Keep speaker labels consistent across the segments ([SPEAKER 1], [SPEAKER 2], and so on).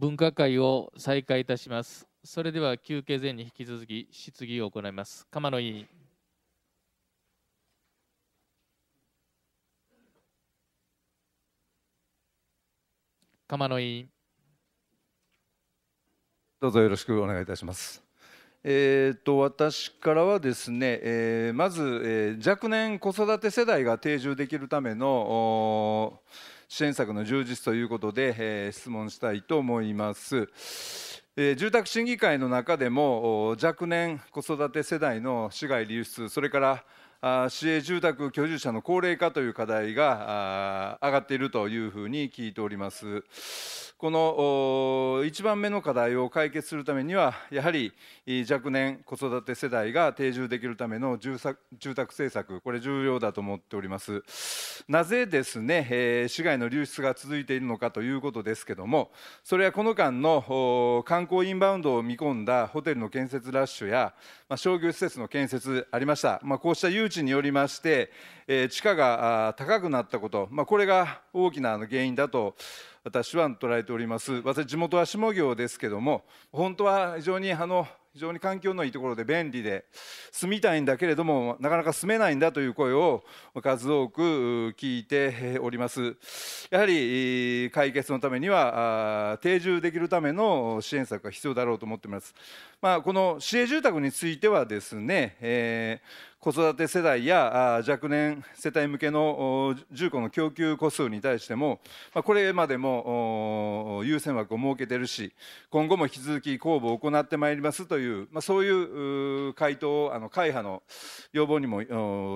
[SPEAKER 1] 分科会を再開いたします。それでは休憩前に引き続き質疑を行います。鎌野委員。
[SPEAKER 2] 鎌野委員。どうぞよろしくお願いいたします。えーと、私からはですね、えー、まず、えー、若年子育て世代が定住できるための支援策の充実ということで、え質問したいと思います。え住宅審議会の中でも若年子育て世代の市外流出それから市営住宅居住者の高齢化という課題が上がっているというふうに聞いております。この1番目の課題を解決するためには、やはり若年子育て世代が定住できるための住宅政策、これ、重要だと思っております。なぜですね、えー、市外の流出が続いているのかということですけども、それはこの間の観光インバウンドを見込んだホテルの建設ラッシュや、まあ、商業施設の建設ありました、まあ、こうした誘知によりまして、え地価が高くなったこと、まあ、これが大きな原因だと私は捉えております私地元は下行ですけども本当は非常にあの非常に環境のいいところで便利で住みたいんだけれどもなかなか住めないんだという声を数多く聞いておりますやはり解決のためには定住できるための支援策が必要だろうと思っています、まあ、この市営住宅についてはですね、えー子育て世代や若年世帯向けの住居の供給個数に対しても、これまでも優先枠を設けてるし今後も引き続き公募を行ってまいりますという、そういう回答を会派の要望にも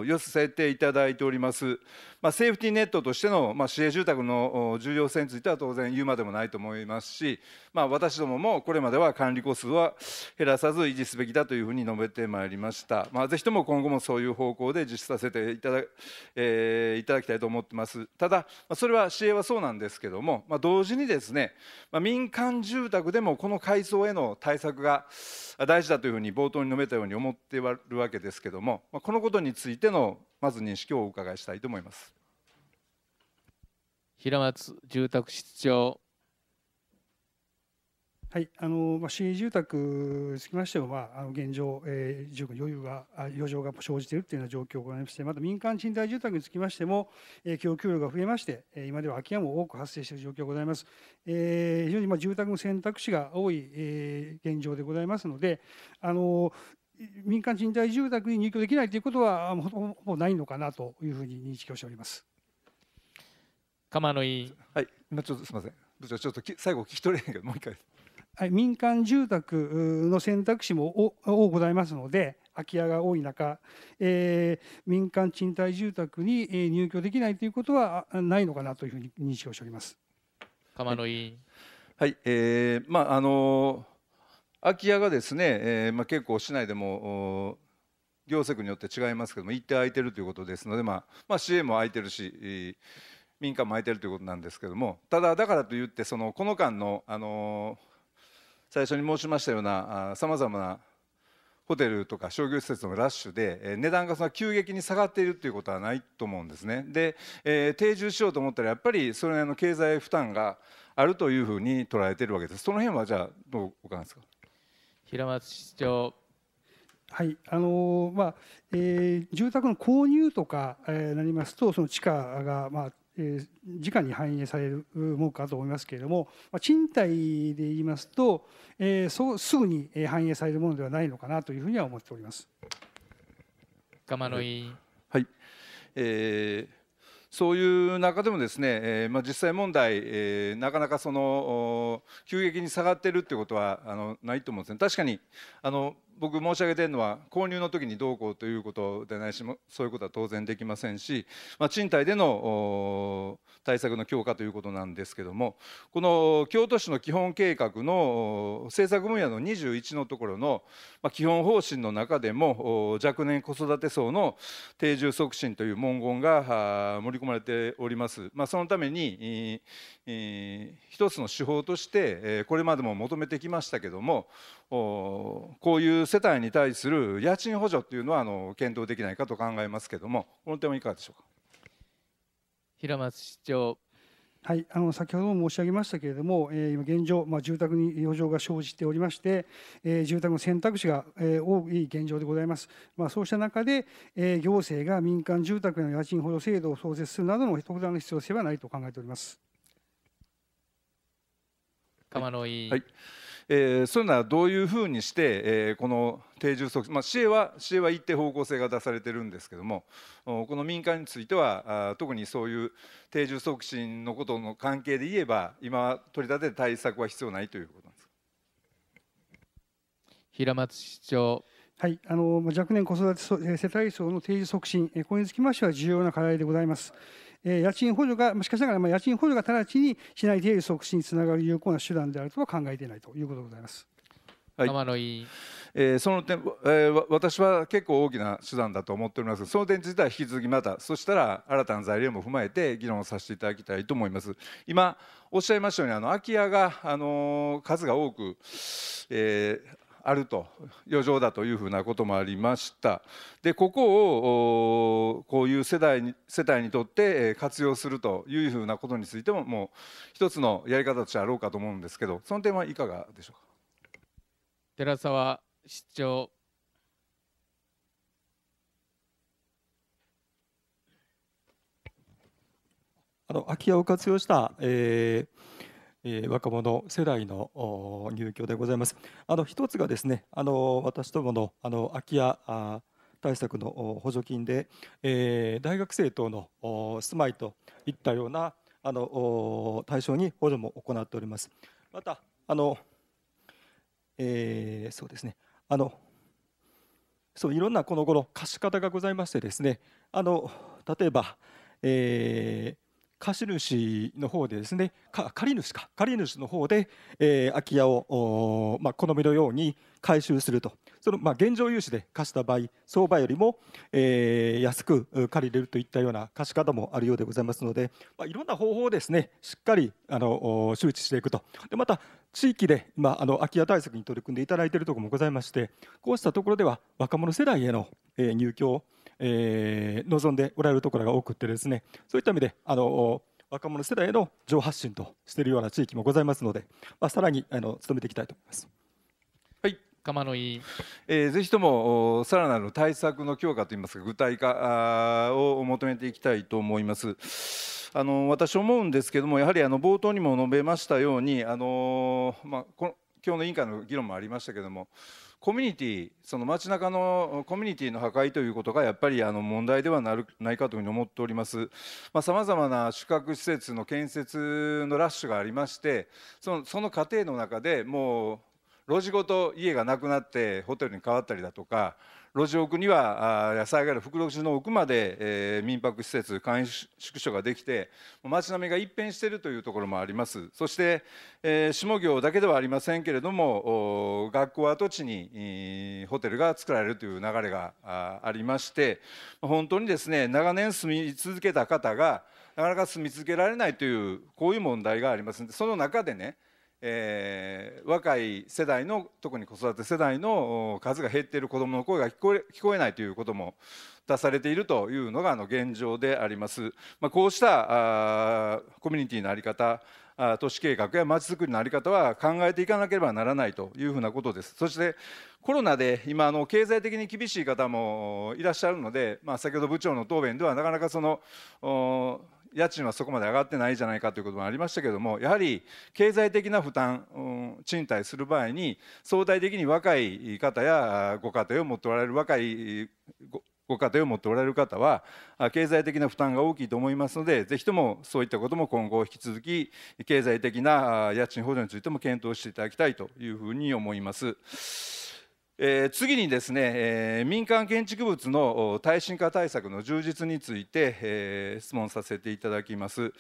[SPEAKER 2] 寄せていただいております、セーフティーネットとしての、市営住宅の重要性については当然言うまでもないと思いますしまあ、私どももこれまでは管理個数は減らさず維持すべきだというふうに述べてまいりました、まあ、ぜひとも今後もそういう方向で実施させていただ,、えー、いただきたいと思ってますただ、まそれは市営はそうなんですけども、まあ、同時にですね、ま民間住宅でもこの改装への対策が大事だというふうに冒頭に述べたように思っているわけですけども、まこのことについてのまず認識をお伺いしたいと思います。
[SPEAKER 1] 平松住宅室長
[SPEAKER 3] はい、あのまあ、市営住宅につきましては、まあ、あの現状、えー、住宅余裕が、余剰が生じているというような状況がざいまして、また民間賃貸住宅につきましても、えー、供給量が増えまして、今では空き家も多く発生している状況がございます。えー、非常にまあ住宅の選択肢が多い、えー、現状でございますので、あの民間賃貸住宅に入居できないということは、ほぼないのかなというふうに認識をしております。
[SPEAKER 2] 鎌野委員。はい、今ちょっとすみません。部長、ちょっと最後聞き取れへんけど、
[SPEAKER 3] もう一回。民間住宅の選択肢も多ございますので空き家が多い中、えー、民間賃貸住宅に入居できないということはないのかなというふうに認識をしております。
[SPEAKER 2] 鎌野委員、はい、はい、えー、まああの空き家がですね、えー、まあ結構市内でも行政区によって違いますけども一定空いてるということですので、まあ、まあ支援も空いてるし民間も空いてるということなんですけどもただだからといってそのこの間のあのー最初に申しましたようなさまざまなホテルとか商業施設のラッシュで値段がその急激に下がっているということはないと思うんですね。で、えー、定住しようと思ったらやっぱりそれの経済負担があるというふうに捉えているわけです。その辺はじゃあどうお考えですか平松市長
[SPEAKER 3] はいあのー、まあえー、住宅の購入とか、えー、なりますとその地価が、まあ、えー、直に反映されるものかと思いますけれども、まあ、賃貸で言いますと、えそうすぐに反映されるものではないのかなというふうには思っております。
[SPEAKER 2] 釜の委員、はい、はい、えーそういう中でもですね、えー、まあ、実際問題、えー、なかなかその急激に下がってるってことはあのないと思うんですね。確かにあの僕申し上げているのは購入の時にどうこうということでないしそういうことは当然できませんし、まあ、賃貸での対策の強化ということなんですけどもこの京都市の基本計画の政策分野の21のところの、基本方針の中でも若年子育て層の定住促進という文言が盛り込まれております。まあ、そのために、一つの手法としてこれまでも求めてきましたけどもこういう世帯に対する家賃補助というのはあの検討できないかと考えますけれどもこの点はいかがでしょうか平松市長
[SPEAKER 3] はい、あの先ほども申し上げましたけれども、えー、今現状、まあ、住宅に余剰が生じておりまして、えー、住宅の選択肢が、えー、多い現状でございます、まあ、そうした中で、えー、行政が民間住宅への家賃補助制度を創設するなどの特段の必要性はないと考えております。
[SPEAKER 2] 鎌野委員、はい、はいえー、そういうのはどういうふうにして、えー、この定住促進、まあ、市へは市へは一定方向性が出されてるんですけどもこの民間についてはあ特にそういう定住促進のことの関係で言えば今は取り立てて対策は必要ないということです
[SPEAKER 1] 平松市長
[SPEAKER 3] はい、あの若年子育て世帯層の定住促進、これにつきましては重要な課題でございます。家賃補助が、しかしながら家賃補助が直ちに市内定理促進につながる有効な手段であるとは考えていないということでございます。
[SPEAKER 2] はい、天野委員えー、その点、えー、私は結構大きな手段だと思っておりますがその点については引き続きまたそしたら新たな材料も踏まえて議論させていただきたいと思います今おっしゃいましたようにあの空き家が、あの数が多く、えー、あると余剰だというふうなこともありましたでここをこういう世代に世帯にとって活用するというふうなことについてももう一つのやり方としてあろうかと思うんですけどその点はいかがでしょうか寺澤市長
[SPEAKER 4] あの空き家を活用した、えーえ若者世代の入居でございます。あの一つがですね、あの私どものあの空き家対策の補助金で、え大学生等の住まいといったようなあの対象に補助も行っております。またあの、えー、そうですね、あのそういろんなこの頃貸し方がございましてですね、あの例えば、えー貸主の方でですね借り主か借主の方で、えー、空き家を、まあ、好みのように回収するとその、まあ、現状融資で貸した場合相場よりも、えー、安く借りれるといったような貸し方もあるようでございますので、まあ、いろんな方法をですねしっかりあの周知していくとでまた地域で、まあ、あの空き家対策に取り組んでいただいているところもございましてこうしたところでは若者世代への、えー、入居えー、望んでおられるところが多くてですねそういった意味であの若者世代への情発信としているような地域もございますので、まあ、さらにあの努めていきたいと思います。
[SPEAKER 2] はい釜野委員、えー、ぜひともさらなる対策の強化といいますか具体化を求めていきたいと思います。あの私思うんですけどもやはりあの冒頭にも述べましたようにあの、まあ、この今日の委員会の議論もありましたけどもコミュニティその街中のコミュニティの破壊ということがやっぱりあの問題ではなるないかというふうに思っておりますさまざ、まな宿泊施設の建設のラッシュがありましてそのその過程の中でもう路地ごと家がなくなってホテルに変わったりだとか路上区には災害の袋地の奥まで、え民泊施設簡易宿所ができて街並みが一変しているというところもありますそして、え下行だけではありませんけれども学校跡地にホテルが作られるという流れがありまして本当にですね長年住み続けた方がなかなか住み続けられないというこういう問題がありますのでその中でねえー、若い世代の特に子育て世代の数が減っている子どもの声が聞こえ聞こえないということも出されているというのがあの現状であります。まあ、こうしたあコミュニティのあり方あ都市計画やまちづくりのあり方は考えていかなければならないというふうなことです。そしてコロナで今あの経済的に厳しい方もいらっしゃるので、まあ、先ほど部長の答弁ではなかなかその家賃はそこまで上がってないじゃないかということもありましたけれどもやはり経済的な負担、うん、賃貸する場合に相対的に若い方やご家庭を持っておられる若いご家庭を持っておられる方は経済的な負担が大きいと思いますのでぜひともそういったことも今後引き続き経済的な家賃補助についても検討していただきたいというふうに思います。えー、次にですね、えー、民間建築物の耐震化対策の充実について、えー、質問させていただきます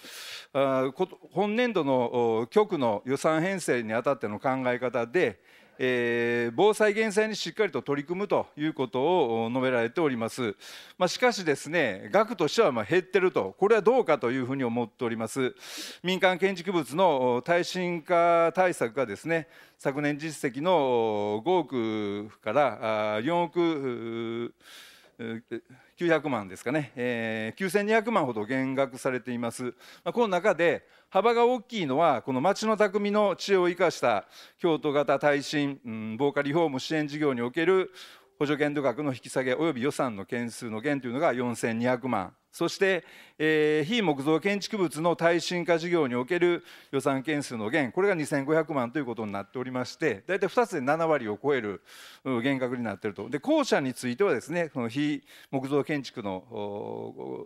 [SPEAKER 2] あ今年度の局の予算編成にあたっての考え方で、えー、防災・減災にしっかりと取り組むということを述べられております、まあ、しかしですね額としてはま減ってるとこれはどうかというふうに思っております民間建築物の耐震化対策がですね昨年実績の5億から4億900万ですかね、えー、9200万ほど減額されています、まあ、この中で幅が大きいのはこの町の匠の知恵を生かした京都型耐震、うん、防火リフォーム支援事業における補助限度額の引き下げおよび予算の件数の減というのが4200万そして、えー、非木造建築物の耐震化事業における予算件数の減これが2500万ということになっておりまして大体2つで7割を超える減額になっているとで後者についてはですねその非木造建築の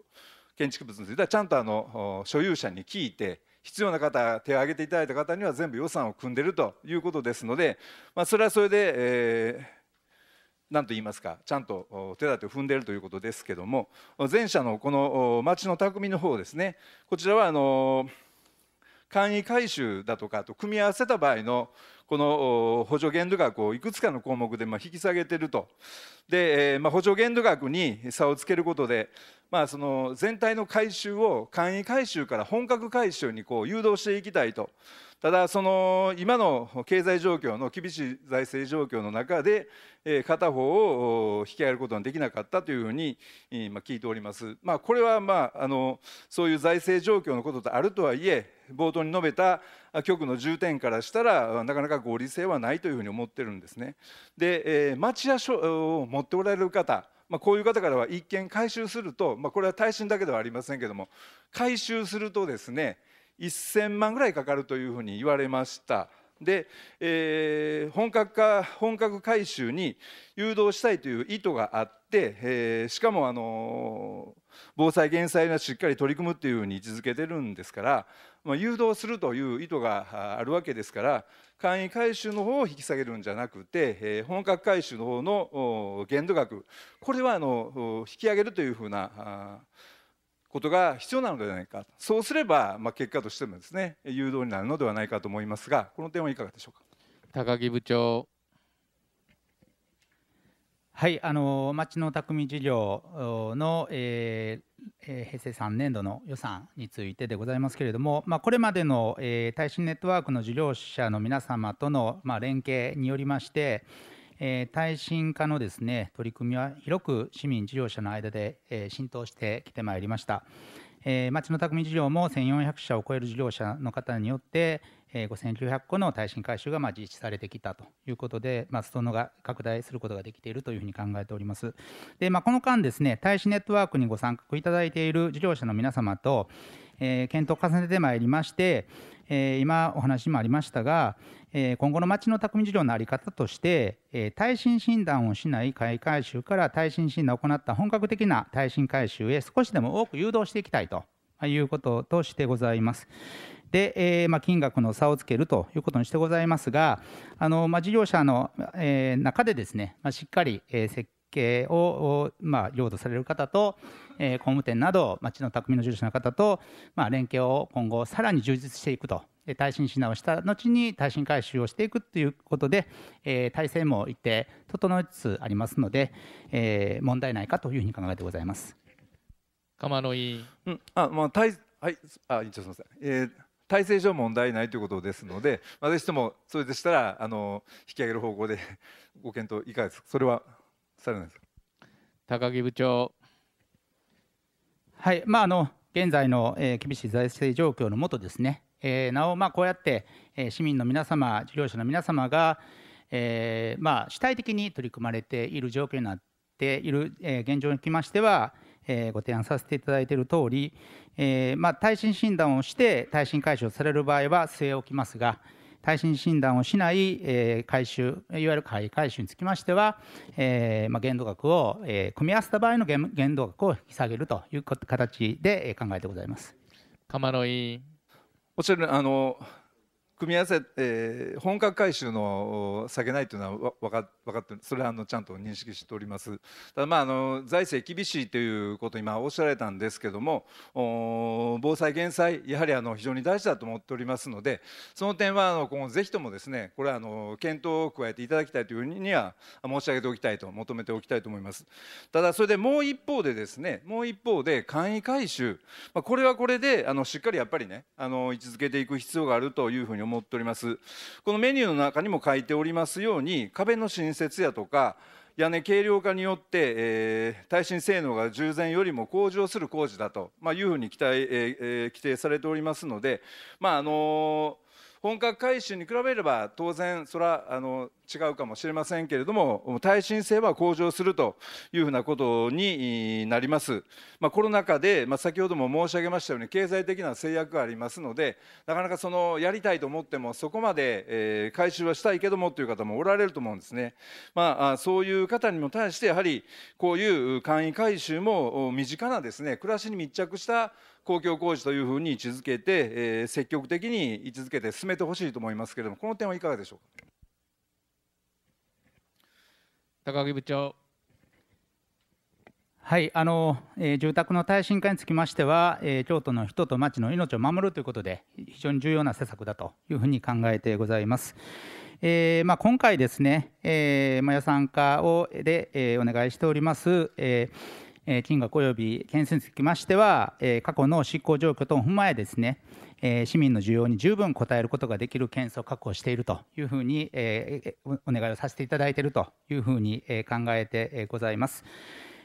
[SPEAKER 2] 建築物についてはちゃんとあの所有者に聞いて必要な方手を挙げていただいた方には全部予算を組んでいるということですので、まあ、それはそれで、えー何と言いますかちゃんと手立てを踏んでいるということですけども前者のこの町の匠の方ですねこちらはあのー簡易改修だとかと組み合わせた場合のこの補助限度額をいくつかの項目でま引き下げてるとで、まあ、補助限度額に差をつけることで、まあ、その全体の改修を簡易改修から本格改修にこう誘導していきたいとただその今の経済状況の厳しい財政状況の中で片方を引き上げることができなかったというふうに今聞いております。まあ、これはまああのそういう財政状況のこととあるとはいえ冒頭に述べた局の重点からしたらなかなか合理性はないというふうに思ってるんですね。で、えー、町屋所を持っておられる方まあ、こういう方からは一見回収すると、まあ、これは耐震だけではありませんけども回収するとですね1,000万ぐらいかかるというふうに言われました。で、えー、本格化本格回収に誘導したいという意図があって、えー、しかもあのー防災・減災にはしっかり取り組むっていうふうに位置づけてるんですから、まあ、誘導するという意図があるわけですから簡易改修の方を引き下げるんじゃなくて、えー、本格改修の方の限度額これはあの引き上げるというふうなことが必要なのではないかそうすれば、まあ、結果としてもですね誘導になるのではないかと思いますがこの点はいかがでしょうか
[SPEAKER 5] 高木部長はい、あの町の匠事業の、えー、平成3年度の予算についてでございますけれども、まあ、これまでの、えー、耐震ネットワークの事業者の皆様との、まあ、連携によりまして、えー、耐震化のですね取り組みは広く市民事業者の間で、え浸透してきてまいりました、え町の匠事業も1400社を超える事業者の方によってえー、5900個の耐震改修がまあ実施されてきたということで、まあ、裾野が拡大することができているというふうに考えております。で、まあ、この間ですね、耐震ネットワークにご参画いただいている事業者の皆様と、えー、検討を重ねてまいりまして、えー、今お話もありましたが、えー、今後の町の匠事業の在り方として、えー、耐震診断をしない買改修から耐震診断を行った本格的な耐震改修へ少しでも多く誘導していきたいということとしてございます。で、えーまあ、金額の差をつけるということにしてございますが、あのまあ、事業者の、えー、中でですね、まあ、しっかり、えー、設計を、まあ、領土される方と、えー、工務店など、町の匠の住所者の方と、まあ、連携を今後、さらに充実していくと。耐震指南をした後に耐震改修をしていくということで、えー、体制も一定整いつつありますので、えー、問題ないかというふうに考えてございます。
[SPEAKER 2] 釜の井、うん、あまあ体はいあ委員長すみません、えー、体制上問題ないということですので、まあ、ぜひともそれでしたらあの引き上げる方向でご検討いかがですかそれはされないですか
[SPEAKER 5] 高木部長はいまああの現在の、えー、厳しい財政状況のもとですね、えー、なおまあこうやって、えー、市民の皆様事業者の皆様が、えー、まあ主体的に取り組まれている状況になっている、えー、現状におきましては、えご提案させていただいている通り、えま耐震診断をして耐震改修される場合は据え置きますが、耐震診断をしない、え回収いわゆる簡易回収につきましては、えま限度額を、え組み合わせた場合の限度額を引き下げるという形で考えてございます。
[SPEAKER 2] 釜野委おっしあの組み合わせ、えー、本格回収の下げないというのは分か分かってそれはあのちゃんと認識しておりますただ、まあ、あの財政厳しいということを今おっしゃられたんですけども防災・減災やはりあの非常に大事だと思っておりますのでその点はあの今後ぜひともですねこれはあの検討を加えていただきたいというには申し上げておきたいと求めておきたいと思いますただそれでもう一方でですねもう一方で簡易回収、まあ、これはこれであのしっかりやっぱりねあの位置づけていく必要があるというふうに思っておりますこのメニューの中にも書いておりますように壁の新設やとか屋根軽量化によって、えー、耐震性能が従前よりも向上する工事だと、まあ、いうふうに期待、えー、規定されておりますので、まああのー本格改修に比べれば当然それはあの違うかもしれませんけれども耐震性は向上するというふうなことになります、まあ、コロナ禍で、まあ、先ほども申し上げましたように経済的な制約がありますのでなかなかそのやりたいと思ってもそこまで、えー、回収はしたいけどもという方もおられると思うんですね、まあ、そういう方にも対してやはりこういう簡易回収も身近なですね暮らしに密着した公共工事というふうに位置づけて、えー、積極的に位置づけて進めてほしいと思いますけれども、この点はいかがでしょうか。
[SPEAKER 5] 高木部長。はいあのえー、住宅の耐震化につきましては、えー、京都の人と町の命を守るということで、非常に重要な施策だというふうに考えてございます。えーまあ、今回ですね、えーまあ、予算化をで、えー、お願いしております、えーえ金額及び件数につきましては、え過去の執行状況等を踏まえですね、え市民の需要に十分応えることができる件数を確保しているというふうに、えお願いをさせていただいているというふうに、え考えてございます。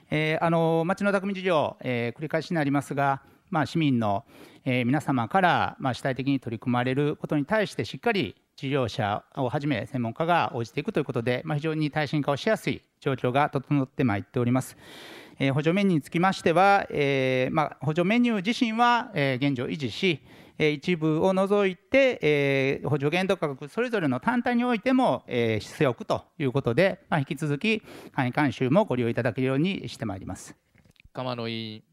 [SPEAKER 5] えあの町の匠事情、え繰り返しになりますが、まあ、市民の、え皆様から、ま主体的に取り組まれることに対してしっかり事業者をはじめ専門家が応じていくということで、まあ、非常に耐震化をしやすい状況が整ってまいっております。え補助メニューにつきましては、えま補助メニュー自身は、え現状維持し、え一部を除いて、え補助限度価格それぞれの単体においても、え据え置くということで、ま引き続き簡易監修もご利用いただけるようにしてまいります。
[SPEAKER 2] 鎌野委員、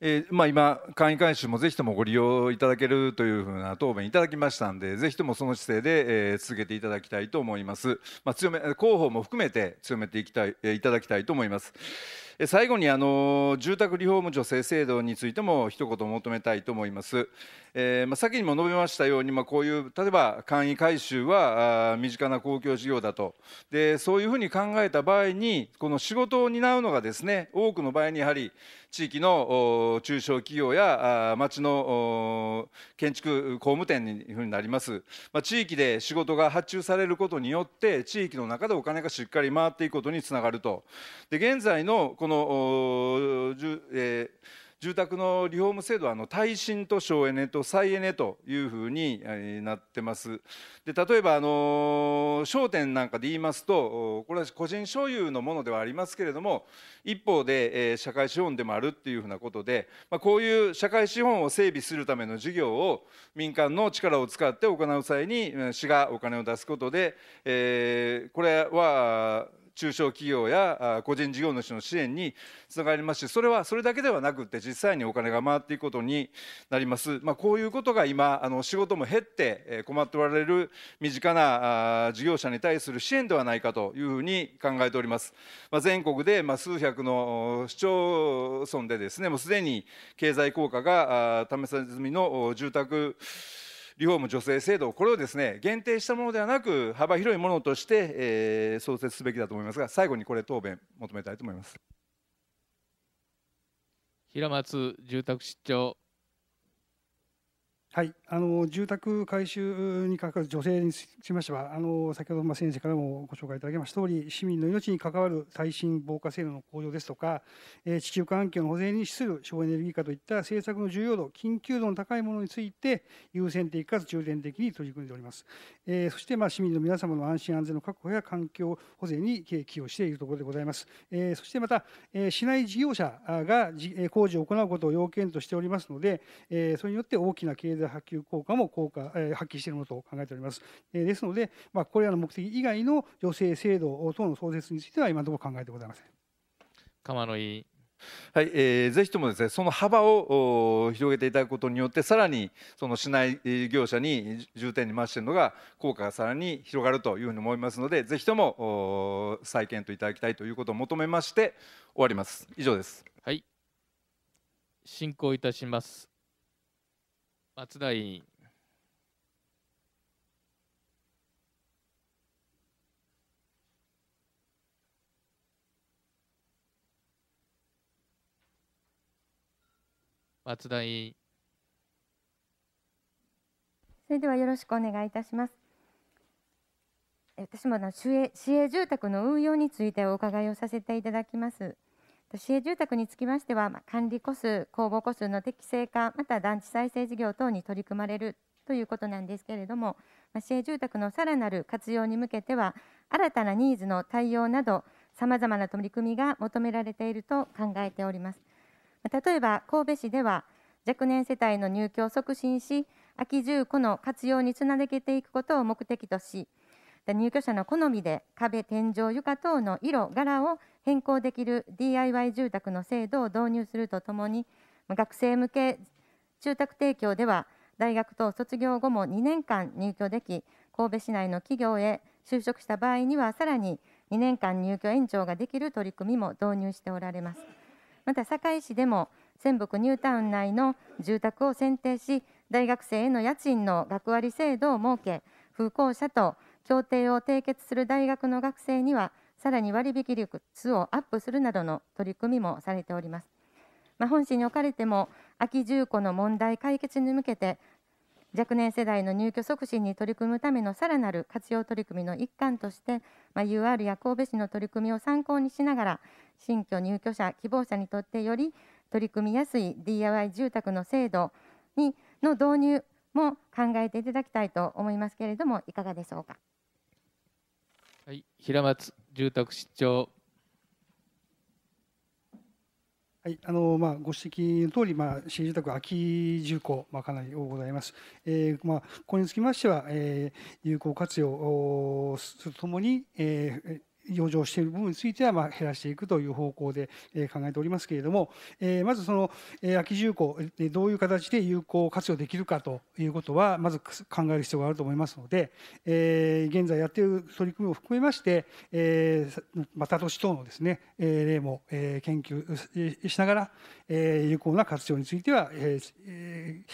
[SPEAKER 2] えーまあ今、簡易監修もぜひともご利用いただけるというふうな答弁いただきましたんでぜひともその姿勢で、えー、続けていただきたいと思います、まあ、強め広報も含めて強めていきたい、えー、いただきたいと思います最後にあの住宅リフォーム助成制度についても一言求めたいと思います。えーまあ、先にも述べましたように、まあ、こういう例えば簡易改修はあ身近な公共事業だとでそういうふうに考えた場合にこの仕事を担うのがですね多くの場合にやはり地域の中小企業や町の建築工務店にいうふうになります、まあ、地域で仕事が発注されることによって地域の中でお金がしっかり回っていくことにつながるとで現在のこの、えー住宅のリフォーム制度はあの耐震と省エネと再エネというふうになってます。で例えばあの商店なんかで言いますとこれは個人所有のものではありますけれども一方で、え社会資本でもあるっていうふうなことで、まあ、こういう社会資本を整備するための事業を民間の力を使って行う際に市がお金を出すことで、えー、これは中小企業や個人事業主の支援につながりますしそれはそれだけではなくて実際にお金が回っていくことになります、まあ、こういうことが今あの仕事も減って困っておられる身近な事業者に対する支援ではないかというふうに考えております、まあ、全国でま数百の市町村でですねもうすでに経済効果が試され済みの住宅リフォーム助成制度これをですね限定したものではなく幅広いものとして、えー、創設すべきだと思いますが最後にこれ答弁求めたいと思います
[SPEAKER 1] 平松住宅市長。
[SPEAKER 3] はいあの住宅改修に関わる女性につきましては、あの先ほど、ま先生からもご紹介いただきました通り、市民の命に関わる耐震防火性能の向上ですとか、え地球環境の保全に資する省エネルギー化といった政策の重要度、緊急度の高いものについて、優先的かつ重点的に取り組んでおります。えそして、まあ、市民の皆様の安心安全の確保や環境保全に寄与しているところでございます。えそしてまた、え市内事業者が工事を行うことを要件としておりますので、えそれによって大きな経済波及いう効果も効果、え発揮しているものと考えております。えですので、まあ、これらの目的以外の助成制度等の創設については今のところ考えてございません。
[SPEAKER 2] 釜の委員はいえー、ぜひともですねその幅を広げていただくことによってさらにその市内業者に重点に回しているのが効果がさらに広がるというふうに思いますのでぜひとも再検討いただきたいということを求めまして終わります以上です
[SPEAKER 1] はい進行いたします松田委員。松田委員。
[SPEAKER 6] それではよろしくお願いいたします。私もあの市営住宅の運用についてお伺いをさせていただきます。市営住宅につきましては、まあ、管理個数、公募個数の適正化、また団地再生事業等に取り組まれるということなんですけれども、まあ、市営住宅のさらなる活用に向けては、新たなニーズの対応など、さまざまな取り組みが求められていると考えております。例えば神戸市では若年世帯の入居を促進し空き住戸の活用につなげていくことを目的とし入居者の好みで壁天井床等の色柄を変更できる DIY 住宅の制度を導入するとともに学生向け住宅提供では大学等卒業後も2年間入居でき神戸市内の企業へ就職した場合にはさらに2年間入居延長ができる取り組みも導入しておられますまた堺市でも仙北ニュータウン内の住宅を選定し大学生への家賃の学割制度を設け風校舎と協定を締結する大学の学生にはさらに割引率をアップするなどの取り組みもされております。まあ、本市におかれても空き住戸の問題解決に向けて若年世代の入居促進に取り組むためのさらなる活用取り組みの一環として、まあ、UR や神戸市の取り組みを参考にしながら新居入居者希望者にとってより取り組みやすい DIY 住宅の制度にの導入も考えていただきたいと思いますけれどもいかがでしょうか。
[SPEAKER 1] はい、平松住宅出張。
[SPEAKER 3] はいあのまあ、ご指摘の通り、まあ、市営住宅、空き住戸、まあ、かなり多ございます。えーまあ、これにつきましては、えー、有効活用するとともに、えー余剰している部分についてはま減らしていくという方向で考えておりますけれども、えまずその空き重工どういう形で有効活用できるかということはまず考える必要があると思いますので、え現在やっている取り組みを含めまして、えまた都市等のですね例も研究しながら有効な活用については、えー、えー、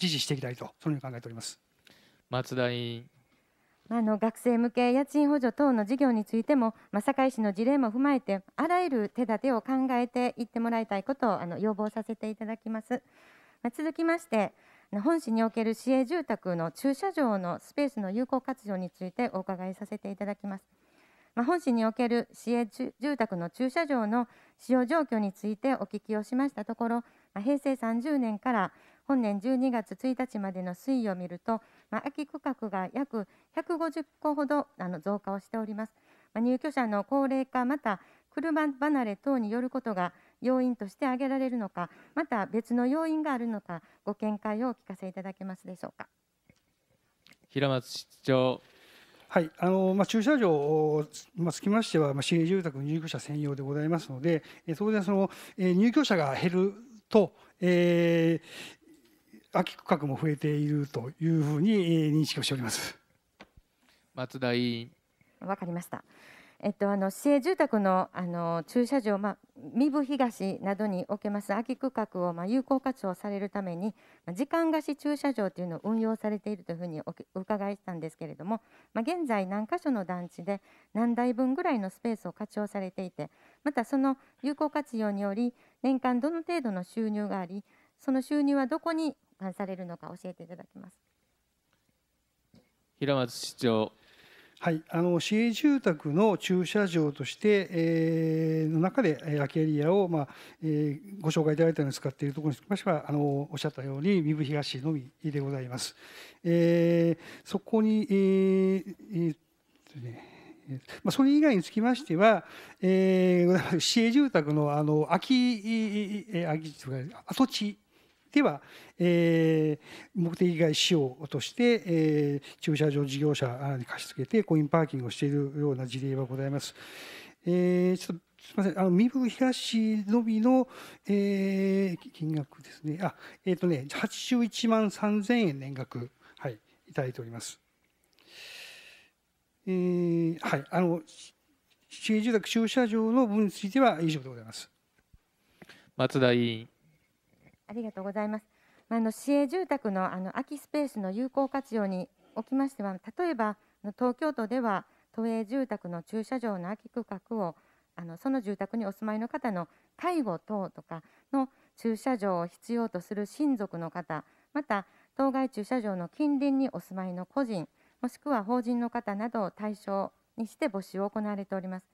[SPEAKER 3] 支持していきたいとそのように考えております。松田委員
[SPEAKER 6] あの学生向け家賃補助等の事業についても、まあ、堺市の事例も踏まえてあらゆる手立てを考えていってもらいたいことをあの要望させていただきます、まあ、続きまして本市における市営住宅の駐車場のスペースの有効活用についてお伺いさせていただきます、まあ、本市における市営住宅の駐車場の使用状況についてお聞きをしましたところ、まあ、平成30年から本年12月1日までの推移を見るとまあ、空き区画が約150戸ほどあの増加をしております。まあ、入居者の高齢化また車離れ等によることが要因として挙げられるのかまた別の要因があるのかご見解をお聞かせいただけますでしょうか
[SPEAKER 3] 平松市長はいあのまあ、駐車場、につきましては、まあ、市営住宅入居者専用でございますので、当然入居者が減ると、え空き区画も増えているというふうに認識をしております
[SPEAKER 1] 松田委員。
[SPEAKER 6] わかりました。えっと、あの市営住宅のあの駐車場、まあ、三部東などにおけます空き区画を、まあ、有効活用されるために、まあ、時間貸し駐車場というのを運用されているというふうにお伺いしたんですけれども、まあ、現在何箇所の団地で何台分ぐらいのスペースを活用されていてまたその有効活用により年間どの程度の収入がありその収入はどこに保管されるのか教えていただきます
[SPEAKER 1] 平松市長
[SPEAKER 3] はい、あの市営住宅の駐車場として、えー、の中で空きエリアを、まあえー、ご紹介いただいたように使っているところにつきましてはあのおっしゃったように三部東のみでございます。えー、そこに、えーえーねまあ、それ以外につきましては、えー、市営住宅のあの空き空き跡地では、えー、目的外使用として、えー、駐車場事業者に貸し付けてコインパーキングをしているような事例はございます。えー、ちょっとすみません、あの、三福東のみの、えー、金額ですね。あ、えっ、ー、とね、81万3000円年額、はい、いただいております。えー、はい、あの、市営住宅駐車場の分については以上でございます。
[SPEAKER 1] 松田委員。
[SPEAKER 6] ありがとうございます。まあ、あの市営住宅のあの空きスペースの有効活用におきましては、例えば東京都では都営住宅の駐車場の空き区画をあのその住宅にお住まいの方の介護等とかの駐車場を必要とする親族の方、また当該駐車場の近隣にお住まいの個人、もしくは法人の方などを対象にして募集を行われております。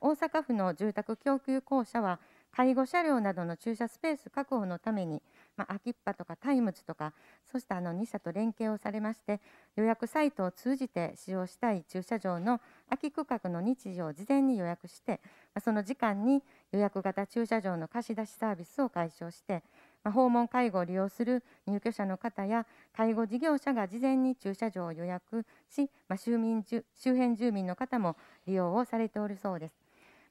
[SPEAKER 6] 大阪府の住宅供給公社は介護車両などの駐車スペース確保のために、まあ、秋っぱとかタイムズとかそうしたあの2社と連携をされまして予約サイトを通じて使用したい駐車場の空き区画の日時を事前に予約して、まあ、その時間に予約型駐車場の貸し出しサービスを解消して、まあ、訪問介護を利用する入居者の方や介護事業者が事前に駐車場を予約し、まあ、周民周辺住民の方も利用をされておるそうです。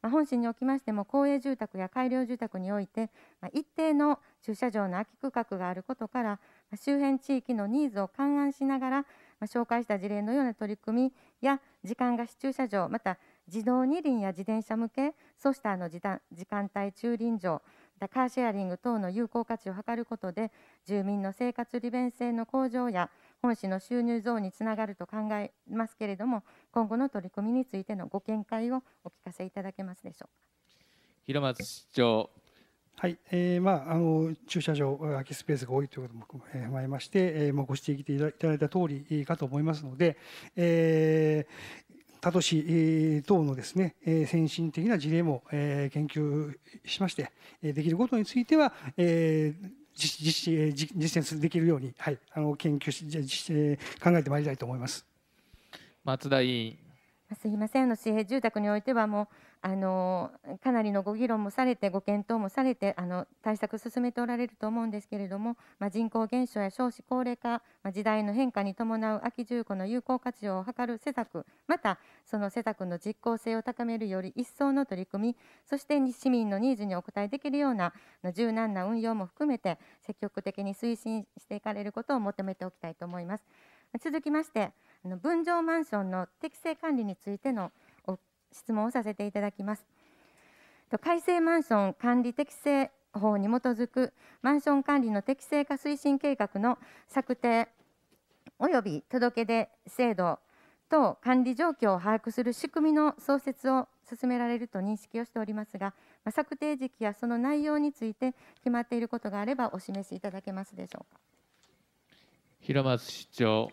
[SPEAKER 6] まあ、本市におきましても公営住宅や改良住宅において、まあ、一定の駐車場の空き区画があることから、まあ、周辺地域のニーズを勘案しながら、ま紹介した事例のような取り組みや時間貸し駐車場また自動二輪や自転車向けそうしたあの時間帯駐輪場カーシェアリング等の有効価値を図ることで住民の生活利便性の向上や本市の収入増につながると考えますけれども今後の取り組みについてのご見解をお聞かせいただけますでしょうか
[SPEAKER 3] 広松市長はい、えー、まあ、あの駐車場、空きスペースが多いということも踏まえまして、えー、まあ、ご指摘いただいた通りかと思いますので、えー、他都市等のですね先進的な事例も研究しましてできることについては実実践するできるように、はい、あの研究し、えー、考えてまいりたいと思います
[SPEAKER 1] 松田委員
[SPEAKER 6] すいませんあの市営住宅においてはもうあのかなりのご議論もされてご検討もされてあの対策進めておられると思うんですけれども、まあ、人口減少や少子高齢化、まあ、時代の変化に伴う空き住戸の有効活用を図る施策またその施策の実効性を高めるより一層の取り組みそして市民のニーズにお応えできるような柔軟な運用も含めて積極的に推進していかれることを求めておきたいと思います。続きましてあの分譲マンションの適正管理についての質問をさせていただきます。改正マンション管理適正法に基づくマンション管理の適正化推進計画の策定及び届け出制度等管理状況を把握する仕組みの創設を進められると認識をしておりますが、ま策定時期やその内容について決まっていることがあればお示しいただけますでしょうか
[SPEAKER 3] 平松市長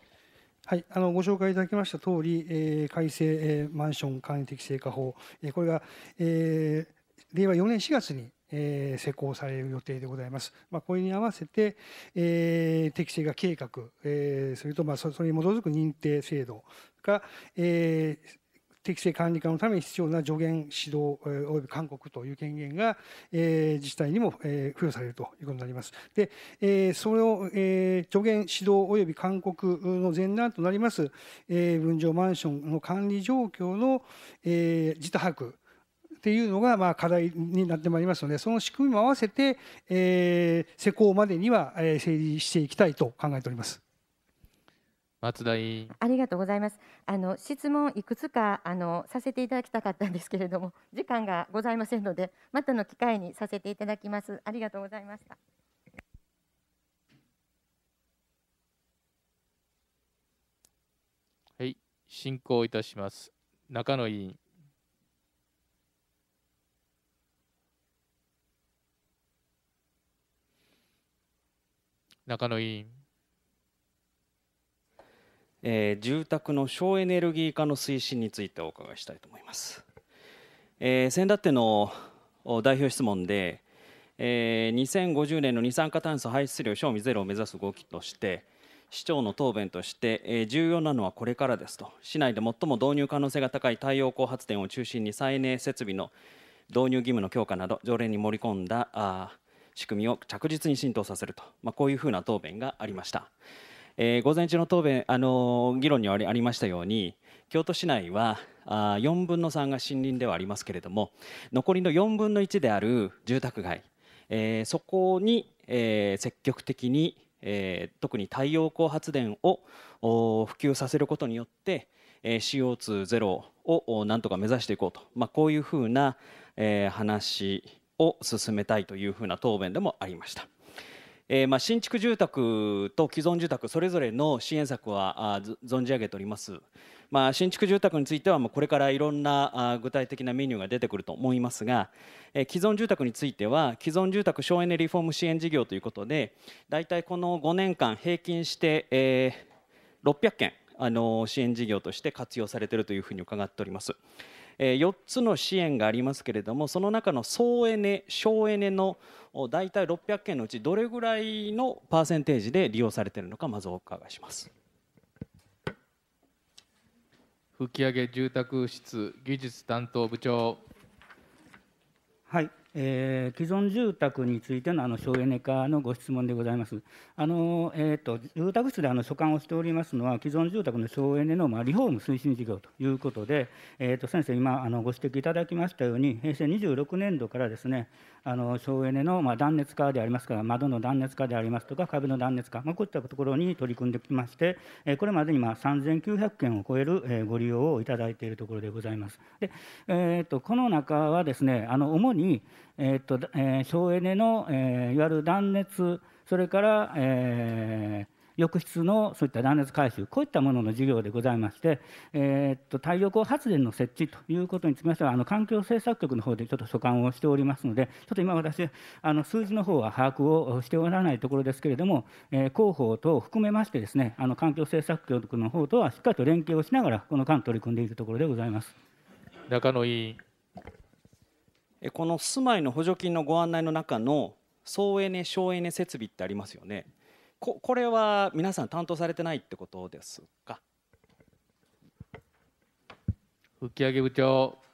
[SPEAKER 3] はい、あのご紹介いただきました通り、えー、改正、えー、マンション簡易適正化法、えー、これが、えー、令和4年4月に、えー、施行される予定でございます。まあ、これに合わせて、えー、適正化計画、えー、それとまあそれに基づく認定制度が、えー適正管理化のために必要な助言、指導及び勧告という権限が自治体にも付与されるということになります。で、それを助言、指導及び勧告の前段となります分譲マンションの管理状況の自他把握っていうのがまあ課題になってまいりますのでその仕組みも合わせて施行までには整理していきたいと考えております。
[SPEAKER 1] 松田委員
[SPEAKER 6] ありがとうございますあの質問いくつかあのさせていただきたかったんですけれども 時間がございませんのでまたの機会にさせていただきますありがとうございました
[SPEAKER 1] はい進行いたします中野委員中野委員
[SPEAKER 7] えー、住宅の省エネルギー化の推進についてお伺いしたいと思います。えー、先立っての代表質問で、えー、2050年の二酸化炭素排出量賞味ゼロを目指す動きとして市長の答弁として、えー、重要なのはこれからですと市内で最も導入可能性が高い太陽光発電を中心に再エネ設備の導入義務の強化など条例に盛り込んだあ仕組みを着実に浸透させると、まあ、こういうふうな答弁がありました。えー、午前中の答弁、あのー、議論にありましたように、京都市内はあ4分の3が森林ではありますけれども、残りの4分の1である住宅街、えー、そこに、えー、積極的に、えー、特に太陽光発電を普及させることによって、えー、CO2 ゼロをなんとか目指していこうと、まあ、こういうふうな、えー、話を進めたいというふうな答弁でもありました。えー、まあ、新築住宅と既存住宅それぞれの支援策は存じ上げております、まあ、新築住宅については、これからいろんな具体的なメニューが出てくると思いますが、既存住宅については既存住宅省エネリフォーム支援事業ということで大体この5年間平均して、600件あの支援事業として活用されているというふうに伺っております。え4つの支援がありますけれどもその中の総エネ省エネの大体600件のうちどれぐらいのパーセンテージで利用されているのかまずお伺いします。吹上住
[SPEAKER 1] 宅室技術担当部長
[SPEAKER 8] はい、えー、既存住宅についてのあの省エネ化のご質問でございます。あのえーと、住宅室であの所管をしておりますのは、既存住宅の省エネの、まあ、リフォーム推進事業ということで、えーと、先生、今あのご指摘いただきましたように、平成26年度からですね、あの省エネの、まあ、断熱化でありますから、窓の断熱化でありますとか、壁の断熱化、まあ、こういったところに取り組んできまして、えー、これまでに、まあ、3900件を超える、えー、ご利用をいただいているところでございます。でえーとこの中はですねあの主にえー、っとえー、省エネの、えー、いわゆる断熱それから、えー、浴室のそういった断熱改修、こういったものの事業でございまして、えー、っと太陽光発電の設置ということにつきましては、あの環境政策局の方でちょっと所管をしておりますので、ちょっと今、私、あの数字の方は把握をしておらないところですけれども、えー、広報等を含めまして、ですねあの環境政策局の方とはしっかりと連携をしながら、この間、取り組んでいるところでござい
[SPEAKER 7] ます中野委員。この住まいの補助金のご案内の中の省エネ省エネ設備ってありますよねここれは皆さん担当されてないってことですか
[SPEAKER 8] 吹上部長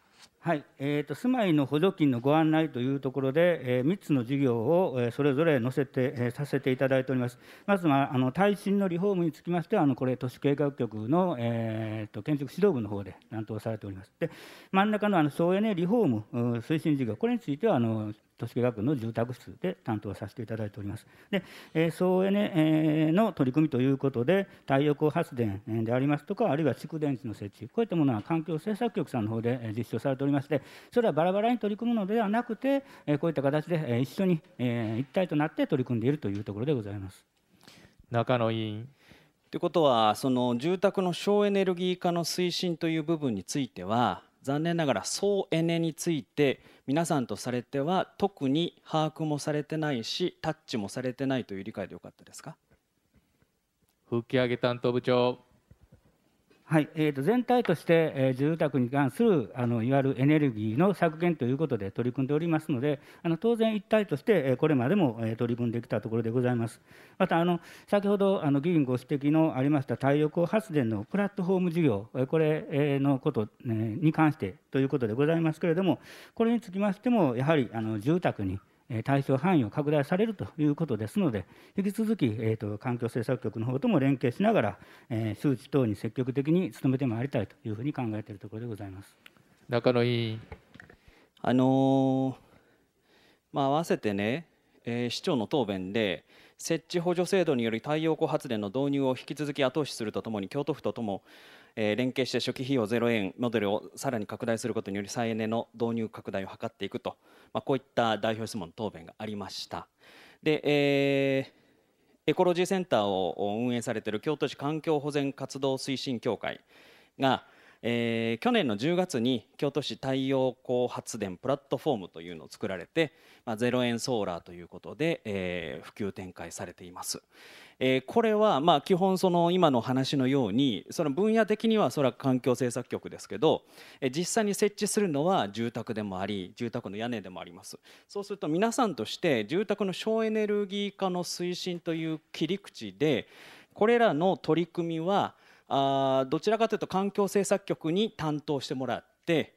[SPEAKER 8] はい、えーと、住まいの補助金のご案内というところで、えー、3つの事業を、えー、それぞれ載せて、えー、させていただいております。まず、はあ、の耐震のリフォームにつきましては、あのこれ、都市計画局の、えーと建築指導部の方で担当されております。で、真ん中のあの省エネリフォーム推進事業、これについてはあの都市計画の住宅室で担当させていただいております。で、えー、省エネの取り組みということで、太陽光発電でありますとか、あるいは蓄電池の設置、こういったものは環境政策局さんの方で実証されておりまして、それはバラバラに取り組むのではなくて、こういった形で一緒に一体となって取り組んでいるというところでございます。
[SPEAKER 7] 中野委員ということはその住宅の省エネルギー化の推進という部分については残念ながら総エネについて皆さんとされては特に把握もされてないしタッチもされてないという理解でよかったですか
[SPEAKER 1] 吹上げ担当部長
[SPEAKER 7] はい、えー、と全体として、えー、住
[SPEAKER 8] 宅に関するあのいわゆるエネルギーの削減ということで取り組んでおりますので、あの当然一体として、えー、これまでも、えー、取り組んできたところでございます。またあの先ほどあの議員ご指摘のありました太陽光発電のプラットフォーム事業、これのこと、えに関してということでございますけれども、これにつきましてもやはりあの住宅に対象範囲を拡大されるということですので、引き続き、えーと、環境政策局の方とも連携しながら、えー、周知等に積極的に努めてまいりたいというふうに考えているところでご
[SPEAKER 7] ざいます
[SPEAKER 1] 中野委員。
[SPEAKER 8] あのー、
[SPEAKER 7] まあ、合わせてね、えー、市長の答弁で、設置補助制度により太陽光発電の導入を引き続き後押しするとともに、京都府ととも、えー、連携して初期費用0円モデルをさらに拡大することにより再エネの導入拡大を図っていくと、まあ、こういった代表質問の答弁がありました。で、えーエコロジーセンターを運営されている京都市環境保全活動推進協会が、えー、去年の10月に京都市太陽光発電プラットフォームというのを作られて、まあ、0円ソーラーということで、えー、普及展開されています。えー、これはまあ基本その今の話のようにその分野的にはそれは環境政策局ですけど、えー、実際に設置するのは住宅でもあり住宅の屋根でもありますそうすると皆さんとして住宅の省エネルギー化の推進という切り口でこれらの取り組みはあどちらかというと環境政策局に担当してもらって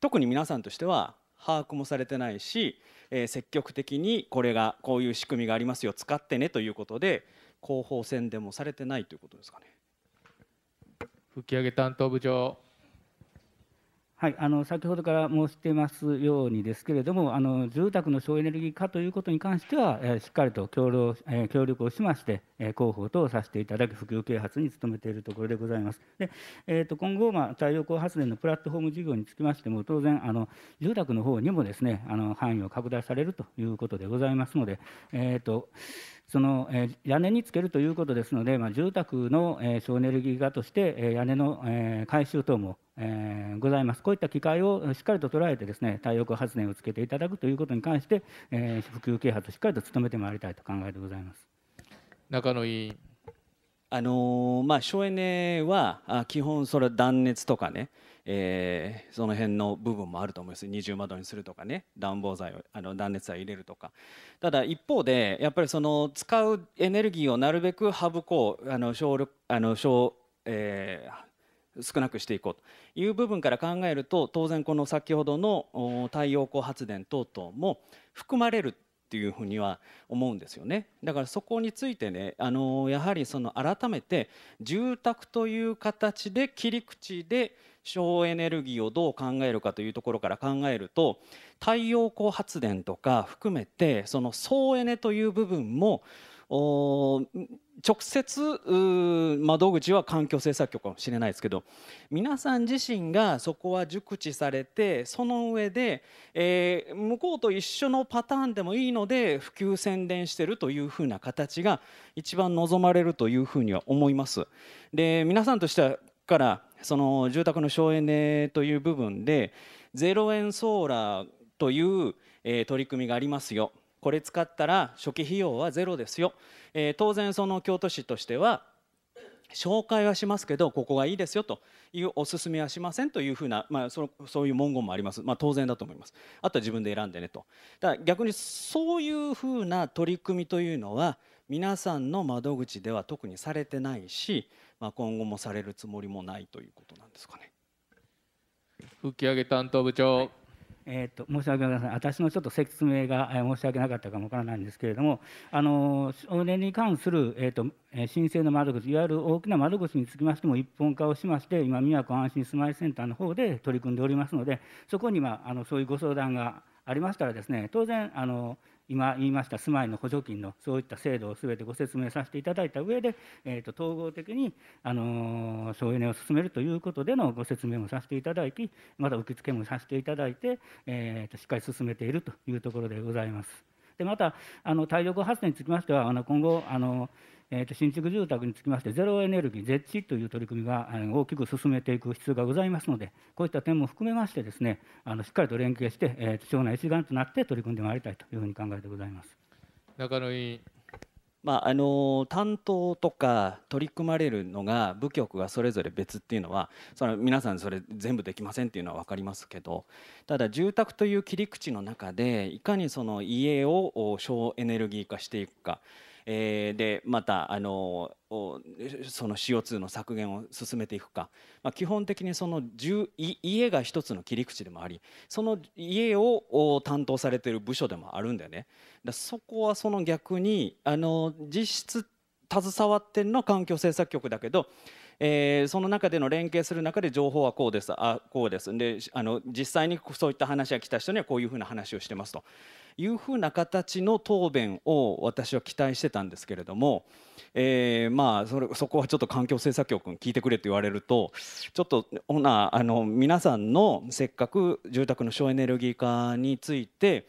[SPEAKER 7] 特に皆さんとしては把握もされてないし、えー、積極的にこれがこういう仕組みがありますよ使ってねということで広報宣伝もされてないということですかね。吹上担当部長
[SPEAKER 8] はい、あの先ほどから申してますようにですけれどもあの住宅の省エネルギー化ということに関しては、えー、しっかりと協力,、えー、協力をしまして、えー、広報等させていただき普及啓発に努めているところでございます。でえーと、と今後、まあ、太陽光発電のプラットフォーム事業につきましても当然あの住宅の方にもですねあの範囲を拡大されるということでございますので、えーとその屋根につけるということですので、まあ、住宅の省エネルギー化として屋根の改修等もございます。こういった機会をしっかりと捉えてですね、太陽光発電をつけていただくということに関して、
[SPEAKER 7] 普及啓発をしっかりと努めてまいりたいと考えてございます。中野委員あのまあ、省エネは基本それ断熱とかねえー、その辺の部分もあると思います二重窓にするとかね暖房材をあの断熱材入れるとかただ一方でやっぱりその使うエネルギーをなるべく省こうあの省力あの省、えー、少なくしていこうという部分から考えると当然この先ほどの太陽光発電等々も含まれるっていうふうには思うんですよねだからそこについてねあのやはりその改めて住宅という形で切り口で省エネルギーをどう考えるかというところから考えると太陽光発電とか含めてその総エネという部分も直接窓口は環境政策局かもしれないですけど皆さん自身がそこは熟知されてその上で、えー、向こうと一緒のパターンでもいいので普及宣伝してるというふうな形が一番望まれるというふうには思います。で皆さんとしてからその住宅の省エネという部分で0円ソーラーという、えー、取り組みがありますよこれ使ったら初期費用はゼロですよ、えー、当然その京都市としては紹介はしますけどここがいいですよというおすすめはしませんというふうな、まあ、そのそういう文言もあります、まあ、当然だと思いますあとは自分で選んでねとだ逆にそういうふうな取り組みというのは皆さんの窓口では特にされてないしまあ、今後もされるつもりもないということなんですかね。
[SPEAKER 1] 吹帰上げ担当部長、はい、
[SPEAKER 8] えーと、申し訳ございません、私のちょっと説明が申し訳なかったかもわからないんですけれども、あの少年に関する、えーと、と申請の窓口、いわゆる大きな窓口につきましても、一本化をしまして、今、宮古安心住まいセンターの方で取り組んでおりますので、そこに、まあ、あのそういうご相談がありましたらですね当然あの今言いました住まいの補助金のそういった制度を全てご説明させていただいた上で、えー、と統合的に、あの省エネを進めるということでのご説明もさせていただきまた受付もさせていただいて、えー、としっかり進めているというところでございます。でまたあの太陽光発電につきましてはあの今後あのえー、と新築住宅につきましてゼロエネルギーゼッチという取り組みが大きく進めていく必要がございますのでこういった点も含めましてですねあのしっかりと連携して、えー、と省内一丸となって取り組んでまいりたいというふうに考えてございます。
[SPEAKER 1] 中野委員
[SPEAKER 7] まあ、あの担当とか取り組まれるのが部局がそれぞれ別っていうのはそれ皆さんそれ全部できませんっていうのは分かりますけどただ住宅という切り口の中でいかにその家を省エネルギー化していくかえー、でまたあのその CO2 の削減を進めていくか、まあ、基本的にその家が一つの切り口でもありその家を担当されている部署でもあるんだよね。だそこはその逆にあの実質携わってるのは環境政策局だけどえー、その中での連携する中で情報はこうですあこうですであの実際にそういった話が来た人にはこういうふうな話をしてますというふうな形の答弁を私は期待してたんですけれども、えー、まあそれそこはちょっと環境政策局に聞いてくれと言われるとちょっとほなあの皆さんのせっかく住宅の省エネルギー化について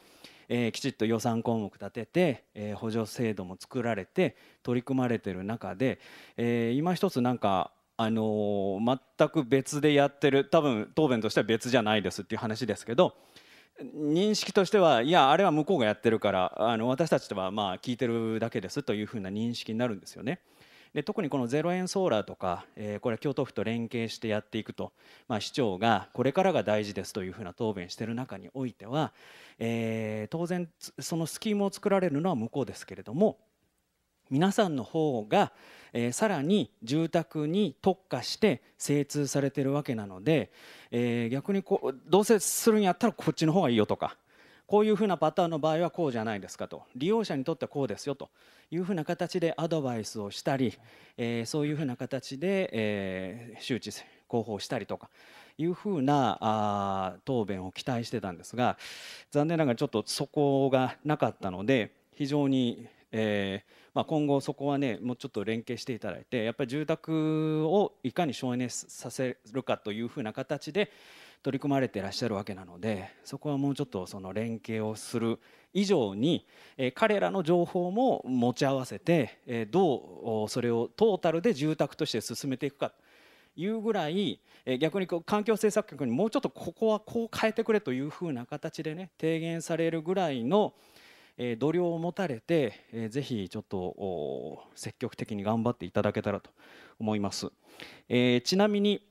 [SPEAKER 7] えー、きちっと予算項目立てて、えー、補助制度も作られて取り組まれてる中で、えー、今一つなんか、あのー、全く別でやってる多分答弁としては別じゃないですっていう話ですけど認識としてはいやあれは向こうがやってるからあの私たちはまあ聞いてるだけですというふうな認識になるんですよね。で特にこの0円ソーラーとか、えー、これは京都府と連携してやっていくと、まあ、市長がこれからが大事ですというふうな答弁している中においては、えー、当然そのスキームを作られるのは向こうですけれども皆さんの方が、えー、さらに住宅に特化して精通されてるわけなので、えー、逆にこうどうせするんやったらこっちの方がいいよとかこういうふうなパターンの場合はこうじゃないですかと利用者にとってはこうですよというふうな形でアドバイスをしたり、えー、そういうふうな形で、えー、周知広報したりとかいうふうなあ答弁を期待してたんですが残念ながらちょっとそこがなかったので非常にえー、まあ、今後そこはねもうちょっと連携していただいてやっぱり住宅をいかに省エネさせるかというふうな形で取り組まれていらっしゃるわけなのでそこはもうちょっとその連携をする以上に、えー、彼らの情報も持ち合わせて、えー、どうそれをトータルで住宅として進めていくか。いうぐらい、え逆に環境政策局にもうちょっとここはこう変えてくれというふうな形でね提言されるぐらいの、え度量を持たれて、えー、ぜひちょっと積極的に頑張っていただけたらと思います、えちなみに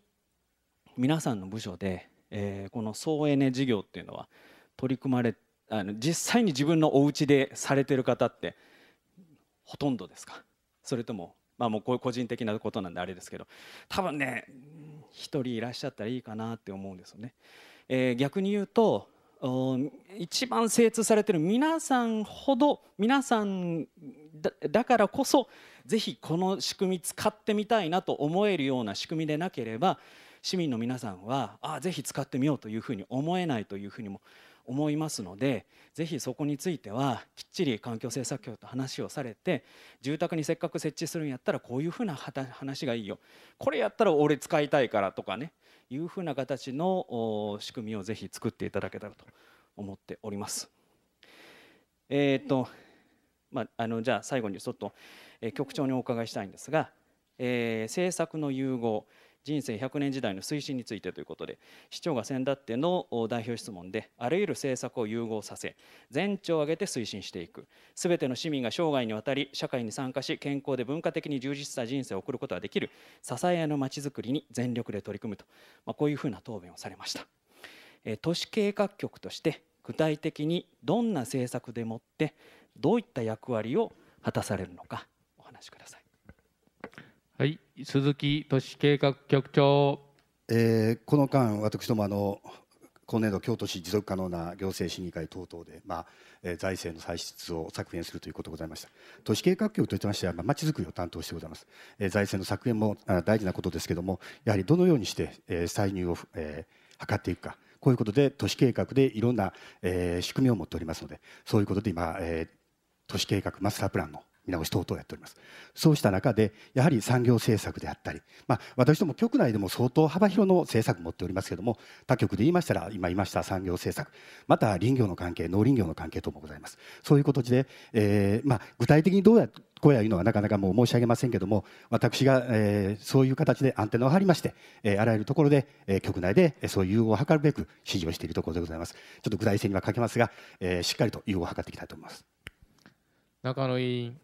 [SPEAKER 7] 皆さんの部署で、えこの総エネ事業っていうのは取り組まれあの実際に自分のお家でされてる方ってほとんどですかそれともまあもうこういう個人的なことなんであれですけど多分ね1人いらっしゃったらいいかなって思うんですよね。えー、逆に言うと一番精通されてる皆さんほど皆さんだからこそぜひこの仕組み使ってみたいなと思えるような仕組みでなければ市民の皆さんはあぜひ使ってみようというふうに思えないというふうにも思いますのでぜひそこについてはきっちり環境政策局と話をされて住宅にせっかく設置するんやったらこういうふうな話がいいよこれやったら俺使いたいからとかねいうふうな形の仕組みをぜひ作っていただけたらと思っております。えっ、ー、と、まあ、あのじゃあ最後にちょっと、え局長にお伺いしたいんですが、えー、政策の融合人生100年時代の推進についてということで市長が先立っての代表質問であらゆる政策を融合させ全庁を挙げて推進していくすべての市民が生涯にわたり社会に参加し健康で文化的に充実した人生を送ることができる支え合いのまちづくりに全力で取り組むと、まあ、こういうふうな答弁をされました、え都市計画局として具体的にどんな政策でもってどういった役割を果たされるのかお話しください
[SPEAKER 1] はい、鈴木都市計画局長。
[SPEAKER 9] えー、この間、私どもあの今年度京都市持続可能な行政審議会等々で、まあえー、財政の歳出を削減するということでございました都市計画局といてましてはまち、あ、づくりを担当してございます、えー、財政の削減も大事なことですけどもやはりどのようにして、えー、歳入を、えー、図っていくかこういうことで都市計画でいろんな、えー、仕組みを持っておりますのでそういうことで今、えー、都市計画マスタープランの見直し等々やっておりますそうした中でやはり産業政策であったり、まあ、私ども局内でも相当幅広の政策持っておりますけれども他局で言いましたら今言いました産業政策また林業の関係農林業の関係等もございますそういう形で、えーまあ、具体的にどうやこうやいうのはなかなかもう申し上げませんけれども私が、えー、そういう形でアンテナを張りまして、えー、あらゆるところで、えー、局内でそういう融合を図るべく指示をしているところでございますちょっと具体性には欠けますが、えー、しっかりと融合を図っていきたいと思います
[SPEAKER 7] 中野委員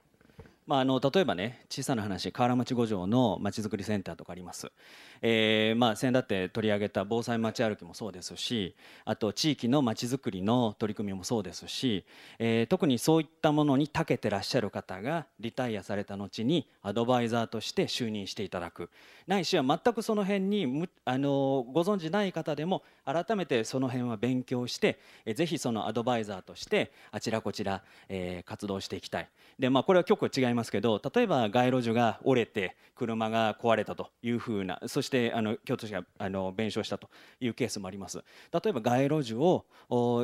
[SPEAKER 7] まあ、あの例えばね小さな話河原町五条のまちづくりセンターとかあります、えー、まあ先だって取り上げた防災町歩きもそうですしあと地域のまちづくりの取り組みもそうですし、えー、特にそういったものに長けてらっしゃる方がリタイアされた後にアドバイザーとして就任していただくないしは全くその辺にあのご存じない方でも改めてその辺は勉強して、えー、ぜひそのアドバイザーとしてあちらこちら、えー、活動していきたいで、まあ、これは結構違いいますけど例えば街路樹が折れて車が壊れたというふうなそしてあの京都市があの弁償したというケースもあります例えば街路樹を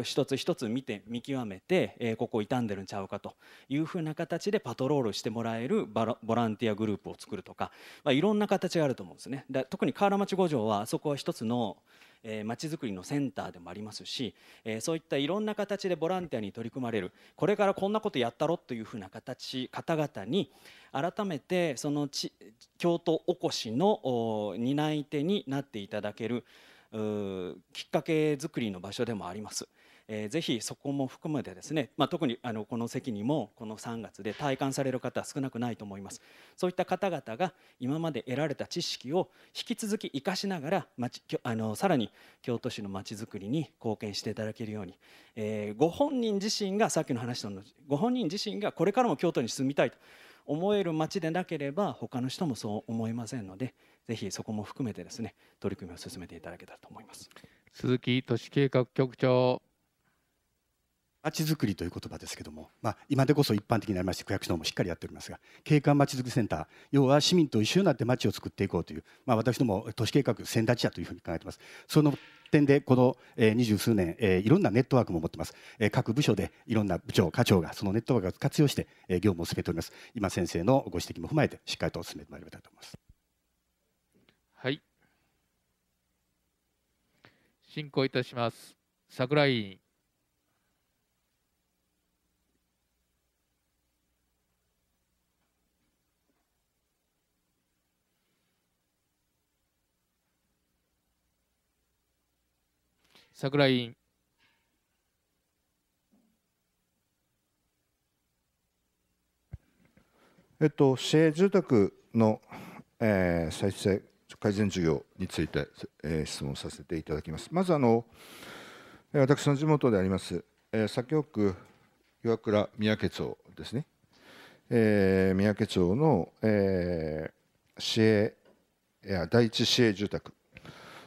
[SPEAKER 7] 一つ一つ見て見極めて、えー、ここ傷んでるんちゃうかというふうな形でパトロールしてもらえるボランティアグループを作るとか、まあ、いろんな形があると思うんですねで特に河原町五条はそこは一つのえー、づくりのセンターでもありますし、えー、そういったいろんな形でボランティアに取り組まれるこれからこんなことやったろというふうな形方々に改めてその京都おこしの担い手になっていただけるきっかけづくりの場所でもあります。えー、ぜひそこも含めてですね、まあ、特にあのこの席にもこの3月で体感される方は少なくないと思いますそういった方々が今まで得られた知識を引き続き生かしながらあのさらに京都市のまちづくりに貢献していただけるように、えー、ご本人自身がさっきの話とのご本人自身がこれからも京都に住みたいと思える街でなければ他の人もそう思いませんのでぜひそこも含めてですね取り組みを進めていただけたらと思います
[SPEAKER 9] 鈴木都市計画局長まちづくりという言葉ですけども、まあ、今でこそ一般的になりまして区役所のもしっかりやっておりますが景観まちづくりセンター要は市民と一緒になってまちを作っていこうという、まあ、私ども都市計画先立ちだというふうに考えています。その点でこの二十数年いろんなネットワークも持ってます各部署でいろんな部長課長がそのネットワークを活用して業務を進めております今先生のご指摘も踏まえてしっかりと進めてまいりたいと思います
[SPEAKER 1] はい進行いたします桜井桜井委員。
[SPEAKER 10] えっと、市営住宅の、えー、再生改善事業について、えー、質問させていただきます。まずあの、私の地元であります、えー、左京区岩倉三宅町ですね、えー、三宅町の、えー、市営いや第一市営住宅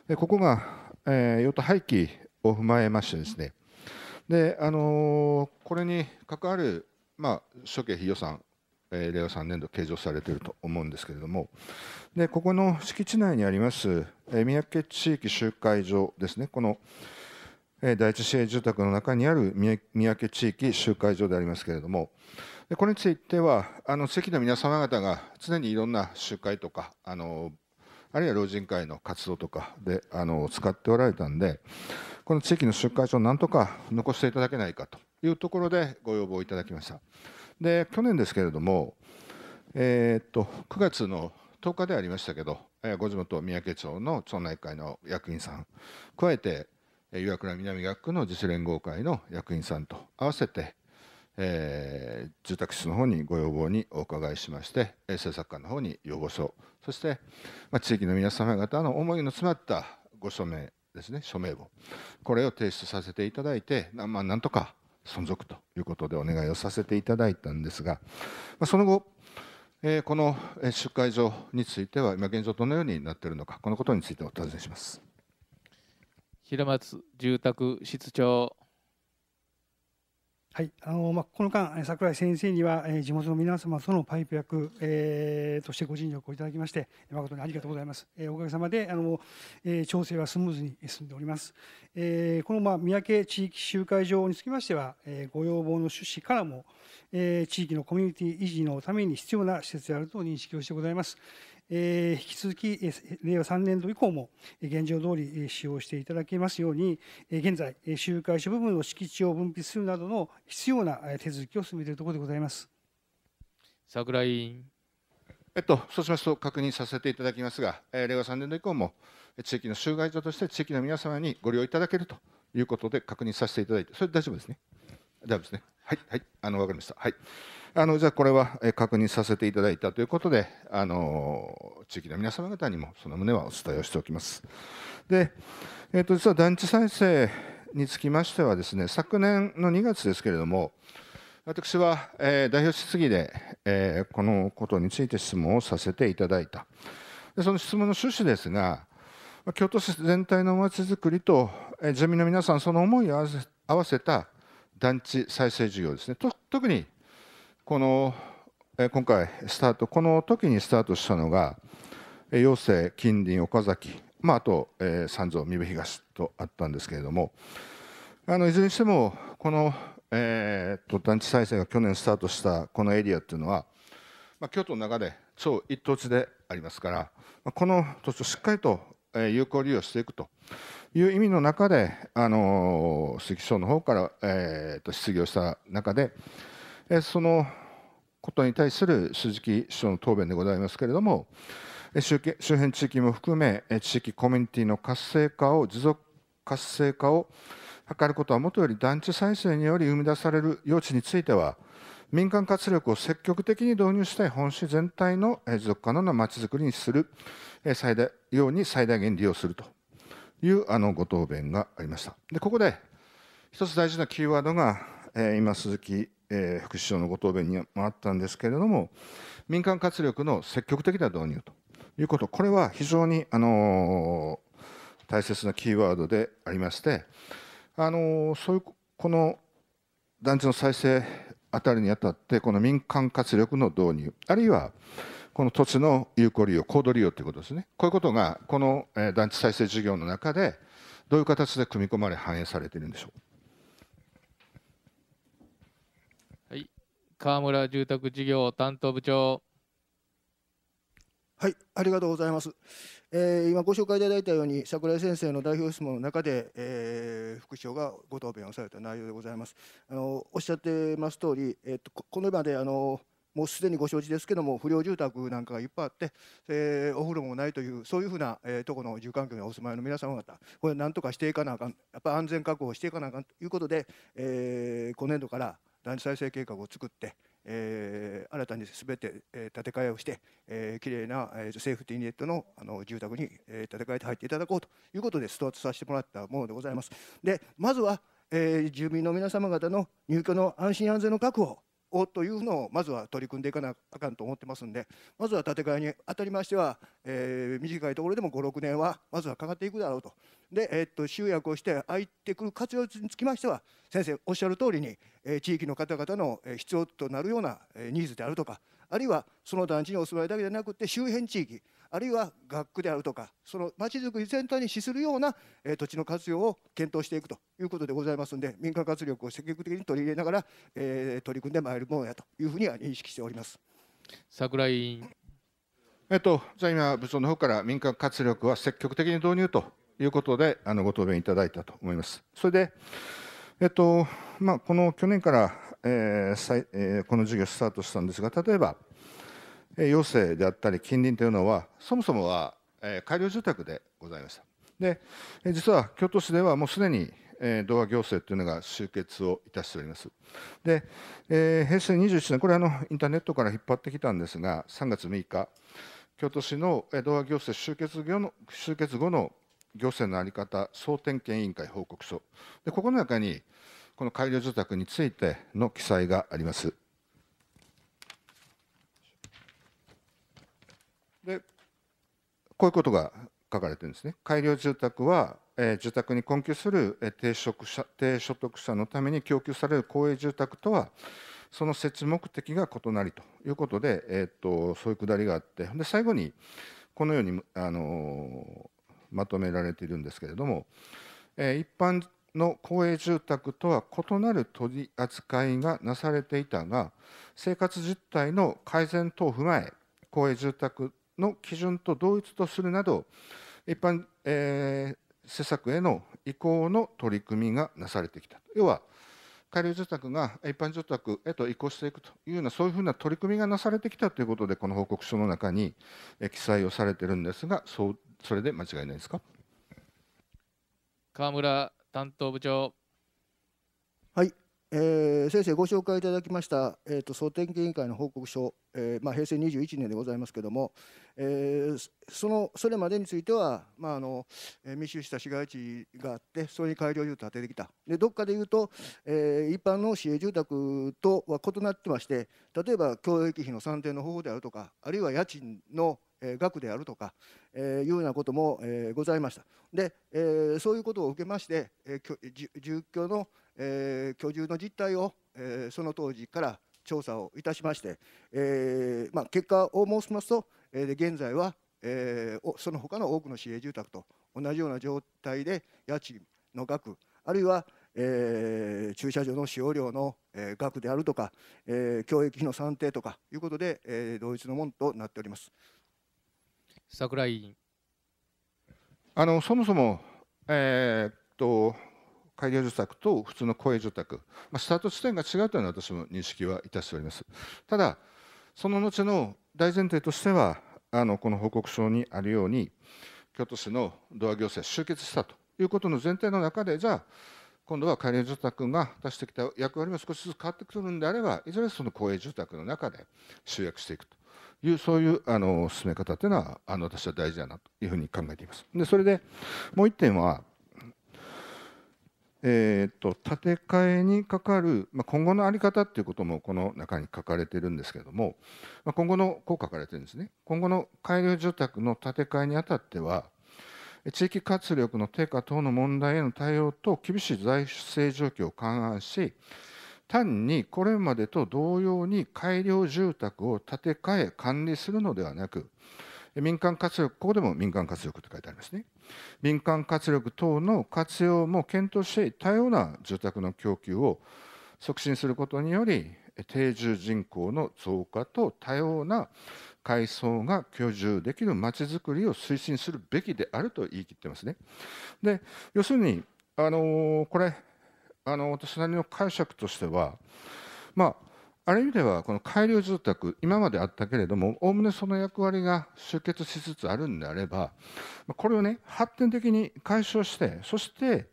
[SPEAKER 10] でここが、えー、用途廃棄を踏まえましてですねで、あのー、これに関わる、まあ、諸経費予算、えー、令和3年度計上されていると思うんですけれどもでここの敷地内にあります、えー、三宅地域集会所ですねこの、えー、第一市営住宅の中にある三宅地域集会所でありますけれどもでこれについてはあの席の皆様方が常にいろんな集会とかあのあるいは老人会の活動とかであの使っておられたんでこの地域の出荷所をなんとか残していただけないかというところでご要望いただきました。で去年ですけれども、えー、っと9月の10日でありましたけど、ご地元、三宅町の町内会の役員さん、加えて岩倉南学区の自主連合会の役員さんと合わせて、えー、住宅室の方にご要望にお伺いしまして、政策課の方に要望書、そして、まあ、地域の皆様方の思いの詰まったご署名ですね署名簿これを提出させていただいて、まあ、なんとか存続ということでお願いをさせていただいたんですが、まあ、その後、えー、この出会場については今現状どのようになっているのかこのことについてお尋ねします
[SPEAKER 1] 平松住宅室長
[SPEAKER 3] はい、あのまあ、この間、櫻井先生には、えー、地元の皆様とのパイプ役、えー、としてご尽力をいただきまして、誠にありがとうございます。えー、おかげさまであの、えー、調整はスムーズに進んでおります。えー、この、まあ、三宅地域集会場につきましては、えー、ご要望の趣旨からも、えー、地域のコミュニティ維持のために必要な施設であると認識をしてございます。え引き続き令和3年度以降も現状通り使用していただけますように、現在、集会所部分の敷地を分泌するなどの必要な手続きを進めているところでございます。
[SPEAKER 10] 桜井委員。えっと、そうしますと確認させていただきますが、え令和3年度以降も地域の集会所として地域の皆様にご利用いただけるということで確認させていただいて、それで大丈夫ですね。大丈夫ですね。はい、はい、あの、わかりました。はい。あのじゃあこれは確認させていただいたということで、あの地域の皆様方にもその旨はお伝えをしておきます。で、えー、と実は団地再生につきましてはですね、昨年の2月ですけれども、私は、え代表質疑で、えこのことについて質問をさせていただいた。でその質問の趣旨ですが、京都市全体のまちづくりと、え住民の皆さん、その思いを合わせた団地再生事業ですね、特にこの今回スタートこの時にスタートしたのが陽性近隣岡崎、まあ、あと、三蔵三部東とあったんですけれどもあのいずれにしてもこの、えーと、団地再生が去年スタートしたこのエリアというのは、まあ、京都の中で超一等地でありますから、まあ、この土地をしっかりと、有効利用していくという意味の中で、あの鈴木省の方から、えーと質疑をした中で、そのことに対する鈴木首相の答弁でございますけれども、周辺地域も含め、地域コミュニティの活性化を、持続活性化を図ることはもとより団地再生により生み出される用地については、民間活力を積極的に導入したい本市全体の持続可能なまちづくりにする最大ように最大限利用するというあのご答弁がありました。でここで一つ大事なキーワードが、え今、鈴木えー、副首相のご答弁にもあったんですけれども、民間活力の積極的な導入ということ、これは非常に、あのー、大切なキーワードでありまして、あのー、そういうこの団地の再生あたりにあたって、この民間活力の導入、あるいはこの土地の有効利用、高度利用ということですね、こういうことがこの団地再生事業の中で、どういう形で組み込まれ、反映されているんでしょう。
[SPEAKER 1] 川村住宅事業担当部長。
[SPEAKER 11] はい、ありがとうございます。えー、今ご紹介いただいたように桜井先生の代表質問の中で、えー、副長がご答弁をされた内容でございます。あのおっしゃってます通り、えっ、ー、とこの場であのもうすでにご承知ですけども不良住宅なんかがいっぱいあって、えー、お風呂もないというそういうふうな、えー、とこの住環境にお住まいの皆様方これ何とかしていかなあかんやっぱ安全確保していかなあかんということで、えー、今年度から団再生計画を作って、えー、新たにすべて、建て替えをして、えー、きれいな、セーフティーネットのあの住宅に、建て替えて入っていただこうということでスタートさせてもらったものでございます。でまずは、えー、住民の皆様方の入居の安心安全の確保をというのをまずは取り組んでいかなあかんと思ってますんでまずは建て替えに当たりましては、えー、短いところでも56年はまずはかかっていくだろうとで、えー、っと集約をして空いてくる活用につきましては先生おっしゃる通りに、えー、地域の方々の必要となるようなニーズであるとかあるいはその団地にお住まいだけでなくて周辺地域あるいは学区であるとかそのまちづくり全体に資するような、えー、土地の活用を検討していくということでございますので民間活力を積極的に取り入れながら、えー、取り組んでまいるものやというふうには認識しております
[SPEAKER 10] 桜井えっと、じゃあ今、部長の方から民間活力は積極的に導入ということで、あのご答弁いただいたと思います。それで、えっとまあ、この去年から、えーえー、この事業スタートしたんですが、例えば、えー、要請であったり、近隣というのは、そもそもは、えー、改良住宅でございました。で、えー、実は京都市ではもうすでに、えー、童話行政というのが集結をいたしております。で、えー、平成21年、これあの、インターネットから引っ張ってきたんですが、3月6日、京都市の童話行政集結業の集結後の行政のあり方総点検委員会報告書でここの中にこの改良住宅についての記載がありますでこういうことが書かれてるんですね改良住宅は、えー、住宅に困窮する、えー、低職者低所得者のために供給される公営住宅とはその設置目的が異なりということで、えー、っとそういうくだりがあってで最後にこのようにあのーまとめられているんですけれども、え一般の公営住宅とは異なる取り扱いがなされていたが、生活実態の改善等を踏まえ、公営住宅の基準と同一とするなど、一般、えー、施策への移行の取り組みがなされてきた。要は、改良住宅が一般住宅へと移行していくというような、そういうふうな取り組みがなされてきたということで、この報告書の中に記載をされてるんですが、そうそれで間違いないですか
[SPEAKER 1] 川村担当部長。
[SPEAKER 11] はい、えー、先生ご紹介いただきました、えーと、総点検委員会の報告書、えーまあ、平成21年でございますけれども、えー、そのそれまでについては、まああのえー、密集した市街地があってそれに改良住宅を建ててきたでどっかでいうと、えー、一般の市営住宅とは異なってまして例えば教育費の算定の方法であるとかあるいは家賃の額であるとかえー、いうようなことも、えー、ございました。で、えー、そういうことを受けまして、えー、住居の、えー、居住の実態を、えー、その当時から調査をいたしまして、えーまあ、結果を申しますと、えー、現在は、えー、その他の多くの市営住宅と同じような状態で家賃の額あるいは、えー、駐車場の使用料の、えー、額であるとか、えー、教育費の算定とかいうことで、えー、同一のものとなっております。
[SPEAKER 10] 桜井委員あのそもそも、えー、っと開業住宅と普通の公営住宅、まあ、スタート地点が違うというのは私も認識はいたしております。ただ、その後の大前提としては、あのこの報告書にあるように、京都市のドア行政、集結したということの前提の中で、じゃあ、今度は改良住宅が出してきた役割も少しずつ変わってくるんであれば、いずれその公営住宅の中で集約していくというそういうあの進め方っていうのはあの私は大事だなというふうに考えています。でそれでもう1点は、えーと、建て替えにかかる、まあ、今後の在り方っていうこともこの中に書かれてるんですけれども、まあ、今後のこう書かれてるんですね今後の改良住宅の建て替えにあたっては地域活力の低下等の問題への対応と厳しい財政状況を勘案し単にこれまでと同様に改良住宅を建て替え管理するのではなく民間活力ここでも民間活力と書いてありますね民間活力等の活用も検討して多様な住宅の供給を促進することにより定住人口の増加と多様な階層が居住できるまちづくりを推進するべきであると言い切ってますね。で要するにあのー、これあの私なりの解釈としては、まあ、ある意味ではこの改良住宅今まであったけれどもおおむねその役割が集結しつつあるんであればこれをね発展的に解消してそして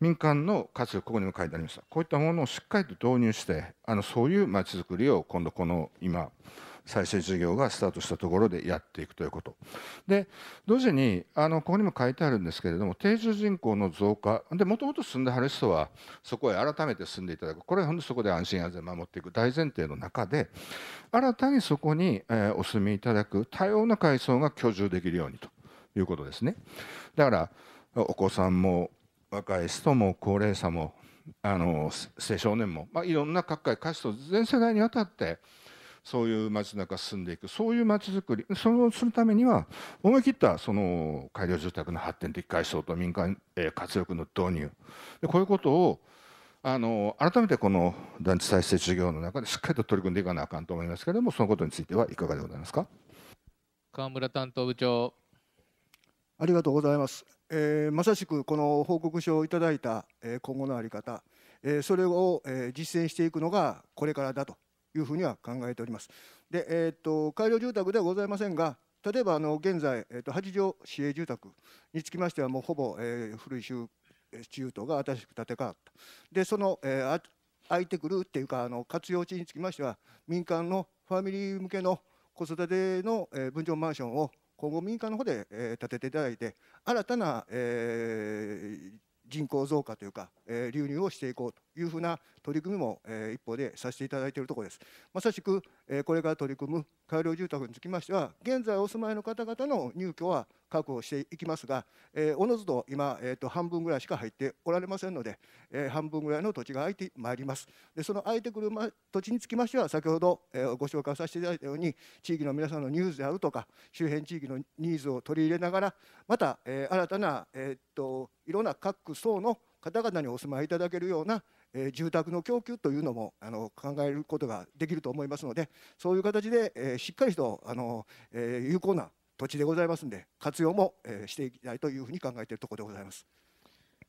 [SPEAKER 10] 民間の活用、ここにも書いてありました、こういったものをしっかりと導入して、あのそういうまちづくりを今度、この今、再生事業がスタートしたところでやっていくということで同時にあのここにも書いてあるんですけれども定住人口の増加でもともと住んではる人はそこへ改めて住んでいただくこれは本当そこで安心安全守っていく大前提の中で新たにそこに、えお住みいただく多様な階層が居住できるようにということですね。だからお子さんも若い人も高齢者もあの青少年も、まあ、いろんな各界各と全世代にわたってそういう街中進んでいくそういう街づくりそのするためには思い切ったその改良住宅の発展的改装と民間、え活力の導入でこういうことをあの改めてこの団地再生事業の中でしっかりと取り組んでいかなあかんと思いますけれどもそのことについてはいかがでございますか
[SPEAKER 1] 川村担当部長
[SPEAKER 10] ありがとうございます、えー、まさし
[SPEAKER 11] くこの報告書をいただいた、え今後のあり方、えそれを、え実践していくのがこれからだというふうには考えております。で、えーと、改良住宅ではございませんが、例えばあの現在、えーと、八条市営住宅につきましては、もうほぼ、えー、古い州中東が新しく建て替わった。でその、えー、空いてくるっていうかあの活用地につきましては民間のファミリー向けの子育ての、えー、分譲マンションを今後民間の方で、えー、建てていただいて新たな、えー、人口増加というか、えー、流入をしていこうというふうな取り組みも、えー、一方でさせていただいているところです。まさしく、えー、これから取り組む改良住宅につきましては、現在お住まいの方々の入居は確保していきますが、えー、おのずと今、えーと、半分ぐらいしか入っておられませんので、えー、半分ぐらいの土地が空いてまいります。でその空いてくる、ま、土地につきましては、先ほど、えー、ご紹介させていただいたように、地域の皆さんのニーズであるとか、周辺地域のニーズを取り入れながら、また、えー、新たな、えーといろんな各層の方々にお住まいいただけるようなえ住宅の供給というのもあの考えることができると思いますのでそういう形で、えしっかりとあの、え有効な土地でございますので活用も、えしていきたいというふうに考えているところでございます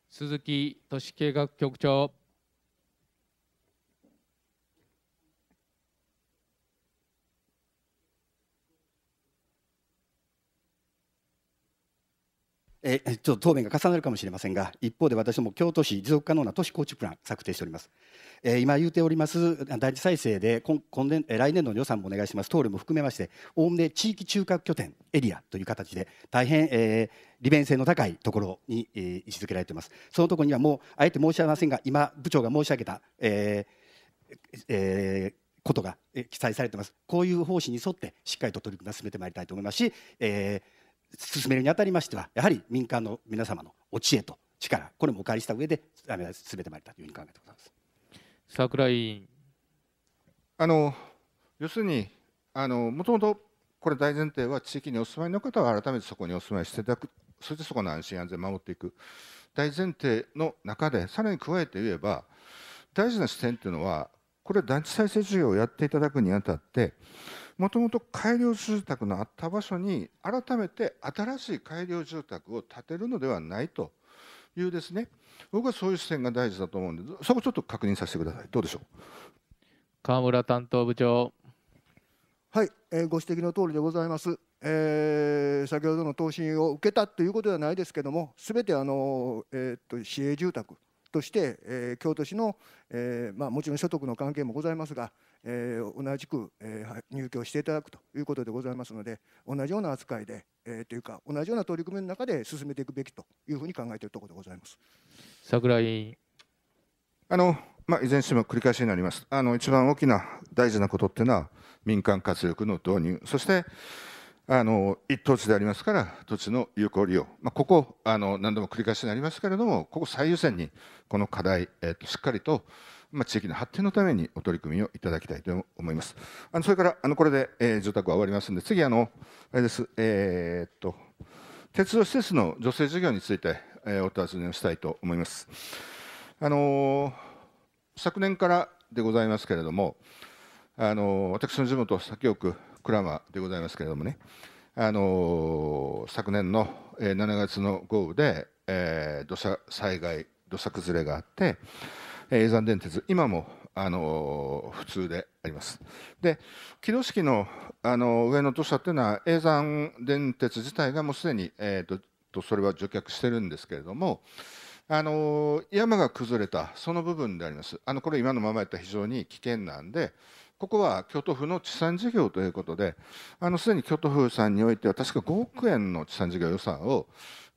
[SPEAKER 1] 鈴木都市計画局長
[SPEAKER 9] え ちょっと答弁が重なるかもしれませんが一方で私ども京都市持続可能な都市構築プラン策定しております、えー、今言うております第一再生で今今年来年度の予算もお願いします討論も含めましておおむね地域中核拠点エリアという形で大変、えー、利便性の高いところに、えー、位置づけられていますそのところにはもうあえて申し上げませんが今部長が申し上げた、ええーことが記載されてます。こういう方針に沿ってしっかりと取り組みを進めてまいりたいと思いますし、えー、進めるにあたりましてはやはり民間の皆様のお知恵と力これもお借りした上で進めてまいりたいというふうに考えてございます
[SPEAKER 1] 櫻井委員
[SPEAKER 9] あの要するにあのもともとこれ大
[SPEAKER 10] 前提は地域にお住まいの方は改めてそこにお住まいしていただくそしてそこの安心安全を守っていく大前提の中でさらに加えて言えば大事な視点というのはこれ団地再生事業をやっていただくにあたってもともと改良住宅のあった場所に改めて新しい改良住宅を建てるのではないというですね僕はそういう視点が大事だと思うんでそこちょっと確認させてくださいどうでしょう川村担当部長はい、えー、ご指摘の通りでございま
[SPEAKER 11] す、えー、先ほどの答申を受けたということではないですけどもすべてあの、えー、っと市営住宅として、えー、京都市の、えーまあ、もちろん所得の関係もございますが、えー、同じく、えー、入居していただくということでございますので同じような扱いで、えー、というか同じような取り組みの中で進めていくべきというふうに考えているところでございます
[SPEAKER 10] 桜井あの、まあ、いずれにしても繰り返しになりますあの一番大きな大事なことっていうのは民間活力の導入そしてあの一等地でありますから、土地の有効利用、まあ、ここあの、何度も繰り返しになりますけれども、ここ最優先に、この課題、えー、としっかりとまあ、地域の発展のためにお取り組みをいただきたいと思います。あのそれから、あのこれで、えー、住宅は終わりますので、次、あのあれです、えー、っと、鉄道施設の助成事業について、えー、お尋ねをしたいと思います。あの昨年からでございますけれども、あの私の地元、先京区鞍馬でございますけれどもね、あの昨年の7月の豪雨で、えー、土砂災害、土砂崩れがあって、えー、電鉄、今もあの普通であります。で、木戸式のあの上の土砂というのは、永山電鉄自体がもうすでに、えーと、とそれは除却してるんですけれども、あの山が崩れたその部分であります。あのこれ今のままやったら非常に危険なんで、ここは京都府の地産事業ということで、あのすでに京都府さんにおいては確か5億円の地産事業予算を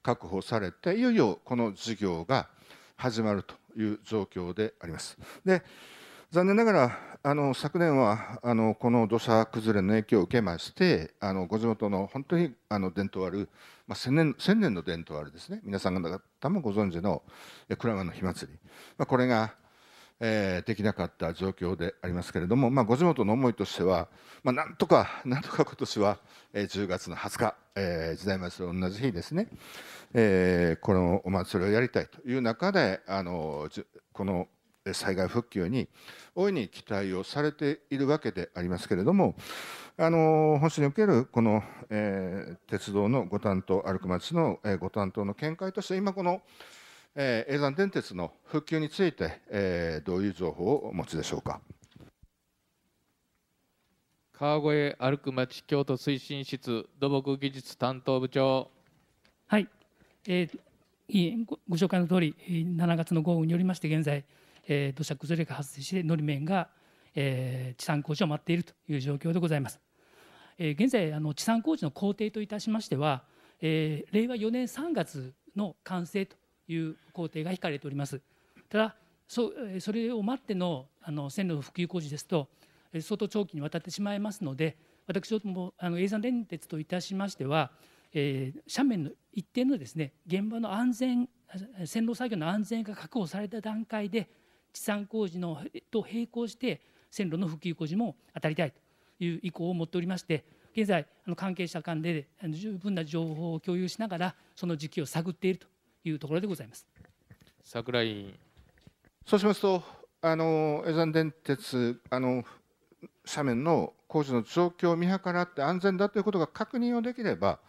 [SPEAKER 10] 確保されて、いよいよこの事業が始まるという状況であります。で残念ながらあの昨年はあのこの土砂崩れの影響を受けましてあのご地元の本当にあの伝統ある、まあ、千年千年の伝統あるですね皆さん方もご存知の鞍馬の火祭り、まあ、これがえー、できなかった状況でありますけれども、まあ、ご地元の思いとしては、まあ、なんとか、なんとか今年は、えー、10月の20日、えー、時代末と同じ日ですね、えー、このお祭りをやりたいという中で、あのこの災害復旧に大いに期待をされているわけでありますけれども、あの本市におけるこの、えー、鉄道のご担当、歩く町の、ご担当の見解として、今、このえー、永山電鉄の復旧について、えー、どういう情報をお持ちでしょうか。
[SPEAKER 1] 川越歩く町京都推進室土木技術担当部長。
[SPEAKER 12] はい、えー、ごご紹介の通り、7月の豪雨によりまして現在、えー、土砂崩れが発生してのり面が、えー、地産工事を待っているという状況でございます。えー、現在あの地産工事の工程といたしましては、えー、令和4年3月の完成という工程が引かれております。ただそそれを待ってのあの線路の復旧工事ですと相当長期にわたってしまいますので私どもあの永山電鉄といたしましては、えー、斜面の一定のですね現場の安全線路作業の安全が確保された段階で地産工事のと並行して線路の復旧工事も当たりたいという意向を持っておりまして現在関係者間で十分な情報を共有しながらその時期を探っているというところでございます
[SPEAKER 10] 櫻井そうしますとあの江山電鉄あの斜面の工事の状況を見計らって安全だということが確認をできれば、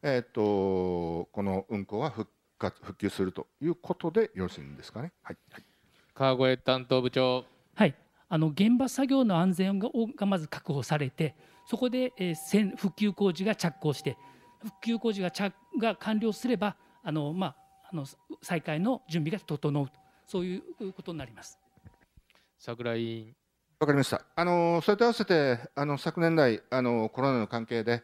[SPEAKER 10] えーと、この運行は復活復旧するということでよろしいんですかね。はい、
[SPEAKER 1] 川越担当部長
[SPEAKER 12] はいあの現場作業の安全ががまず確保されてそこで、えー、復旧工事が着工して復旧工事が着が完了すればあの、まあ、あの再開の準備が整うそういうことになります。
[SPEAKER 1] 桜井
[SPEAKER 10] わかりました。あのそれと合わせてあの昨年来あのコロナの関係で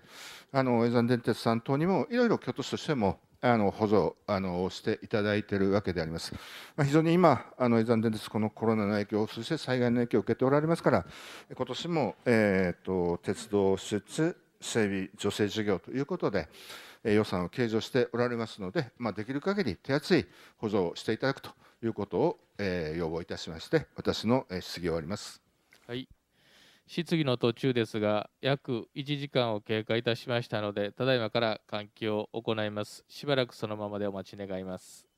[SPEAKER 10] 江山電鉄さん等にもいろいろ京都市としてもあの補助をしていただいているわけであります。まあ、非常に今江山電鉄このコロナの影響そして災害の影響を受けておられますから今年も、えーと鉄道施設整備助成事業ということで。予算を計上しておられますので、まあ、できる限り手厚い補助をしていただくということを、え要望いたしまして、私の質疑を終わります。
[SPEAKER 1] はい、質疑の途中ですが、約1時間を経過いたしましたので、ただいまから換気を行います。しばらくそのままでお待ち願います。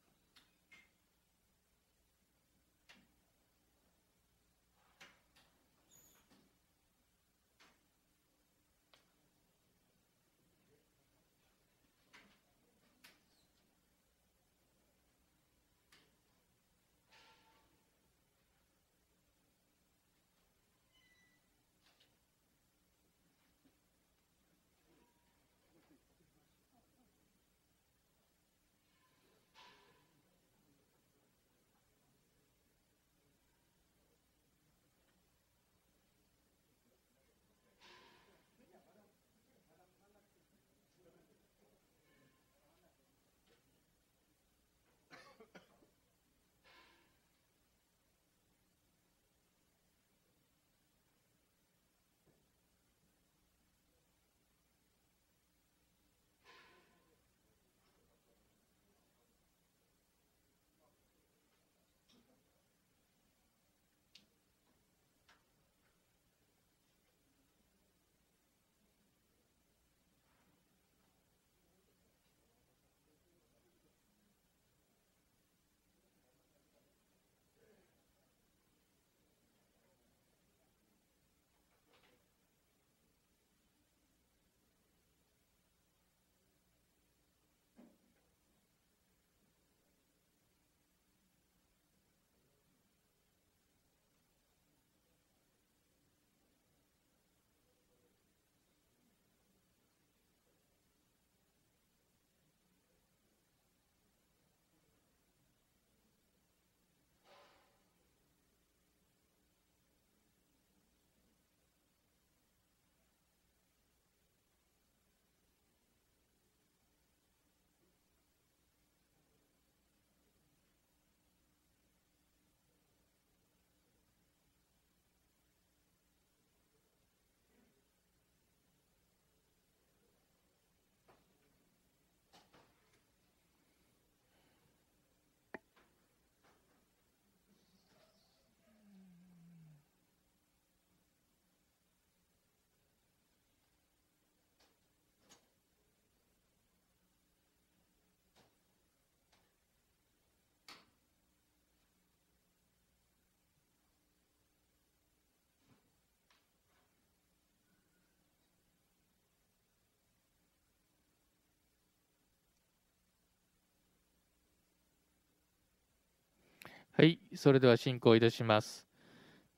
[SPEAKER 1] はい、それでは進行いたします。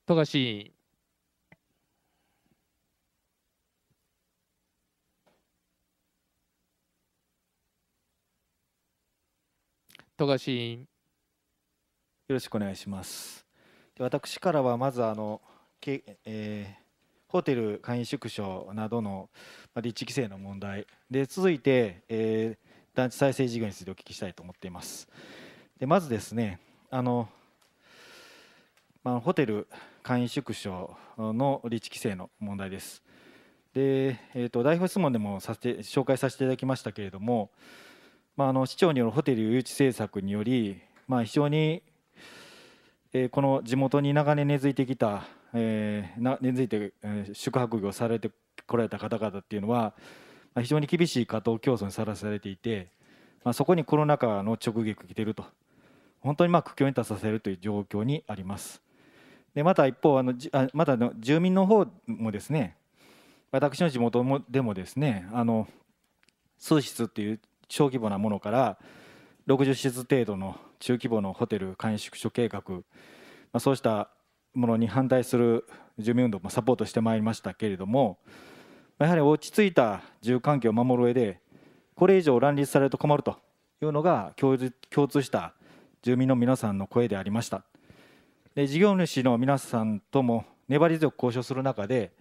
[SPEAKER 1] 富樫
[SPEAKER 13] 富樫よろしくお願いします。で私からはまずあのけ、えー、ホテル簡易宿所などの立地規制の問題で続いて、えー、団地再生事業についてお聞きしたいと思っています。でまずですねあの、まあ、ホテル簡易宿所の立地規制の問題です。で、えーと、と代表質問でもさせて紹介させていただきましたけれども、まあ、あの市長によるホテル誘致政策により、まあ、非常に、えー、この地元に長年根付いてきた、えー、な根付いて、えー、宿泊業されてこられた方々っていうのは、まあ、非常に厳しい過当競争にさらされていて、まあ、そこにコロナ禍の直撃が来ていると本当にまあ苦境に立たせるという状況にあります。でまた一方あのあまたの住民の方もですね私の地元もでもですねあの数室っていう小規模なものから60室程度の中規模のホテル簡易宿所計画、まあ、そうしたものに反対する住民運動もサポートしてまいりましたけれどもやはり落ち着いた住環境を守る上でこれ以上乱立されると困るというのが共通した住民の皆さんの声でありましたで事業主の皆さんとも粘り強く交渉する中で、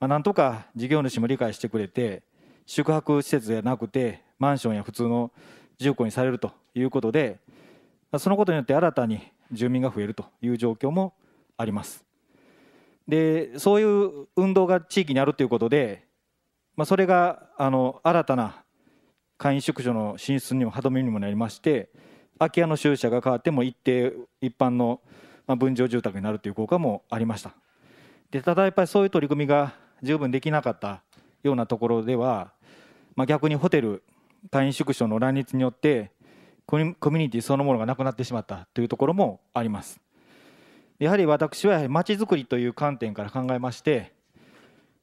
[SPEAKER 13] まあ、なんとか事業主も理解してくれて宿泊施設ではなくてマンションや普通の住戸にされるということでそのことによって新たに住民が増えるという状況もありますでそういう運動が地域にあるということで、まあ、それがあの新たな簡易宿所の進出にも歯止めにもなりまして空き家の収支が変わっても一定一般の分譲住宅になるという効果もありましたでただやっぱりそういう取り組みが十分できなかったようなところでは、まあ、逆にホテル会員縮小の乱立によってコミュニティそのものがなくなってしまったというところもありますやはり私はまちづくりという観点から考えまして、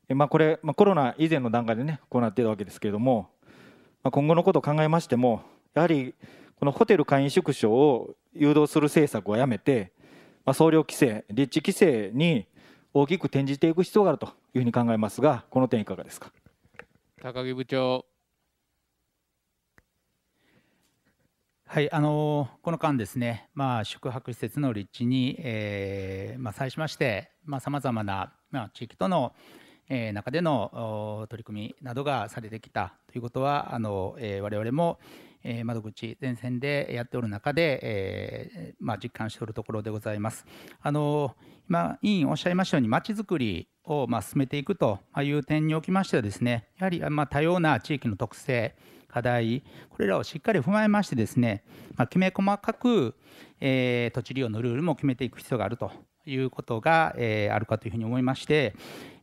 [SPEAKER 13] まあ、これ、まあ、コロナ以前の段階でね行っていたわけですけれども、まあ、今後のことを考えましてもやはりこのホテル会員縮小を誘導する政策をやめて、まあ、総量規制、立地規制に大きく転じていく必要があるというふうに考えますが、この点、いかがですか
[SPEAKER 1] 高木部長。
[SPEAKER 13] はい、あのこの間で
[SPEAKER 5] すね、まあ、宿泊施設の立地に、えーまあ、際しまして、さまざ、まな、まあ、地域との、えー、中での取り組みなどがされてきたということは、あのえれ我々も、え窓口前線でやっておる中で、えまあ、実感しておるところでございます。あの今委員おっしゃいましたようにまちづくりをま進めていくという点におきましてはですねやはりま多様な地域の特性課題これらをしっかり踏まえましてですね、まあ、きめ細かく、えー、土地利用のルールも決めていく必要があるということが、えー、あるかというふうに思いまして、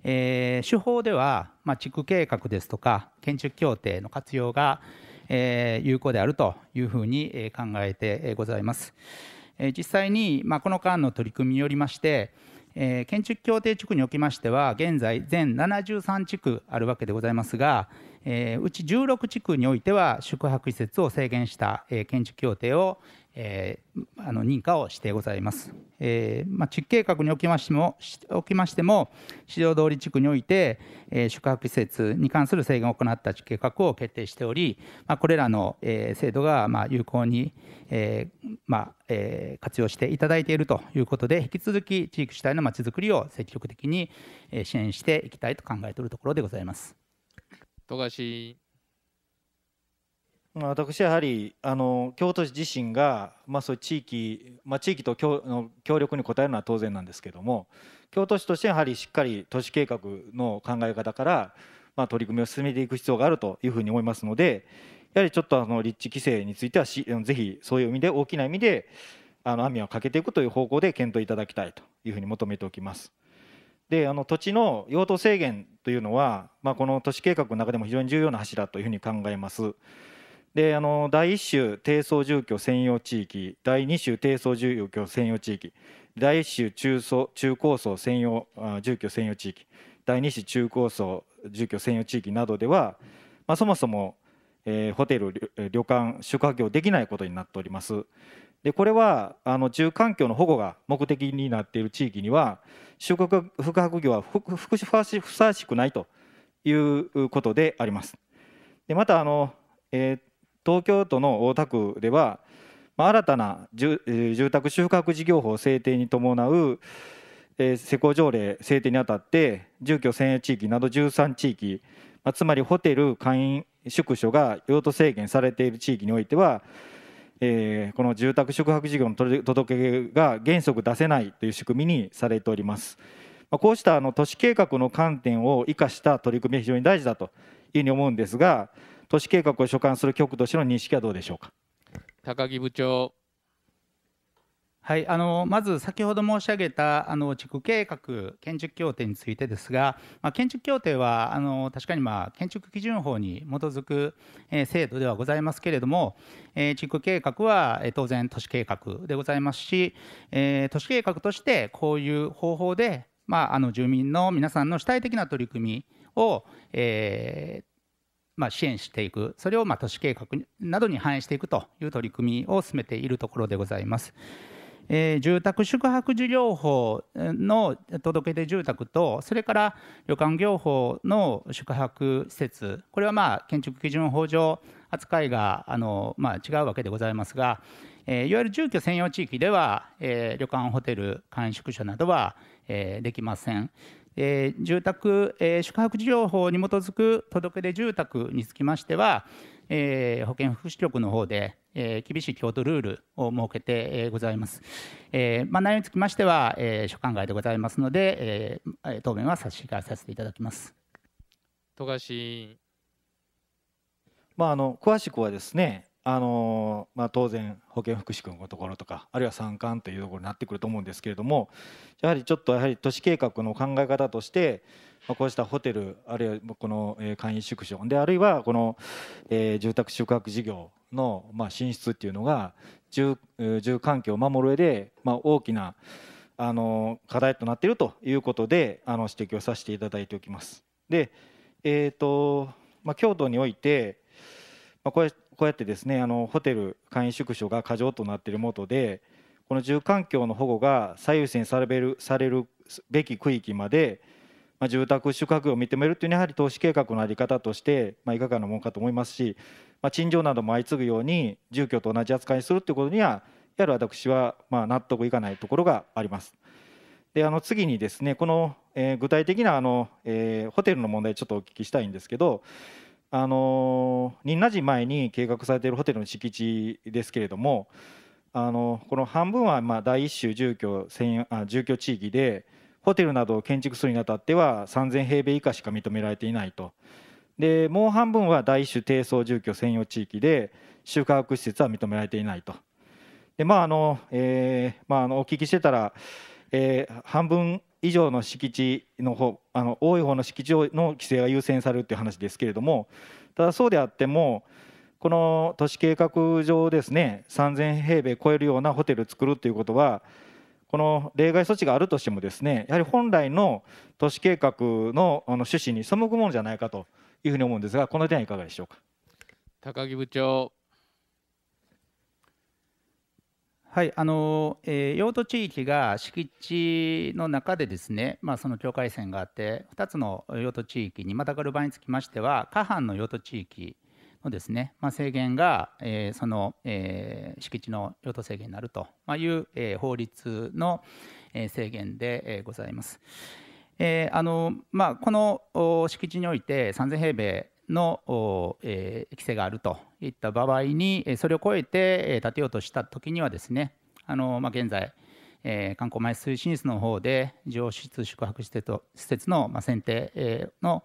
[SPEAKER 5] えー、手法では、まあ、地区計画ですとか建築協定の活用が、有効であるというふうに考えてございます。実際に、この間の取り組みによりまして、建築協定地区におきましては現在全73地区あるわけでございますがえー、うち16地区においては宿泊施設を制限した、えー、建築協定を、えー、あの認可をしてございます、えーまあ、地区計画におきましてもおきましても市場通り地区において、えー、宿泊施設に関する制限を行った地区計画を決定しており、まあ、これらの、えー、制度が、まあ、有効に、えーまあえー、活用していただいているということで引き続き地域主体のまちづくりを積極的に支援していきたいと考えているところでございます。
[SPEAKER 1] 富樫
[SPEAKER 13] 私はやはりあの京都市自身が、まあ、そういう地域、まあ、地域と協の協力に応えるのは当然なんですけども京都市としてはやはりしっかり都市計画の考え方から、まあ、取り組みを進めていく必要があるというふうに思いますのでやはりちょっとあの立地規制についてはしぜひそういう意味で大きな意味であの網をかけていくという方向で検討いただきたいというふうに求めておきます。であの土地の用途制限というのは、まあ、この都市計画の中でも非常に重要な柱というふうに考えます。であの第1州低層住居専用地域第2州低層住居専用地域第1州中層中高層専用住居専用地域第2種中高層住居専用地域などでは、まあ、そもそも、えー、ホテル旅館宿泊業できないことになっております。でこれはあの住環境の保護が目的になっている地域には就学宿泊業はふさわしくないということであります。でまたあの、えー、東京都の大田区では、まあ、新たな住住宅宿泊事業法制定に伴う、えー、施工条例制定にあたって住居専用地域など13地域、まあ、つまりホテル会員宿所が用途制限されている地域においてはえー、この住宅宿泊事業の届けが原則出せないという仕組みにされております。まあ、こうしたあの都市計画の観点を生かした取り組みは非常に大事だというふうに思うんですが、都市計画を所管する局としての認識はどうでしょうか。
[SPEAKER 5] 高木部長はい、あのまず先ほど申し上げたあの地区計画建築協定についてですが、まあ、建築協定はあの確かに、まあ、建築基準法に基づく、えー、制度ではございますけれども、えー、地区計画は、えー、当然都市計画でございますし、えー、都市計画としてこういう方法で、まあ、あの住民の皆さんの主体的な取り組みを、えー、まあ、支援していく、それをまあ都市計画などに反映していくという取り組みを進めているところでございます。えー、住宅宿泊事業法の届け出住宅と、それから旅館業法の宿泊施設、これはまあ建築基準法上、扱いがあの、まあ、違うわけでございますが、えー、いわゆる住居専用地域では、えー、旅館、ホテル、簡易宿舎などは、えー、できません。えー、住宅、えー、宿泊事業法に基づく届け出住宅につきましては、えー、保健福祉局の方で、えー、厳しい京都ルールを設けて、えー、ございます。えーまあ、内容につきましては、えー、所管外でございますので、え
[SPEAKER 13] ー、答弁は差し控えさせていただきます。
[SPEAKER 1] 富樫
[SPEAKER 13] まあ、あの詳しくはですねあのまあ、当然保健福祉局のところとかあるいは参観というところになってくると思うんですけれどもやはりちょっとやはり都市計画の考え方としてこうしたホテルあるいはこの簡易縮小であるいはこの住宅宿泊事業のまあ進出っていうのが住住環境を守る上でまあ大きなあの課題となっているということであの指摘をさせていただいておきます。で、えーとまあ、京都において、まあ、こうやこうやってですねあのホテル簡易宿所が過剰となっているもとでこの住環境の保護が最優先されるされるべき区域までまあ、住宅宿泊を認めるというのはやはり投資計画の在り方として、まあ、いかがなものかと思いますし、まあ、陳情なども相次ぐように住居と同じ扱いにするということにはやはり私はまあ納得いかないところがあります。であの次にですねこの、えー、具体的なあの、えー、ホテルの問題ちょっとお聞きしたいんですけどあの仁和寺前に計画されているホテルの敷地ですけれどもあのこの半分はまあ第1種住居専あ住居地域でホテルなどを建築するにあたっては3000平米以下しか認められていないとでもう半分は第一種低層住居専用地域で宿泊施設は認められていないとでまああの、えーまあ、あのお聞きしてたら、えー、半分以上の敷地の方あの多い方の敷地の規制が優先されるという話ですけれどもただそうであってもこの都市計画上ですね3000平米超えるようなホテルを作るということはこの例外措置があるとしてもですねやはり本来の都市計画のあの趣旨に背くものじゃないかというふうに思うんですがこの点はいかがでしょうか
[SPEAKER 1] 高木部長
[SPEAKER 13] は
[SPEAKER 5] いあのえー、用途地域が敷地の中でですね、まあ、その境界線があって2つの用途地域にまたがる場合につきましては下半の用途地域のですね、まあ、制限が、えー、その、えー、敷地の用途制限になるという、えー、法律の、え制限で、えございます。えあのまあ、この敷地において3000平米の、え規制があるといった場合にそれを超えて建てようとした時にはですねあの、まあ、現在えー、観光前推進室の方で上質宿泊施設施設の、まあ、選定、えー、の、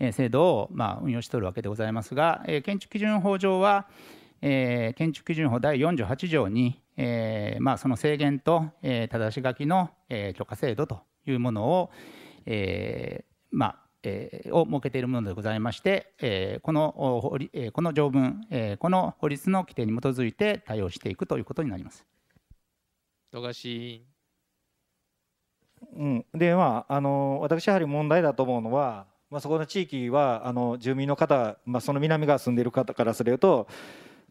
[SPEAKER 5] えー、制度を、まあ、運用しておるわけでございますが、えー、建築基準法上は、えー、建築基準法第48条に、えーまあ、その制限と、えー、正し書きの、えー、許可制度というものを、えーまあえー、を設けているものでございまして、えー、この法えー、この条文、えー、この法律の規定に基づいて対応していくということになります。
[SPEAKER 13] 富樫うん、でまああの私やはり問題だと思うのは、まあ、そこの地域はあの住民の方、まあ、その南側住んでいる方からすると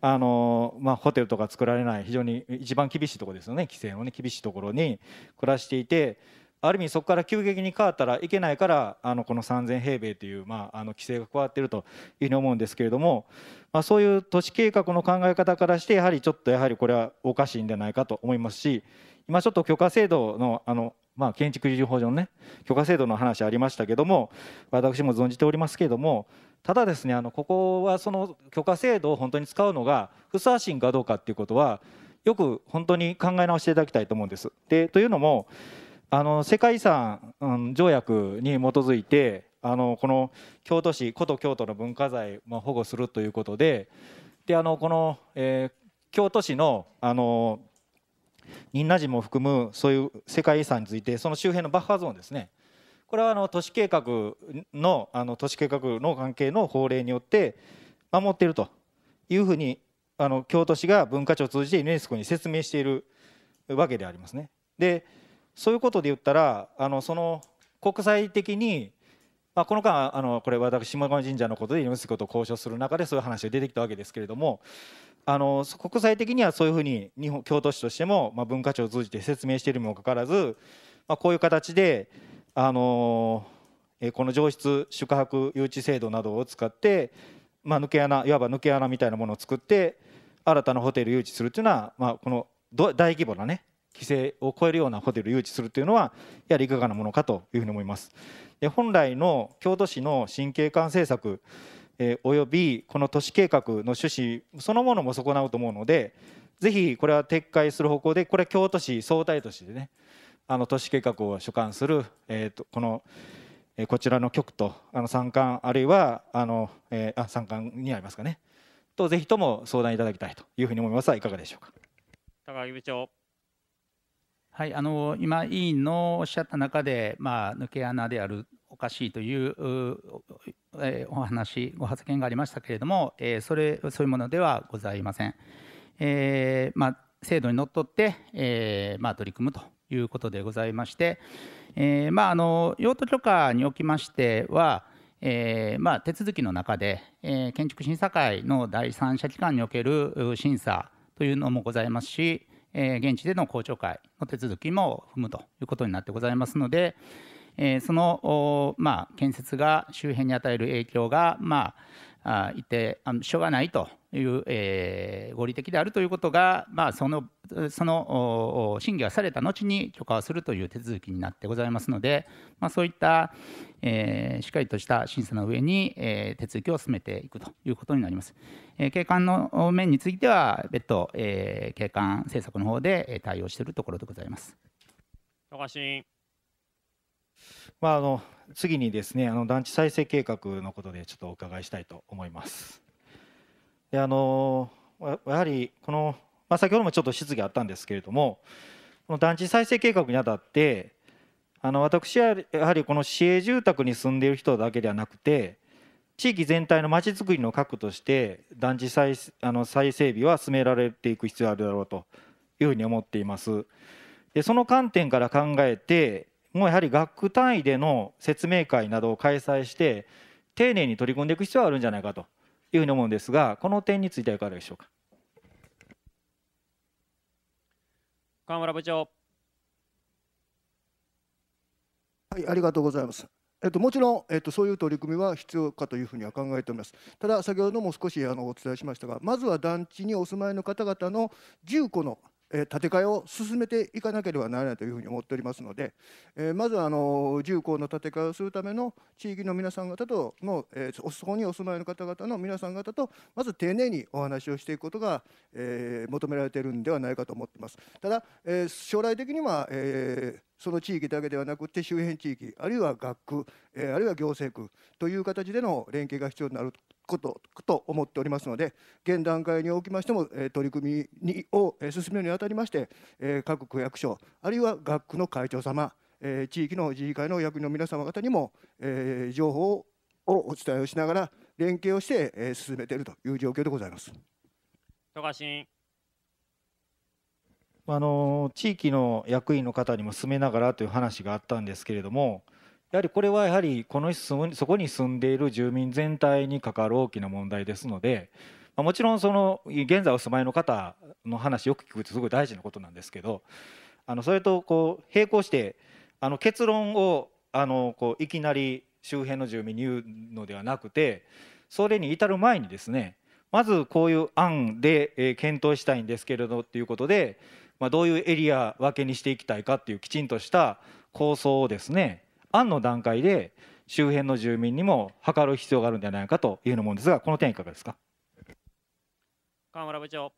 [SPEAKER 13] あの、まあ、ホテルとか作られない非常に一番厳しいところですよね規制のね厳しいところに暮らしていて。ある意味そこから急激に変わったらいけないからあのこの3000平米という、まあ、あの規制が加わっているというふうに思うんですけれども、まあ、そういう都市計画の考え方からしてやはりちょっとやはりこれはおかしいんじゃないかと思いますし今ちょっと許可制度のあの、まあ、建築事準法上の、ね、許可制度の話ありましたけども私も存じておりますけれどもただですねあのここはその許可制度を本当に使うのがふさわしいかどうかということはよく本当に考え直していただきたいと思うんです。でというのもあの世界遺産、うん、条約に基づいてあのこの京都市古都京都の文化財、を保護するということでであのこの、えー、京都市のの仁和寺も含むそういう世界遺産についてその周辺のバッファーゾーンですねこれはあの都市計画のあの都市計画の関係の法令によって守っているというふうにあの京都市が文化庁を通じてユネスコに説明しているわけでありますね。でそういうことで言ったらあのその国際的に、まあ、この間あのこれ私下川神社のことでス子と交渉する中でそういう話が出てきたわけですけれどもあの国際的にはそういうふうに日本京都市としても、まあ、文化庁を通じて説明しているにもかかわらず、まあ、こういう形で、あのえこの上質宿泊誘致制度などを使って、まあ、抜け穴いわば抜け穴みたいなものを作って新たなホテル誘致するというのは、まあ、この大規模なね規制を超えるようなホテル誘致するというのはやはりいかがなものかというふうに思います。で本来の京都市の新景観政策、えー、およびこの都市計画の趣旨そのものも損なうと思うのでぜひこれは撤回する方向でこれは京都市総体としてねあの都市計画を所管する、えーと、このこちらの局とあの参観あるいはあの、えー、あ参観にありますかねとぜひとも相談いただきたいというふうに思いますがいかがでしょうか
[SPEAKER 7] 高木部長
[SPEAKER 5] はい、あの今、委員のおっしゃった中で、まあ、抜け穴である、おかしいというえお話、ご発言がありましたけれども、えそれそういうものではございません。えー、まあ、制度にのっとって、えー、まあ、取り組むということでございまして、えー、まあ、あの用途許可におきましては、えー、まあ、手続きの中で、え建築審査会の第三者機関における審査というのもございますし、え現地での公聴会の手続きも踏むということになってございますので、えその、まあ、建設が周辺に与える影響が、まああいてあしょうがないという、えー、合理的であるということが、まあ、そのその審議がされた後に許可をするという手続きになってございますので、まあ、そういった、えー、しっかりとした審査の上に、えー、手続きを進めていくということになります、えー、景観の面については別途、えー、景観政策の方で
[SPEAKER 13] 対応しているところでございます。
[SPEAKER 11] 高橋
[SPEAKER 13] まあ、あの次にですねあの団地再生計画のことでちょっとお伺いしたいと思います。であのやはりこの、まあ、先ほどもちょっと質疑あったんですけれどもこの団地再生計画にあたってあの私はやはりこの市営住宅に住んでいる人だけではなくて地域全体のまちづくりの核として団地再あの再整備は進められていく必要あるだろうというふうに思っています。でその観点から考えてもやはり学区単位での説明会などを開催して丁寧に取り組んでいく必要はあるんじゃないかというふうに思うんですがこの点についてはいかがでしょうか
[SPEAKER 14] 河村部長
[SPEAKER 13] はいありがとうございま
[SPEAKER 11] すえっと、もちろん、えっと、そういう取り組みは必要かというふうには考えております。ただ、先ほども少しあのお伝えしましたが、まずは団地にお住まいの方々の住戸のえ建て替えを進めていかなければならないというふうに思っておりますので、えまずあの重工の建て替えをするための地域の皆さん方との、えー、そこにお住まいの方々の皆さん方とまず丁寧にお話をしていくことが、え求められているんではないかと思っています。ただ、え将来的には、えーその地域だけではなくて周辺地域あるいは学区、えあるいは行政区という形での連携が必要になることと思っておりますので現段階におきましても取り組みにを進めるにあたりまして各区役所あるいは学区の会長様地域の自治会の役員の皆様方にも情報をお伝えをしながら連携をして進めていると
[SPEAKER 13] いう状況でございます。富樫あの地域の役員の方にも進めながらという話があったんですけれども、やはりこれはやはりこのそこに住んでいる住民全体に関わる大きな問題ですので、まあ、もちろんその現在お住まいの方の話よく聞くとすごい大事なことなんですけどあのそれとこう並行してあの結論をあのこういきなり周辺の住民に言うのではなくてそれに至る前にですねまずこういう案で、え検討したいんですけれどということで、まあ、どういうエリア分けにしていきたいかっていうきちんとした構想をですね案の段階で周辺の住民にも図る必要があるんじゃないかというふうに思うんですが、この点、いかがですか
[SPEAKER 14] 河村部長。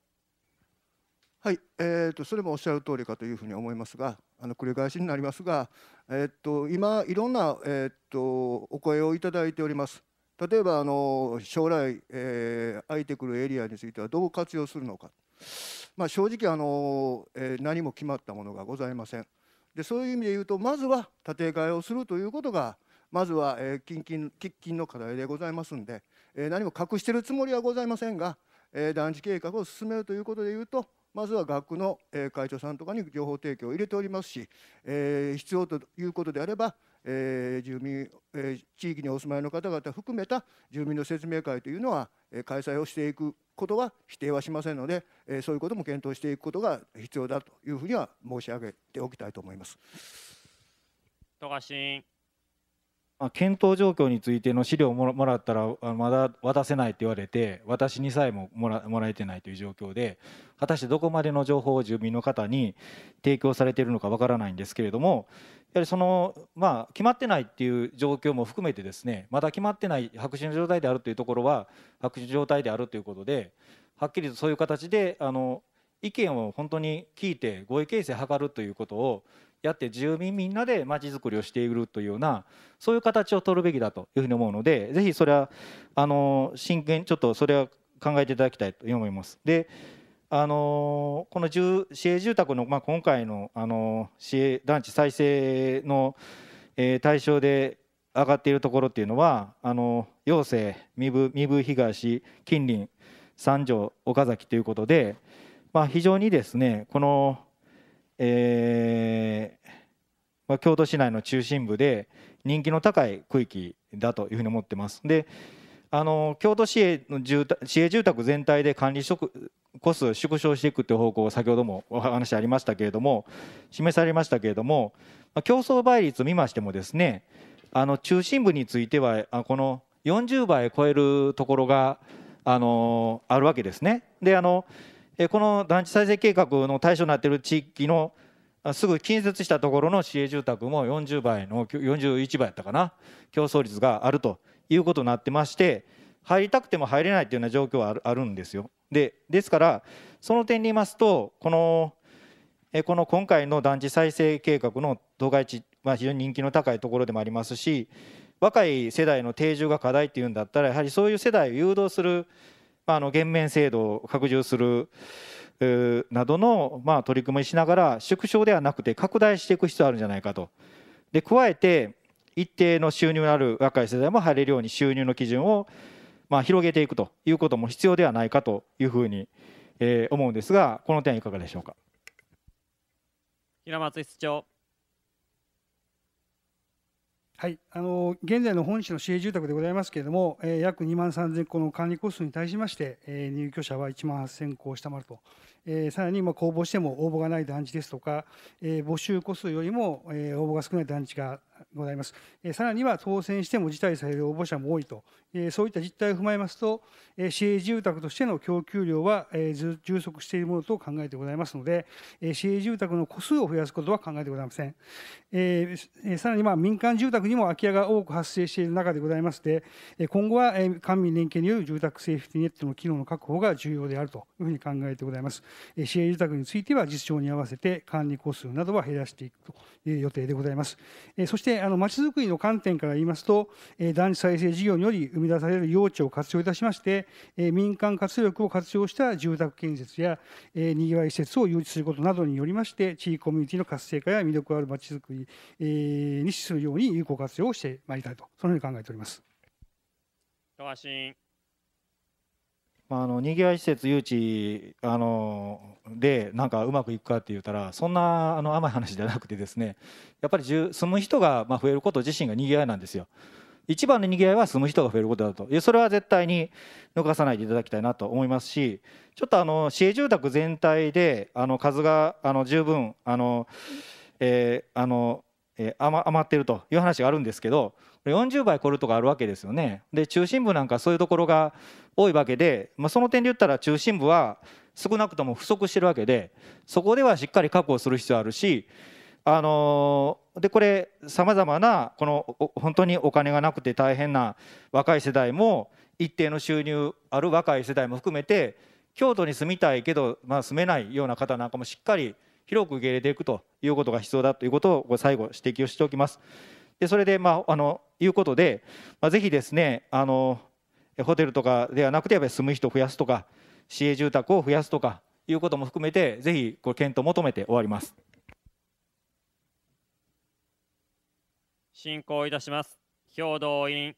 [SPEAKER 11] はい、えーと、それもおっしゃる通りかというふうに思いますが、あの繰り返しになりますが、えーと、今、いろんな、えーと、とお声をいただいております。例えばあの将来、えー、空いてくるエリアについてはどう活用するのか、まあ、正直あの、えー、何も決まったものがございません。でそういう意味で言うとまずは建て替えをするということがまずは、え喫緊の課題でございますんで、え何も隠しているつもりはございませんが、えー、団地計画を進めるということで言うとまずは学区の会長さんとかに情報提供を入れておりますし、え必要ということであればえー、住民、えー、地域にお住まいの方々含めた住民の説明会というのは、えー、開催をしていくことは否定はしませんので、えー、そういうことも検討していくことが必要だというふうには申し上げておきたいと思います。富樫
[SPEAKER 13] まあ、検討状況についての資料をもらったらまだ渡せないって言われて私にさえももらもらえてないという状況で果たしてどこまでの情報を住民の方に提供されているのかわからないんですけれどもやはりその、まあ、決まってないっていう状況も含めてですねまだ決まってない白紙の状態であるというところは白紙の状態であるということではっきりとそういう形であの意見を本当に聞いて合意形成を図るということをやって住民みんなでまちづくりをしているというようなそういう形を取るべきだというふうに思うのでぜひそれはあの真剣ちょっとそれは考えていただきたいと思います。であのこの住市営住宅の、まあ、今回の、あの市営団地再生の、えー、対象で上がっているところっていうのは、あの陽性、身分東、近隣、三条、岡崎ということで、まあ、非常にですねこの、えーまあ、京都市内の中心部で人気の高い区域だというふうに思ってます。であの京都市営の住宅市営住宅全体で管理職スト縮小していくという方向、先ほどもお話ありましたけれども、示されましたけれども、競争倍率を見ましても、ですねあの中心部については、この40倍超えるところがあのあるわけですね。であのこの団地再生計画の対象になっている地域のすぐ近接したところの市営住宅も40倍の41倍だったかな競争率があるということになってまして入りたくても入れないというような状況はあるんですよ。でですからその点で言いますとこのえこの今回の団地再生計画の当該地は非常に人気の高いところでもありますし若い世代の定住が課題っていうんだったらやはりそういう世代を誘導する、まあ、の減免制度を拡充するなどの、ま取り組みしながら縮小ではなくて拡大していく必要あるんじゃないかと。で加えて一定の収入のある若い世代も入れるように収入の基準をまあ広げていくということも必要ではないかというふうにえ思うんですが、この点いかがでしょうか。
[SPEAKER 15] 平松室長。
[SPEAKER 3] はい、あの現在の本市の市営住宅でございますけれども、えー、約2万3000戸の管理コストに対しまして、えー、入居者は1万8000戸を下回ると、えー、さらに今公募しても応募がない団地ですとか、えー、募集個数よりも、えー、応募が少ない団地がございます。さらには当選しても辞退される応募者も多いと、そういった実態を踏まえますと、市営住宅としての供給量は充足しているものと考えてございますので、市営住宅の個数を増やすことは考えてございません。さらにま民間住宅にも空き家が多く発生している中でございまして、今後は官民連携による住宅セーフティネットの機能の確保が重要であるというふうに考えてございます。市営住宅については実証に合わせて管理個数などは減らしていくという予定でございます。そしてしてあの町づくりの観点から言いますと、え団地再生事業により生み出される用地を活用いたしまして、え民間活力を活用した住宅建設や、えにぎわい施設を誘致することなどによりまして地域コミュニティの活性化や魅力ある町づくり、えに資するように有効活用をしてまいりたいとそのように考えております。
[SPEAKER 1] 高橋
[SPEAKER 13] あのにぎわい施設誘致あのでなんかうまくいくかって言ったらそんなあの甘い話じゃなくてですね やっぱり住む人がま増えること自身がにぎわいなんですよ。一番のにぎわいは住む人が増えることだといそれは絶対に逃さないでいただきたいなと思いますしちょっとあの市営住宅全体であの数があの十分あの、えーあのえー、余っているという話があるんですけど40倍コルトがあるわけですよねで中心部なんかそういうところが多いわけで、まあ、その点で言ったら中心部は少なくとも不足してるわけでそこではしっかり確保する必要あるしあのー、でこれさまざまなこの本当にお金がなくて大変な若い世代も一定の収入ある若い世代も含めて京都に住みたいけど、まあ、住めないような方なんかもしっかり広く受け入れていくということが必要だということを最後指摘をしておきます。でそれで、まあ、あのいうことで、まあ、ぜひですねあのホテルとかではなくてやっぱり住む人を増やすとか市営住宅を増やすとかいうことも含めてぜひこれ検討を求めて終わります
[SPEAKER 7] 進行いたします兵道委員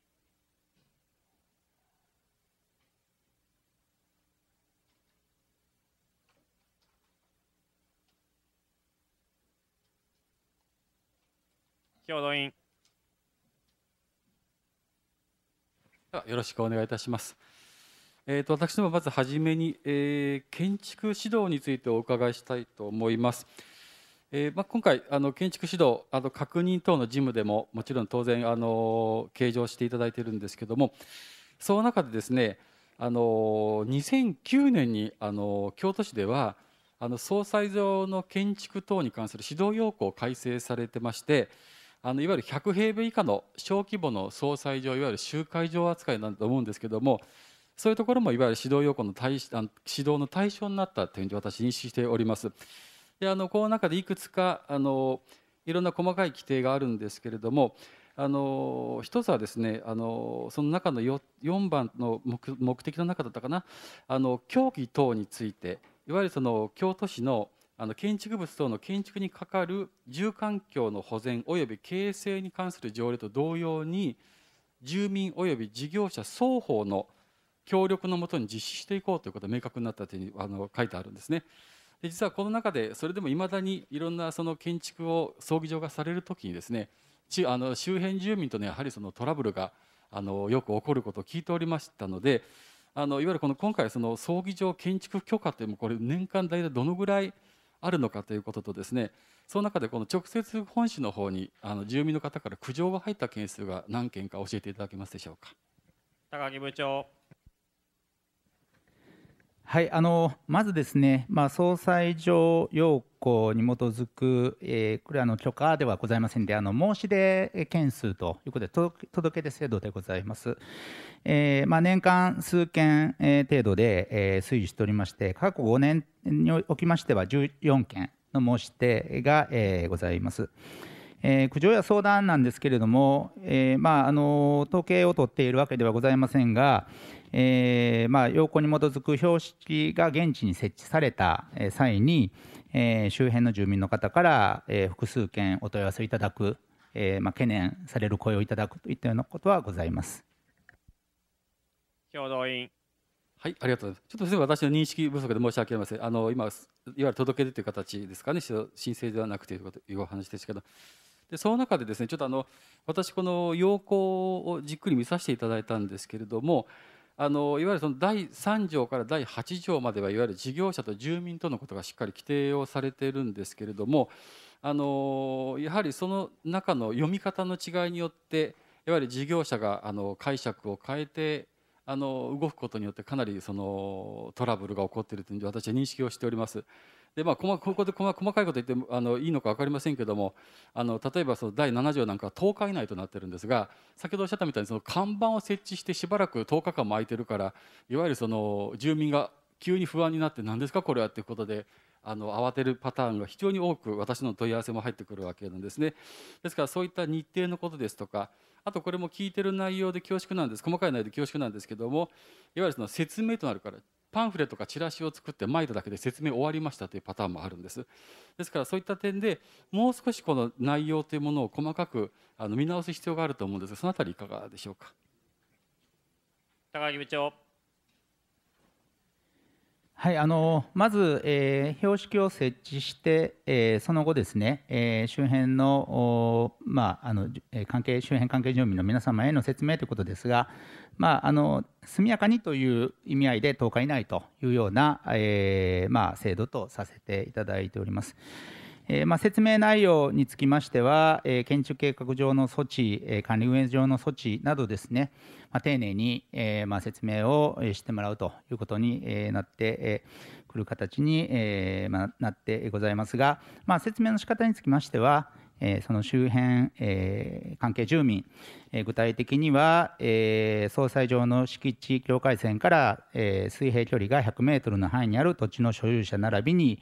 [SPEAKER 1] 兵道委員
[SPEAKER 16] よろしくお願いいたします。えーと、私どもまずはじめに、えー、建築指導についてお伺いしたいと思います。えーまあ、今回あの建築指導あの確認等の事務でももちろん当然あの計上していただいているんですけどもその中でですねあの2009年にあの京都市ではあの総裁上の建築等に関する指導要項を改正されてましてあのいわゆる100平米以下の小規模の総裁場いわゆる集会場扱いなんだと思うんですけどもそういうところもいわゆる指導要項の対あの指導の対象になったというふうに私認識しております。であのこの中でいくつかあのいろんな細かい規定があるんですけれどもあの一つはですねあのその中の 4, 4番の目的の中だったかなあの教義等についていわゆるその京都市のあの建築物等の建築にかかる住環境の保全及び形成に関する条例と同様に住民及び事業者双方の協力のもとに実施していこうということが明確になったというあの書いてあるんですね。で実はこの中でそれでもいまだにいろんなその建築を葬儀場がされるときにですねあの周辺住民とのやはりそのトラブルがあのよく起こることを聞いておりましたのであのいわゆるこの今回その葬儀場建築許可というのもこれ年間大体どのぐらいあるのかということとですねその中でこの直接本市の方にあの住民の方から苦情が入った件数が何件か教えていただけますでしょうか
[SPEAKER 17] 高木部長
[SPEAKER 5] はい、あのまずですね、まあ、総裁上要項に基づく、えー、これはの許可ではございませんで、あの申し出件数ということで、届け出制度でございます。えー、まあ、年間数件、えー、程度で、え推移しておりまして、過去5年におきましては14件の申し出が、えございます。えー、苦情や相談なんですけれども、えー、まあ、あの統計を取っているわけではございませんが、えー、まあ、要項に基づく標識が現地に設置された際に、えー、周辺の住民の方から、えー、複数件お問い合わせいただく、えまあ、懸念される声をいただくといったようなことはございます。
[SPEAKER 16] 共同委員はい、ありがとうございます。ちょっとすみ私の認識不足で申し訳ありません。あの今いわゆる届け出という形ですかね、申請ではなくてというお話ですけど、でその中でですね、ちょっとあの私この要項をじっくり見させていただいたんですけれども、あのいわゆるその第3条から第8条まではいわゆる事業者と住民とのことがしっかり規定をされているんですけれどもあのやはりその中の読み方の違いによっていわゆる事業者があの解釈を変えてあの動くことによってかなりそのトラブルが起こっているというに私は認識をしております。でまあここで細かいこと言ってあのいいのか分かりませんけどもあの例えばその第7条なんかは10日以内となっているんですが先ほどおっしゃったみたいにその看板を設置してしばらく10日間も空いてるからいわゆるその住民が急に不安になって何ですかこれはということであの慌てるパターンが非常に多く私の問い合わせも入ってくるわけなんですね。ですからそういった日程のことですとかあとこれも聞いてる内容で恐縮なんです細かい内容で恐縮なんですけどもいわゆるその説明となるからパンフレットかチラシを作って前いだけで説明終わりましたというパターンもあるんですですからそういった点でもう少しこの内容というものを細かくあの見直す必要があると思うんですがそのあたりいかがでしょうか
[SPEAKER 1] 高木部長
[SPEAKER 5] はい、あのまず、えー、標識を設置して、えー、その後ですね、えー、周辺の,、まあ、あの関係周辺関係住民の皆様への説明ということですが、まあ、あの速やかにという意味合いで10日以内というような、えまあ、制度とさせていただいております。えー、まあ、説明内容につきましては、えー、建築計画上の措置、えー、管理運営上の措置などですね、まあ、丁寧に、えまあ、説明をしてもらうということに、えなってくる形に、えまなってございますが、ま説明の仕方につきましては、えその周辺、え関係住民、え具体的には、え総裁上の敷地境界線から、え水平距離が100メートルの範囲にある土地の所有者並びに、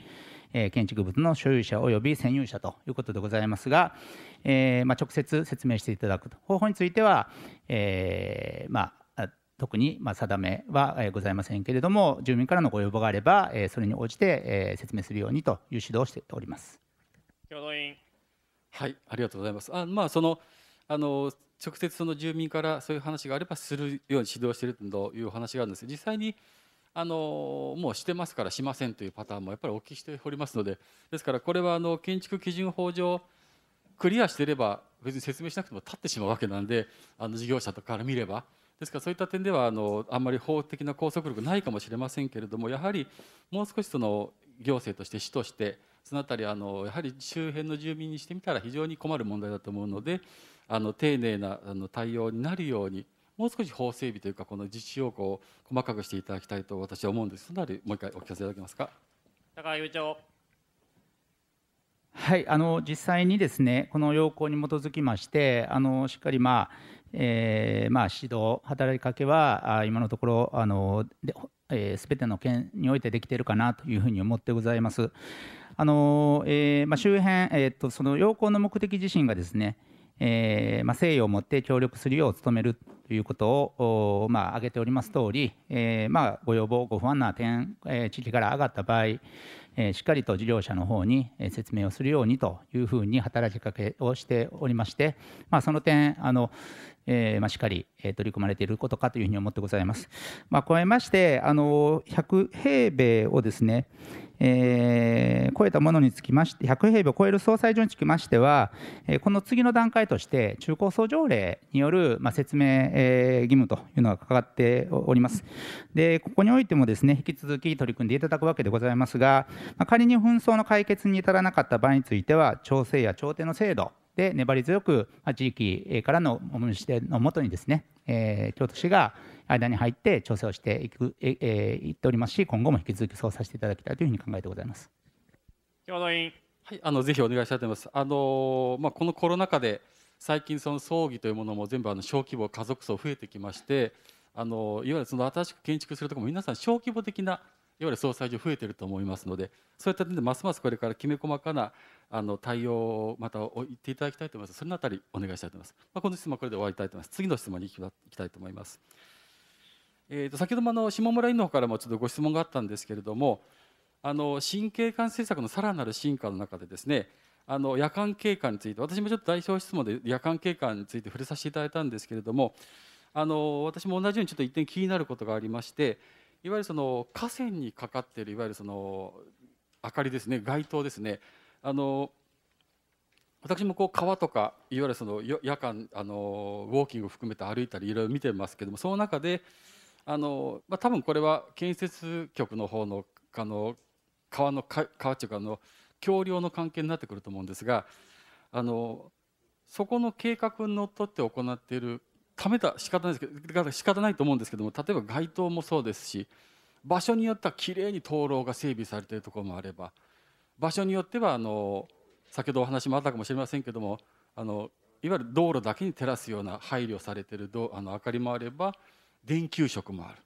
[SPEAKER 5] え建築物の所有者及び占有者ということでございますが、えま直接説明していただくと方法については、えま特にま定めはえございませんけれども住民からのご要望があればえそれに応じてえ説明するようにという指導をしております。
[SPEAKER 16] 共同委員はいありがとうございます。あまあそのあの直接その住民からそういう話があればするように指導しているという話があるんです実際にあのもうしてますからしませんというパターンもやっぱりお聞きしておりますのでですからこれはあの建築基準法上クリアしていれば別に説明しなくても立ってしまうわけなんであの事業者とから見ればですからそういった点ではあのあんまり法的な拘束力ないかもしれませんけれどもやはりもう少しその行政として市としてその辺りあのやはり周辺の住民にしてみたら非常に困る問題だと思うのであの丁寧なあの対応になるようにもう少し法整備というかこの実施要項を細かくしていただきたいと私は思うんですそのありもう一回お聞かせいただけますか
[SPEAKER 8] 高橋長
[SPEAKER 5] はいあの実際にですねこの要項に基づきましてあのしっかり、まあえーまあ、指導働きかけは今のところあのでえー、全ての県においてできているかなというふうに思ってございます。あのえーまあ、周辺、えーと、とその要項の目的自身がですね、えー、まあ、誠意を持って協力するよう努めるということを、まあ、挙げておりますとおり、えー、まあ、ご要望、ご不安な点、えー、地域から上がった場合、えしっかりと事業者の方に説明をするようにというふうに働きかけをしておりまして、まあ、その点あの、えまあ、しっかりえ取り組まれていることかというふうに思ってございます。まあ、加えましてあの100平米をですねえー、超えたものにつきまして、100平米を超える総裁上につきましては、えー、この次の段階として、中高層条例による、まあ、説明、えー、義務というのがかかっております。で、ここにおいてもですね、引き続き取り組んでいただくわけでございますが、まあ、仮に紛争の解決に至らなかった場合については、調整や調停の制度、で粘り強く地域からの申し出のもとにですねえー、京都市が間に入って調整をしていく、ええー、いっておりますし、今後も引き続きそうさせていただきたいというふうに考えてございます。
[SPEAKER 16] 共同委員。はい、あのぜひお願いしたいと思います。あのまあこのコロナ禍で最近その葬儀というものも全部あの小規模家族葬増えてきまして、あのいわゆるその新しく建築するところも皆さん小規模的ないわゆる総裁上増えてると思いますのでそういった点でますますこれからきめ細かなあの対応をまた言っていただきたいと思いますそのあたりお願いしたいと思います、まあ、この質問はこれで終わりたいと思います次の質問に行きたいと思います、えーと、と先ほどもあの下村委員の方からもちょっとご質問があったんですけれどもあの神経管政策のさらなる進化の中でですねあの夜間経過について私もちょっと代表質問で夜間経過について触れさせていただいたんですけれどもあの私も同じようにちょっと一点気になることがありましていわゆるその河川にかかっているいわゆるその明かりですね街灯ですねあの私もこう川とかいわゆるその夜間あのウォーキングを含めて歩いたりいろいろ見てますけどもその中であの、まあ、多分これは建設局の方のあの川の川っていうかあの橋梁の関係になってくると思うんですがあのそこの計画にのっとって行っている貯めた仕方ないですけど仕方ないと思うんですけども例えば街灯もそうですし場所によってはきれいに灯籠が整備されているところもあれば場所によってはあの先ほどお話もあったかもしれませんけどもあのいわゆる道路だけに照らすような配慮されているあの明かりもあれば電球色もある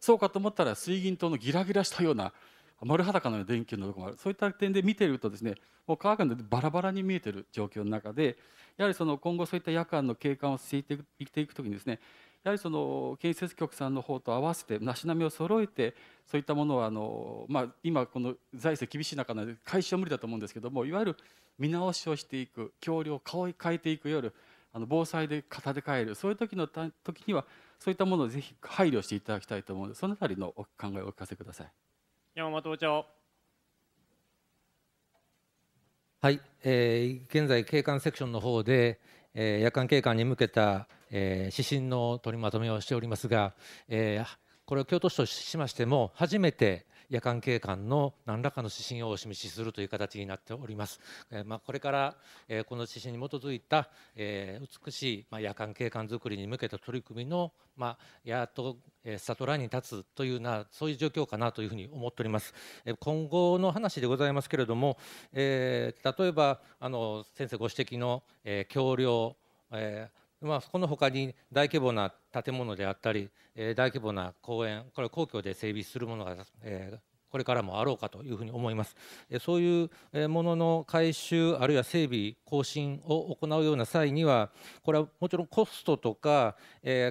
[SPEAKER 16] そうかと思ったら水銀灯のギラギラしたような丸裸のような電球のとこもあるそういった点で見ているとですねもう科学のバラバラに見えてる状況の中でやはりその今後そういった夜間の景観をしていていくていく時にですねやはりその建設局さんの方と合わせてなし並みを揃えてそういったものはあの、まあ、今この財政厳しい中なので解消は無理だと思うんですけどもいわゆる見直しをしていく橋梁を顔を変えていく夜あの防災で片で変えるそういう時の時にはそういったものをぜひ配慮していただきたいと思うのでそのあたりのお考えをお聞かせください。
[SPEAKER 7] 山本部長。
[SPEAKER 18] はい、えー、現在、警官セクションの方で、えー、夜間警官に向けた、えー、指針の取りまとめをしておりますが、えー、これは京都市としましても、初めて、夜間警官の何らかの指針をお示しするという形になっております。えまあ、これから、えこの指針に基づいた、え美しい、まあ、夜間警官づくりに向けた取り組みの、まあ、やっと、えスタートラインに立つというなそういう状況かなというふうに思っております。え今後の話でございますけれども、え例えばあの先生ご指摘の、え橋梁、えーまあ、そこの他に大規模な建物であったり、えー、大規模な公園これは皇居で整備するものが、えー、これからもあろうかというふうに思います。そういうものの改修あるいは整備更新を行うような際にはこれはもちろんコストとか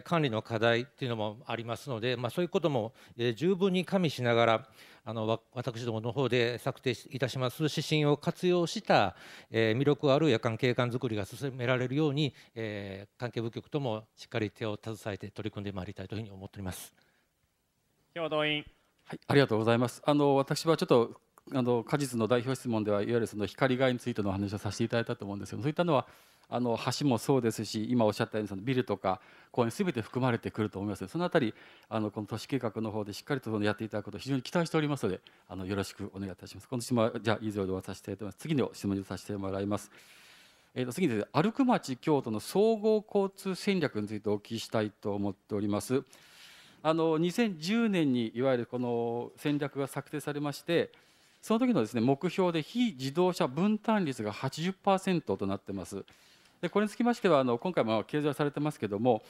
[SPEAKER 18] 管理の課題っていうのもありますので、まあ、そういうことも十分に加味しながらあの私どもの方で策定いたします指針を活用した、えー、魅力ある夜間景観づくりが進められるように、えー、関係部局とも
[SPEAKER 16] しっかり手を携えて取り組んでまいりたいというふうに思っております。共同員はい、ありがとうございます。あの私はちょっとあの果実の代表質問ではいわゆるその光害についてのお話をさせていただいたと思うんですけどそういったのはあの橋もそうですし今おっしゃったようにそのビルとか公園全て含まれてくると思いますそのあたりあのこの都市計画の方でしっかりとやっていただくことを非常に期待しておりますのであのよろしくお願いいたします。この年もじゃあ以上で終わ渡せていただきます次の質問にさせてもらいます。えー、と次に歩く町京都の総合交通戦略についてお聞きしたいと思っております。あの2010年にいわゆるこの戦略が策定されましてその時のですね目標で非自動車分担率が80%となっています。でこれにつきましてはあの今回も掲載されてますけども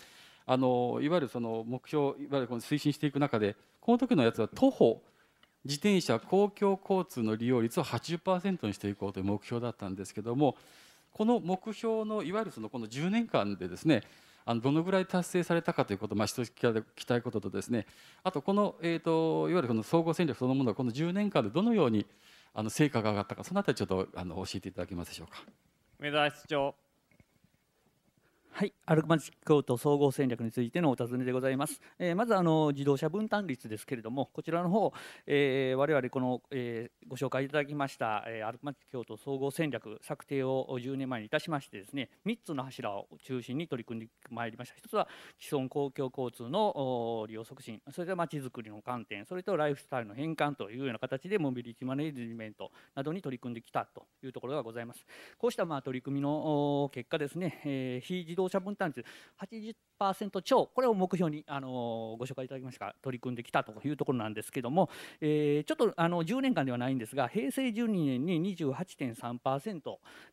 [SPEAKER 16] あのいわゆるその目標いわゆるこの推進していく中でこの時のやつは徒歩自転車公共交通の利用率を80%にしていこうという目標だったんですけどもこの目標のいわゆるそのこの10年間でですねあのどのぐらい達成されたかということを、まあ、一つ聞きたいこととですねあとこの、えーと、といわゆるこの総合戦略そのものはこの10年間でどのようにあの成果が上がったかそのあたりちょっとあの教えていただけますでしょうか。
[SPEAKER 7] 梅沢室長
[SPEAKER 16] はい、アルマチック
[SPEAKER 14] オ総合戦略についてのお尋ねでございます。えー、まずあの自動車分担率ですけれども、こちらの方、えー、我々この、えー、ご紹介いただきました、えー、アルマチックオー総合戦略策定を10年前にいたしましてですね、3つの柱を中心に取り組んでまいりました。1つは既存公共交通の利用促進、それからまちづくりの観点、それとライフスタイルの変換というような形でモビリティマネジメントなどに取り組んできたというところがございます。こうしたまあ取り組みの結果ですね、えー、非自動者分担率80%超これを目標にあのご紹介いただきましたが取り組んできたというところなんですけども、えー、ちょっとあの10年間ではないんですが平成12年に28.3%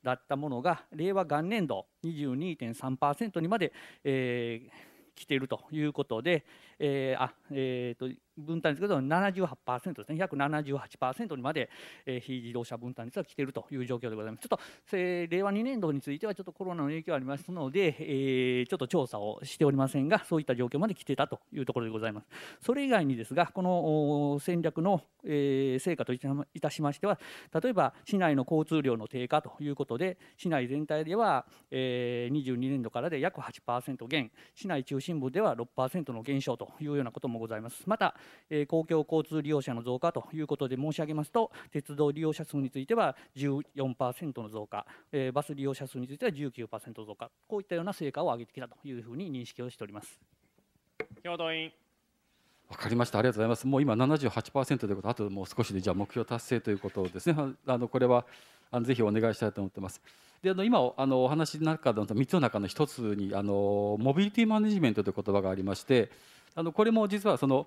[SPEAKER 14] だったものが令和元年度22.3%にまで、えー、来ているということで、えーあえーと分担率が78%ですね、178%にまで、えー、非自動車分担率が来ているという状況でございます。ちょっと、えー、令和2年度については、ちょっとコロナの影響がありますので、えー、ちょっと調査をしておりませんが、そういった状況まで来てたというところでございます。それ以外にですが、この戦略の、えー、成果といたしましては、例えば市内の交通量の低下ということで、市内全体では、えー、22年度からで約8%減、市内中心部では6%の減少というようなこともございます。またえ公共交通利用者の増加ということで申し上げますと、鉄道利用者数については14%の増加、えバス利用者数については19%増加、こういったような成果を上げてきたというふうに認識をしております。共同員
[SPEAKER 16] わかりました。ありがとうございます。もう今78%ということ、あともう少しでじゃあ目標達成ということですね。あのこれはあのぜひお願いしたいと思ってます。であの今あのお話の中の三つの中の一つにあのモビリティマネジメントという言葉がありましてあのこれも実はその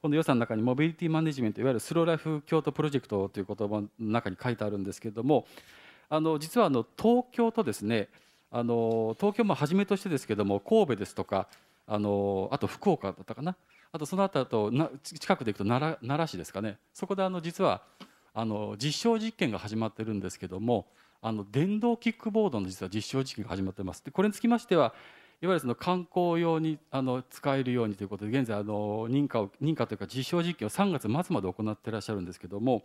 [SPEAKER 16] この予算の中にモビリティマネジメントいわゆるスローライフ京都プロジェクトという言葉の中に書いてあるんですけれどもあの実はあの東京とですねあの東京もはじめとしてですけども神戸ですとかあのあと福岡だったかなあとその後あとな近くで行くと奈良奈良市ですかねそこであの実はあの実証実験が始まってるんですけどもあの電動キックボードの実は実証実験が始まってますでこれにつきましてはいわゆるその観光用にあの使えるようにということで現在あの認可を認可というか実証実験を3月末まで行ってらっしゃるんですけども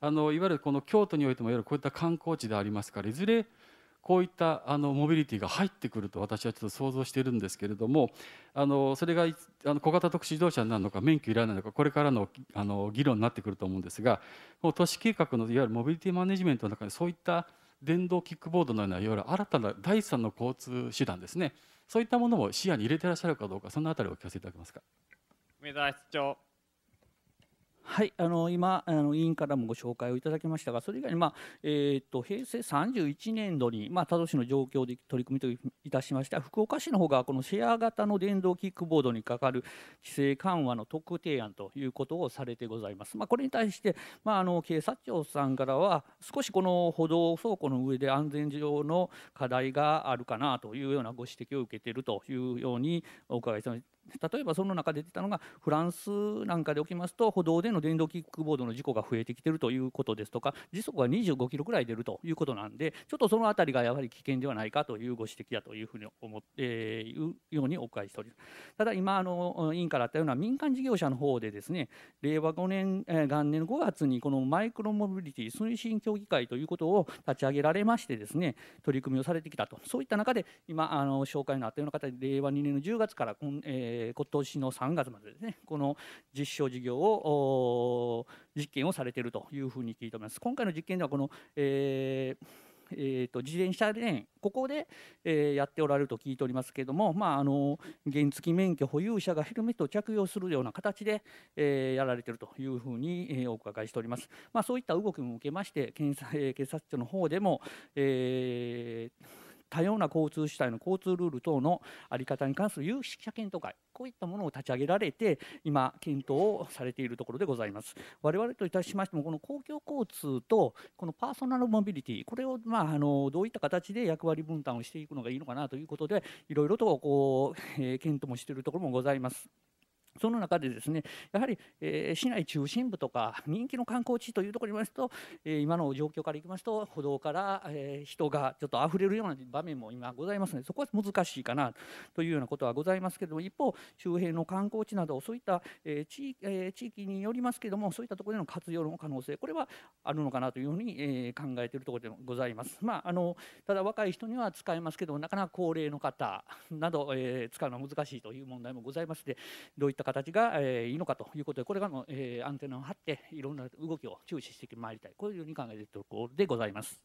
[SPEAKER 16] あのいわゆるこの京都においてもいわゆるこういった観光地でありますからいずれこういったあのモビリティが入ってくると私はちょっと想像しているんですけれどもあのそれがあの小型特殊自動車なのか免許いらないのかこれからのあの議論になってくると思うんですが都市計画のいわゆるモビリティマネジメントの中にそういった電動キックボードのようないわゆる新たな第三の交通手段ですねそういったものも視野に入れてらっしゃるかどうかそのあたりお聞かせいただけますか
[SPEAKER 7] 梅沢室長
[SPEAKER 14] はい、あの今あの委員からもご紹介をいただきましたが、それ以外に、まあえーと、平成31年度に、まあ、多市の状況で取り組みといたしましは、福岡市の方がこのシェア型の電動キックボードにかかる規制緩和の特定案ということをされてございます。まあ、これに対して、まあ、あの警察庁さんからは少しこの歩道倉庫の上で安全上の課題があるかなというようなご指摘を受けているというようにお伺い例えばその中で出てたのがフランスなんかで起きますと歩道での電動キックボードの事故が増えてきてるということですとか時速が25キロぐらい出るということなんでちょっとその辺りがやはり危険ではないかというご指摘だというふうに思って、いうようにお伺いしておりますただ今あの委員からあったような民間事業者の方でですね令和5年、え元年の5月にこのマイクロモビリティ推進協議会ということを立ち上げられましてですね取り組みをされてきたとそういった中で今あの紹介のあったような形で令和2年の10月から、えーえー、今年の3月までですねこの実証事業を実験をされているというふうに聞いております。今回の実験ではこの、えーえーと、自転車レーン、ここで、えー、やっておられると聞いておりますけれども、まあ、あの原付免許保有者がヘルメットを着用するような形で、えー、やられているというふうに、えー、お伺いしております、まあ、そういった動きも受けまして、検査、え警察庁の方でも、えー多様な交通主体の交通ルール等の在り方に関する有識者検討会こういったものを立ち上げられて今検討をされているところでございます我々といたしましてもこの公共交通とこのパーソナルモビリティこれをまああのどういった形で役割分担をしていくのがいいのかなということでいろいろとこう、えー、検討もしているところもございます。その中でですねやはり、えー、市内中心部とか人気の観光地というところにいますと、えー、今の状況からいきますと歩道から、えー、人がちょっと溢れるような場面も今ございますのでそこは難しいかなというようなことはございますけれども一方周辺の観光地などそういった、え地域え地域によりますけれどもそういったところでの活用の可能性これはあるのかなというふうに、え考えているところでございます。まあ、あのただ若い人には使えますけどなかなか高齢の方など、え使うのは難しいという問題もございますでどういった形が、えー、いいのかということでこれからも、えー、アンテナを張っていろんな動きを注視してまいりたいこういうふうに考えているところでございます。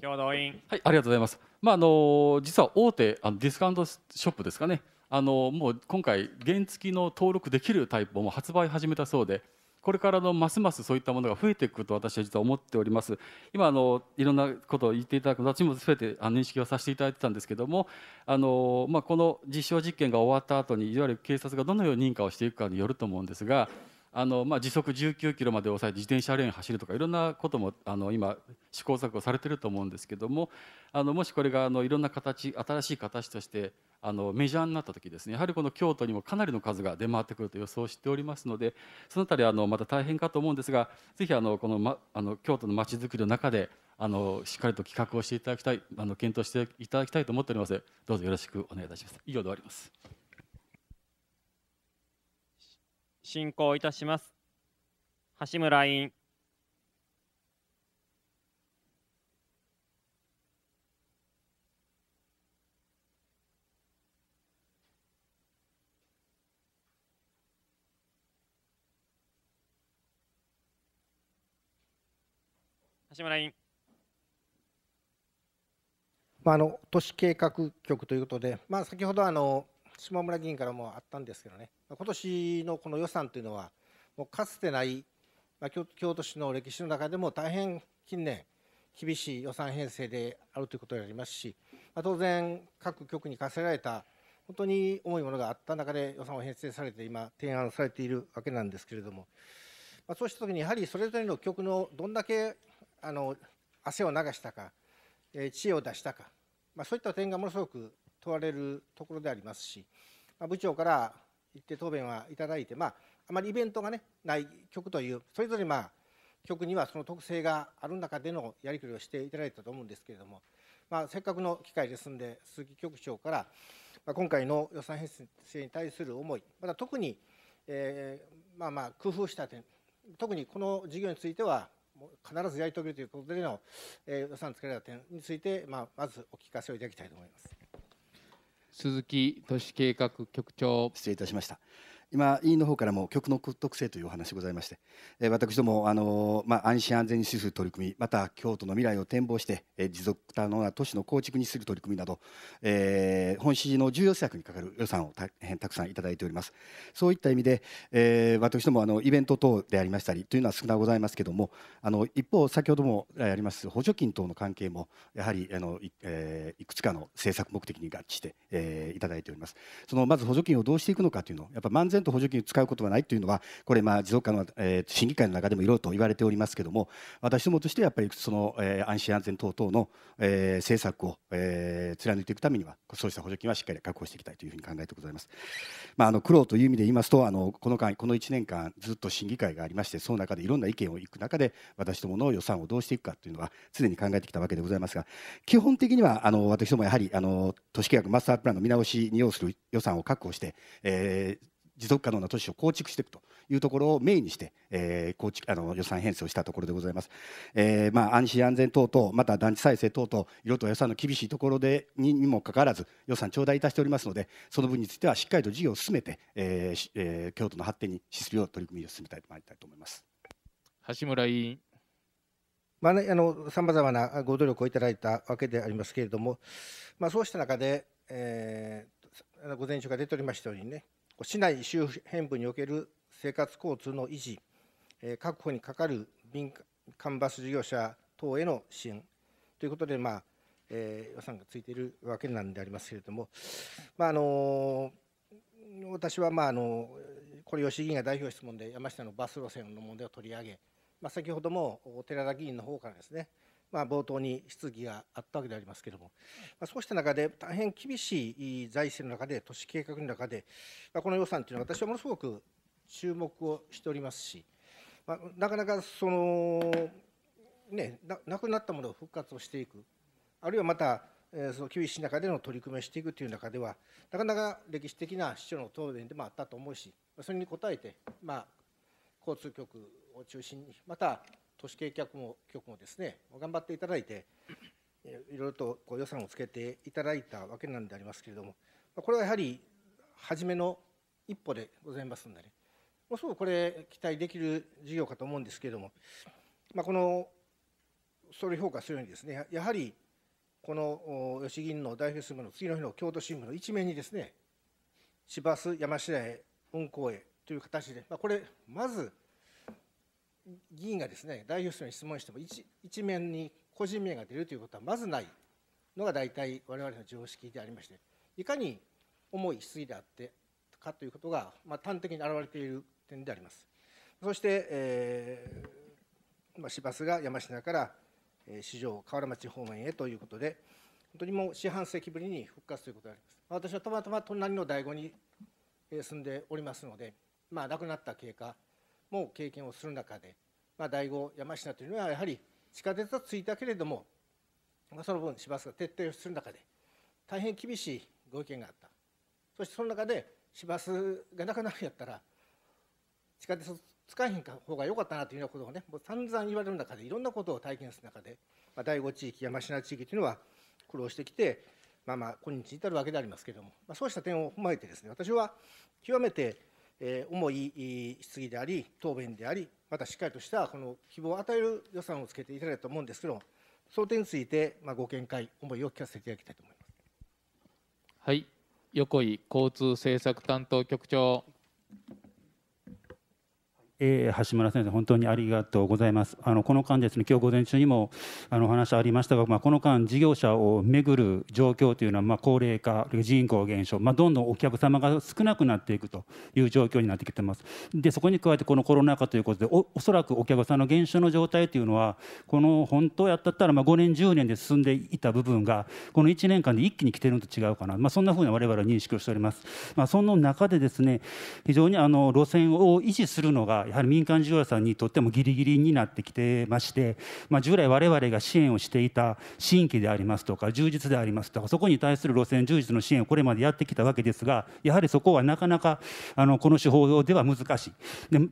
[SPEAKER 14] 共
[SPEAKER 11] 同委員は
[SPEAKER 16] いありがとうございます。まああの実は大手あのディスカウントショップですかね。あのもう今回原付の登録できるタイプも発売始めたそうで。これからのますますそういったものが増えていくと私は実は思っております今あのいろんなことを言っていただく私も全てあの認識をさせていただいてたんですけどもあの、まあ、この実証実験が終わった後にいわゆる警察がどのように認可をしていくかによると思うんですがあのまあ、時速19キロまで抑えて自転車レーン走るとかいろんなこともあの今試行錯誤されてると思うんですけどもあのもしこれがあのいろんな形新しい形としてあのメジャーになった時ですねやはりこの京都にもかなりの数が出回ってくると予想しておりますのでその辺りあのまた大変かと思うんですがぜひあのこの,、ま、あの京都のまちづくりの中であのしっかりと企画をしていただきたいあの検討していただきたいと思っておりますどうぞよろしくお願いいたします以上で終わります。
[SPEAKER 7] 進行いたします橋村委員
[SPEAKER 19] 橋村委員まあ、あの都市計画局ということで、まあ、先ほどあの島村議員からもあったんですけどね、今年のこの予算というのは、もうかつてない、まあ、京都市の歴史の中でも大変近年、厳しい予算編成であるということでありますし、まあ、当然、各局に課せられた、本当に重いものがあった中で予算を編成されて、今、提案されているわけなんですけれども、まあ、そうしたときに、やはりそれぞれの局のどんだけあの汗を流したか、えー、知恵を出したか、まあ、そういった点がものすごく問われるところでありますし、まあ、部長から一定答弁はいただいて、まあ、あまりイベントが、ね、ない局というそれぞれまあ局にはその特性がある中でのやり取りをしていただいたと思うんですけれども、まあ、せっかくの機会ですんで鈴木局長から、まあ、今回の予算編成に対する思いまた特に、えー、まあまあ工夫した点特にこの事業については必ずやり遂げるということでの、え予算つけられた点について、まあ、まずお聞かせをいただきたいと思います。
[SPEAKER 9] 鈴木都市計画局長失礼いたしました今、委員の方からも局の特性というお話ございまして、え私ども、あのまあ、安心安全に資する取り組み、また京都の未来を展望して、え持続可能な都市の構築にする取り組みなど、えー、本市の重要施策にかかる予算を大変たくさんいただいております。そういった意味で、えー、私どもあのイベント等でありましたりというのは少なございますけども、あの一方、先ほどもあります補助金等の関係も、やはりあのい,、えー、いくつかの政策目的に合致して、えいただいております。そのまず補助金をどうしていくのかというのやっぱ1 0補助金を使うことはないというのは、これ、持続可能な、えー、審議会の中でもいろいろと言われておりますけれども、私どもとしてはやっぱりその、えー、安心安全等々の、えー、政策を、えー、貫いていくためには、そうした補助金はしっかり確保していきたいというふうに考えてございます。まあ、あの苦労という意味で言いますと、あのこの間、この1年間、ずっと審議会がありまして、その中でいろんな意見をいく中で、私どもの予算をどうしていくかというのは、常に考えてきたわけでございますが、基本的にはあの私どもやはりあの都市計画マスタープランの見直しに要する予算を確保して、えー、持続可能な都市を構築していくというところをメインにして、えー、構築あの予算編成をしたところでございます、えーまあ、安心安全等々また団地再生等々ろと予算の厳しいところでにもかかわらず予算頂戴いたしておりますのでその分についてはしっかりと事業を進めて、えーえー、京都の発展に資するよう取り組みを進めたいとりたいと思います
[SPEAKER 1] 橋村委員
[SPEAKER 9] まあね、あのさまざまなご努力をいただ
[SPEAKER 19] いたわけでありますけれども、まあ、そうした中で、えー、午前から出ておりましたようにね、市内周辺部における生活交通の維持、確保にかかる民間バス事業者等への支援ということで、まあえー、予算がついているわけなんでありますけれども、まあ、あの私は、まあ、あのこれ、吉井議員が代表質問で山下のバス路線の問題を取り上げ、まあ、先ほども寺田議員の方からですね、まあ、冒頭に質疑があったわけでありますけれども、まあ、そうした中で、大変厳しい財政の中で、都市計画の中で、まあ、この予算というのは、私はものすごく注目をしておりますし、まあ、なかなかその、ね、なくなったものを復活をしていく、あるいはまた、えー、その厳しい中での取り組みをしていくという中では、なかなか歴史的な市長の答弁でもあったと思うし、それに応えて、まあ、交通局を中心に、また都市計画も局もですね頑張っていただいていろいろとこう予算をつけていただいたわけなんでありますけれどもこれはやはり初めの一歩でございますんでねもうすぐこれ期待できる事業かと思うんですけれども、まあ、このそれ評価するようにですねやはりこの吉議員の代表新聞の次の日の京都新聞の一面にですね市バス山下へ運行へという形で、まあ、これまず議員がですね代表問に質問しても一一面に個人名が出るということはまずないのが大体われわれの常識でありましていかに重い質疑であってかということが、まあ、端的に表れている点であります。そして、えーまあ、市バスが山科から、え市場河原町方面へということで本当にもう四半世紀ぶりに復活ということであります。私はたまたま隣の醍醐に住んでおりますので、まあ、亡くなった経過も経験をする中で、まあ、第五山科というのはやはり地下鉄はついたけれども、まあ、その分市バスが徹底する中で大変厳しいご意見があったそしてその中で市バスがなかなかやったら地下鉄を使えへん方が良かったなというようなことをねもう散々言われる中でいろんなことを体験する中で、まあ、第五地域山科地域というのは苦労してきてまあまあ今日至るわけでありますけれども、まあ、そうした点を踏まえてですね私は極めてえ重い質疑であり、答弁であり、またしっかりとしたこの希望を与える予算をつけていただいたと思うんですけど、その点について、まあ、ご見解、思いを聞かせていただきたいと思いま
[SPEAKER 1] す。はい、横井交通政策担当局長。
[SPEAKER 17] えー、橋村先生、本当にありがとうございます。あのこの間ですね、今日午前中にもあの話ありましたが、まあ、この間、事業者をめぐる状況というのは、まあ、高齢化、人口減少、まあ、どんどんお客様が少なくなっていくという状況になってきてます。で、そこに加えて、このコロナ禍ということでお、おそらくお客さんの減少の状態というのは、この本当やったったら、まあ、5年、10年で進んでいた部分が、この1年間で一気に来てるのと違うかな、まあ、そんなふうな我々は認識をしております。まあ、その中でですね、非常にあの路線を維持するのがやはり民間事業者さんにとってもギリギリになってきてまして、まあ、従来我々が支援をしていた新規でありますとか充実でありますとかそこに対する路線充実の支援をこれまでやってきたわけですがやはりそこはなかなかあのこの手法では難しい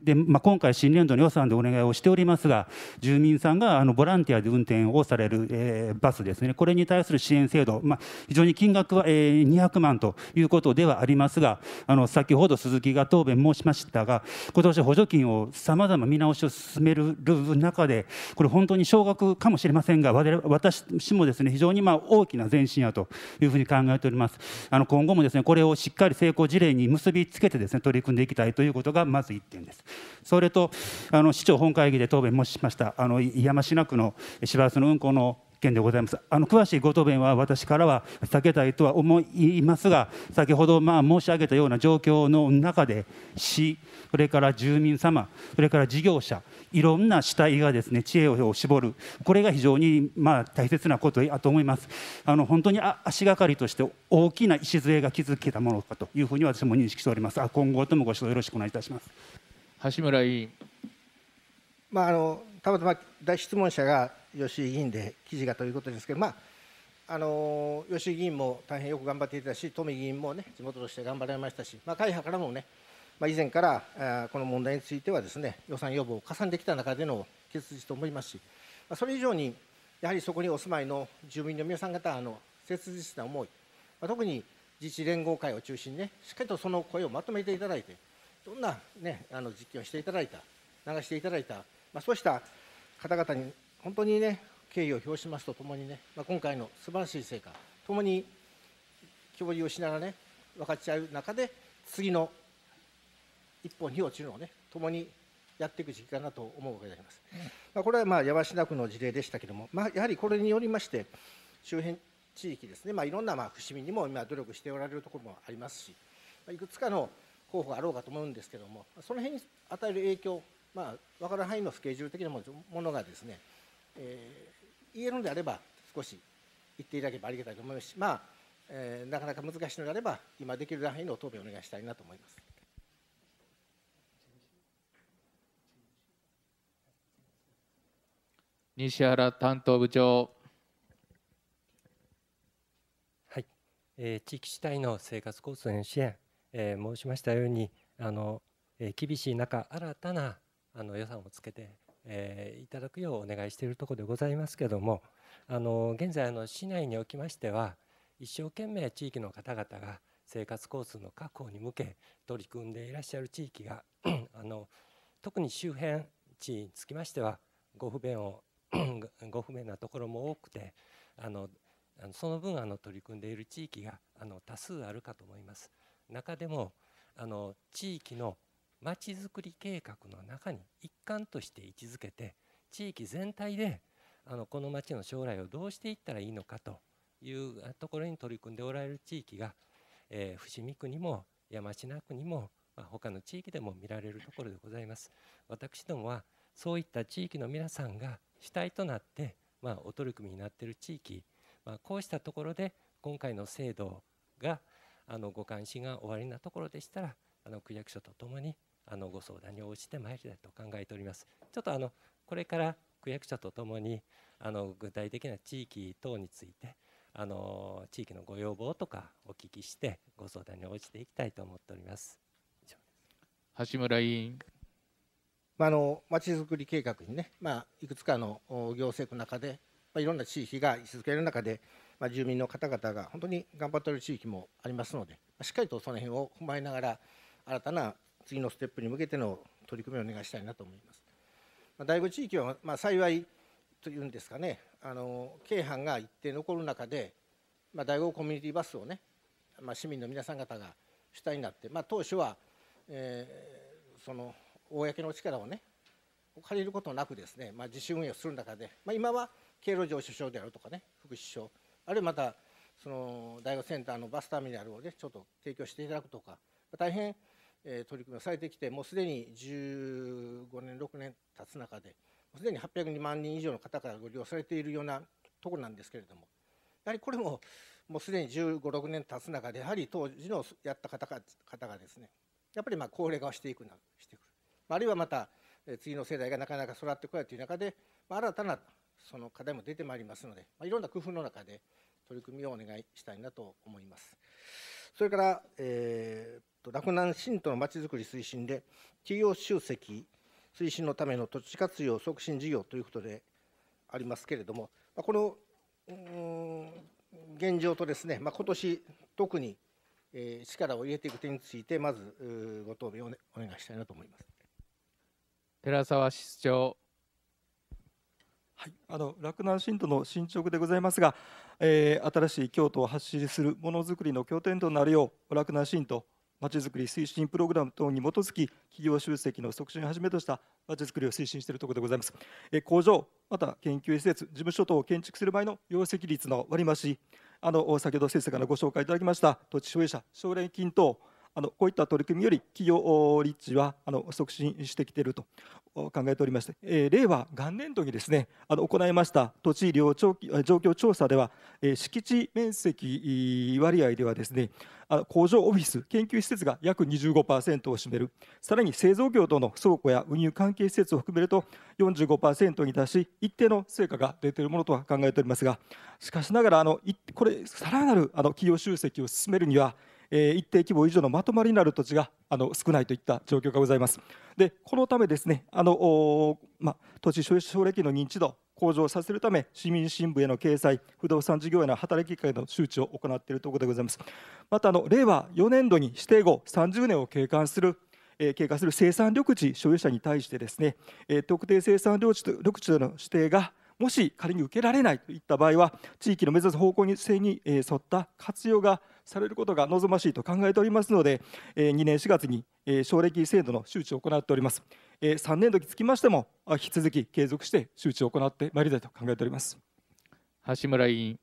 [SPEAKER 17] でで、まあ、今回新年度の予算でお願いをしておりますが住民さんがあのボランティアで運転をされる、えー、バスですねこれに対する支援制度、まあ、非常に金額は、えー、200万ということではありますがあの先ほど鈴木が答弁申しましたが今年補助金品をさまざま見直しを進める中で、これ、本当に少額かもしれませんが、私もですね非常にま大きな前進やというふうに考えております。あの今後もですねこれをしっかり成功事例に結びつけてですね取り組んでいきたいということがまず1点です。それとあの市長本会議で答弁もしました、あの山科区の市バスの運行の件でございます。あの詳しいご答弁は私からは避けたいとは思いますが、先ほどまあ申し上げたような状況の中で、市、それから住民様、それから事業者、いろんな主体がですね知恵を絞る、これが非常にまあ大切なことだと思います。あの本当に足がかりとして大きな礎が築けたものかというふうに私も認識しております。あ今後ともご指導よろしくお願いいたします。橋村委員。
[SPEAKER 19] まああのたまたま大質問者が吉井議員で記事がということですけど、まああの吉井議員も大変よく頑張っていたし、富議員も、ね、地元として頑張られましたし、まあ、会派からもね、まあ、以前からこの問題についてはですね予算要望を重ねてきた中での決実と思いますし、まあ、それ以上に、やはりそこにお住まいの住民の皆さん方の切実な思い、まあ、特に自治連合会を中心にね、しっかりとその声をまとめていただいて、どんな、ね、あの実験をしていただいた、流していただいた、まあ、そうした方々に本当にね敬意を表しますとともにね、まあ、今回の素晴らしい成果ともに共有をしながらね分かち合う中で次の一本に落ちるのをね共にやっていく時期かなと思うわけであります。まあ、これはまあ山科区の事例でしたけれども、まあ、やはりこれによりまして周辺地域ですね、まあ、いろんなまあ伏見にも今努力しておられるところもありますし、まあ、いくつかの候補があろうかと思うんですけれどもその辺に与える影響、まあ、分かる範囲のスケジュール的なものがですねえー、言えるのであれば少し言っていただければありがたいと思いますし、まあえー、なかなか難しいのであれば今できる範囲の答弁をお願いしたいなと思います。
[SPEAKER 1] 西原担当部長。
[SPEAKER 15] はい、えー、地域主体の生活構成支援、えー、申しましたようにあの、えー、厳しい中新たなあの予算をつけてえー、いただくようお願いしているところでございますけどもあの現在の市内におきましては一生懸命地域の方々が生活コースの確保に向け取り組んでいらっしゃる地域が あの特に周辺地につきましてはご不便を ご不便なところも多くてあのその分あの取り組んでいる地域があの多数あるかと思います。中でもあの地域のまちづくり計画の中に一環として位置づけて地域全体であのこの町の将来をどうしていったらいいのかというところに取り組んでおられる地域が、えー、伏見区にも山科区にも、まあ、他の地域でも見られるところでございます。私どもはそういった地域の皆さんが主体となって、まあ、お取り組みになっている地域、まあ、こうしたところで今回の制度があのご関心がおありなところでしたらあの区役所とともにあのご相談に応じてまいりたいと考えております。ちょっとあのこれから区役所とともにあの具体的な地域等についてあの地域のご要望とかお聞きしてご相談に応じていきたいと思っております。橋村委員。
[SPEAKER 19] まあのまちづくり計画にね、まあ、いくつかの行政区の中で、まあ、いろんな地域が位置づける中で、まあ、住民の方々が本当に頑張っている地域もありますので、まあ、しっかりとその辺を踏まえながら新たな次のステップに向けての取り組みをお願いしたいなと思います。まあ、第5地域は、まあ、幸いというんですかね、あの京阪が一定残る中で、まあ、第5コミュニティバスをね、まあ、市民の皆さん方が主体になって、まあ、当初は、えー、その公の力をね、借りることなくですね、まあ、自主運営をする中で、まあ、今は経路上首相であるとかね、副首相、あるいはまたその第5センターのバスターミナルをね、ちょっと提供していただくとか、大変え取り組みをされてきてもうすでに15年6年経つ中でもうすでに802万人以上の方からご利用されているようなところなんですけれどもやはりこれももうすでに1 5 6年経つ中でやはり当時のやった方方がですねやっぱりまあ高齢化をしていくなしてくるあるいはまた次の世代がなかなか育ってこないという中で新たなその課題も出てまいりますのでいろんな工夫の中で取り組みをお願いしたいなと思います。それから、えー洛南新都のまちづくり推進で、企業集積推進のための土地活用促進事業ということでありますけれども、この現状とですね、まあ、今年特に力を入れていく点について、まずご答弁を、ね、お願いしたいなと思います
[SPEAKER 4] 寺澤室長。はい、あの洛南新都の進捗でございますが、えー、新しい京都を発信するものづくりの拠点となるよう、洛南新都まちづくり推進プログラム等に基づき企業集積の促進をはじめとしたまちづくりを推進しているところでございます、え工場また研究施設事務所等を建築する場合の容積率の割増しあの先ほど先生からご紹介いただきました土地所有者奨励金等あのこういった取り組みより企業立地はあの促進してきていると考えておりまして、えー、令和元年度にですねあの行いました土地利用状況調査では、えー、敷地面積割合ではですねあの工場オフィス研究施設が約25%を占めるさらに製造業との倉庫や運輸関係施設を含めると45%に達し一定の成果が出ているものとは考えておりますがしかしながらあのこれさらなるあの企業集積を進めるにはえ一定規模以上のまとまりのる土地があの少ないといった状況がございます。でこのためですねあの、ま、土地所有歴の認知度向上させるため市民新聞への掲載不動産事業への働きかけの周知を行っているところでございますまたあの令和4年度に指定後30年を経過するえ経過する生産緑地所有者に対してですね、え特定生産緑地緑地での指定がもし仮に受けられないといった場合は地域の目指す方向性に沿った活用がされることが望ましいと考えておりますので、え2年4月に、え奨励金制度の周知を行っております、え3年度につきましても引き続き継続して周知を行ってまいりたいと考えております橋村委員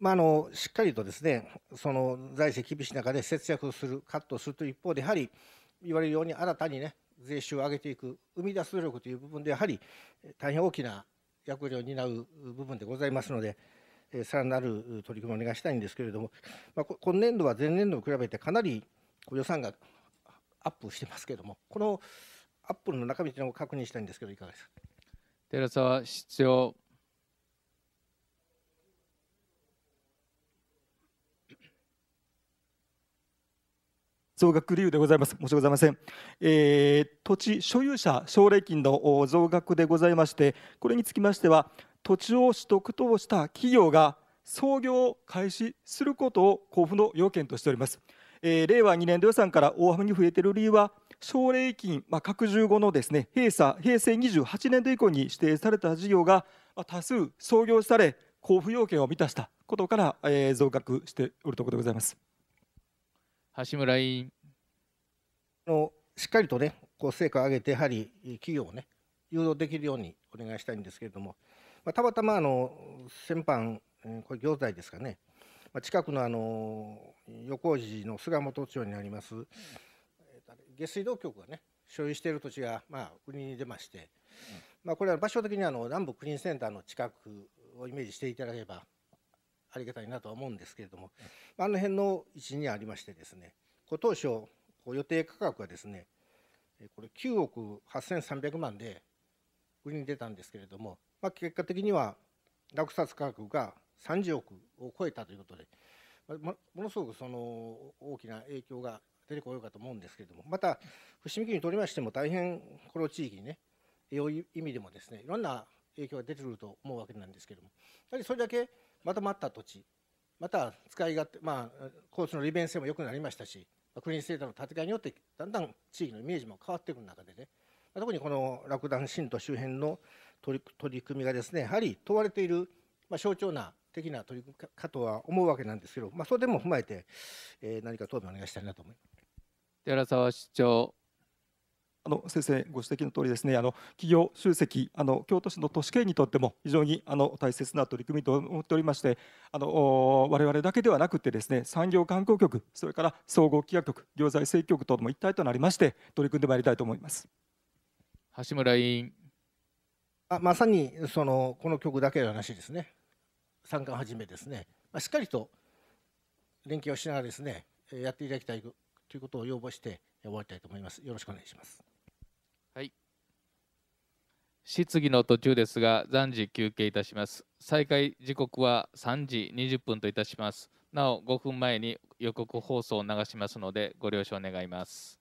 [SPEAKER 19] まあ、あのしっかりとですねその財政厳しい中で節約する、カットするという一方で、やはり言われるように新たにね税収を上げていく、生み出す努力という部分で、やはり大変大きな役割を担う部分でございますので、さらなる取り組みをお願いしたいんですけれども、まあ、今年度は前年度に比べてかなり予算がアップしてますけれども、このアップの中身というのを確認したいんですけど、いかがですか
[SPEAKER 1] 寺沢必長
[SPEAKER 4] 増額理由でございます。申し訳ございません。えー、土地所有者奨励金の増額でございまして、これにつきましては、土地を取得とした企業が創業を開始することを交付の要件としております、えー、令和2年度予算から大幅に増えている理由は奨励金、まあ、拡充後のですね平成平成28年度以降に指定された事業が多数創業され交付要件を満たしたことから、えー、増額しておるところでございます
[SPEAKER 1] 橋村
[SPEAKER 19] 委員
[SPEAKER 4] のしっかりとねこう成果を上げてやはり企業をね
[SPEAKER 19] 誘導できるようにお願いしたいんですけれどもまあ、たまたまあの先般、これ、行財ですかね、まあ、近くのあの横路の菅本町にあります、下水道局がね、所有している土地が、まあ、売りに出まして、まあ、これは場所的にあの南部クリーンセンターの近くをイメージしていただければありがたいなとは思うんですけれども、あの辺の位置にありましてですね、こう当初、予定価格はですね、これ9億8300万で売りに出たんですけれども、まあ、結果的には落札価格が30億を超えたということで、ものすごくその大きな影響が出てこようかと思うんですけれども、また伏見区にとりましても、大変この地域にね、良い意味でもですね、いろんな影響が出てくると思うわけなんですけれども、やはりそれだけまとまった土地、また使い勝手、まあ、交通の利便性も良くなりましたし、クリーンータの建て替えによって、だんだん地域のイメージも変わってくる中でね、特にこの落団新都周辺の取り組みがですねやはり問われている、まあ、象徴な的な取り組みかとは思うわけなんですけど、まあ、それでも踏まえて、えー、何か答弁お願いしたいなと思います。
[SPEAKER 4] 寺沢市長あの先生ご指摘の通りですねあの企業集積あの京都市の都市圏にとっても非常にあの大切な取り組みと思っておりましてあの我々だけではなくてですね産業観光局それから総合企画局行財政局とも一体となりまして取り組んでまいりたいと思います
[SPEAKER 19] 橋村委員あまさにそのこの曲だけの話ですね三冠はじめですね、まあ、しっかりと連携をしながらですねやっていただきたいということを要望して終わりたいと思いますよろしくお願いしますはい
[SPEAKER 1] 質疑の途中ですが暫時休憩いたします再開時刻は3時20分といたしますなお5分前に予告放送を流しますのでご了承願います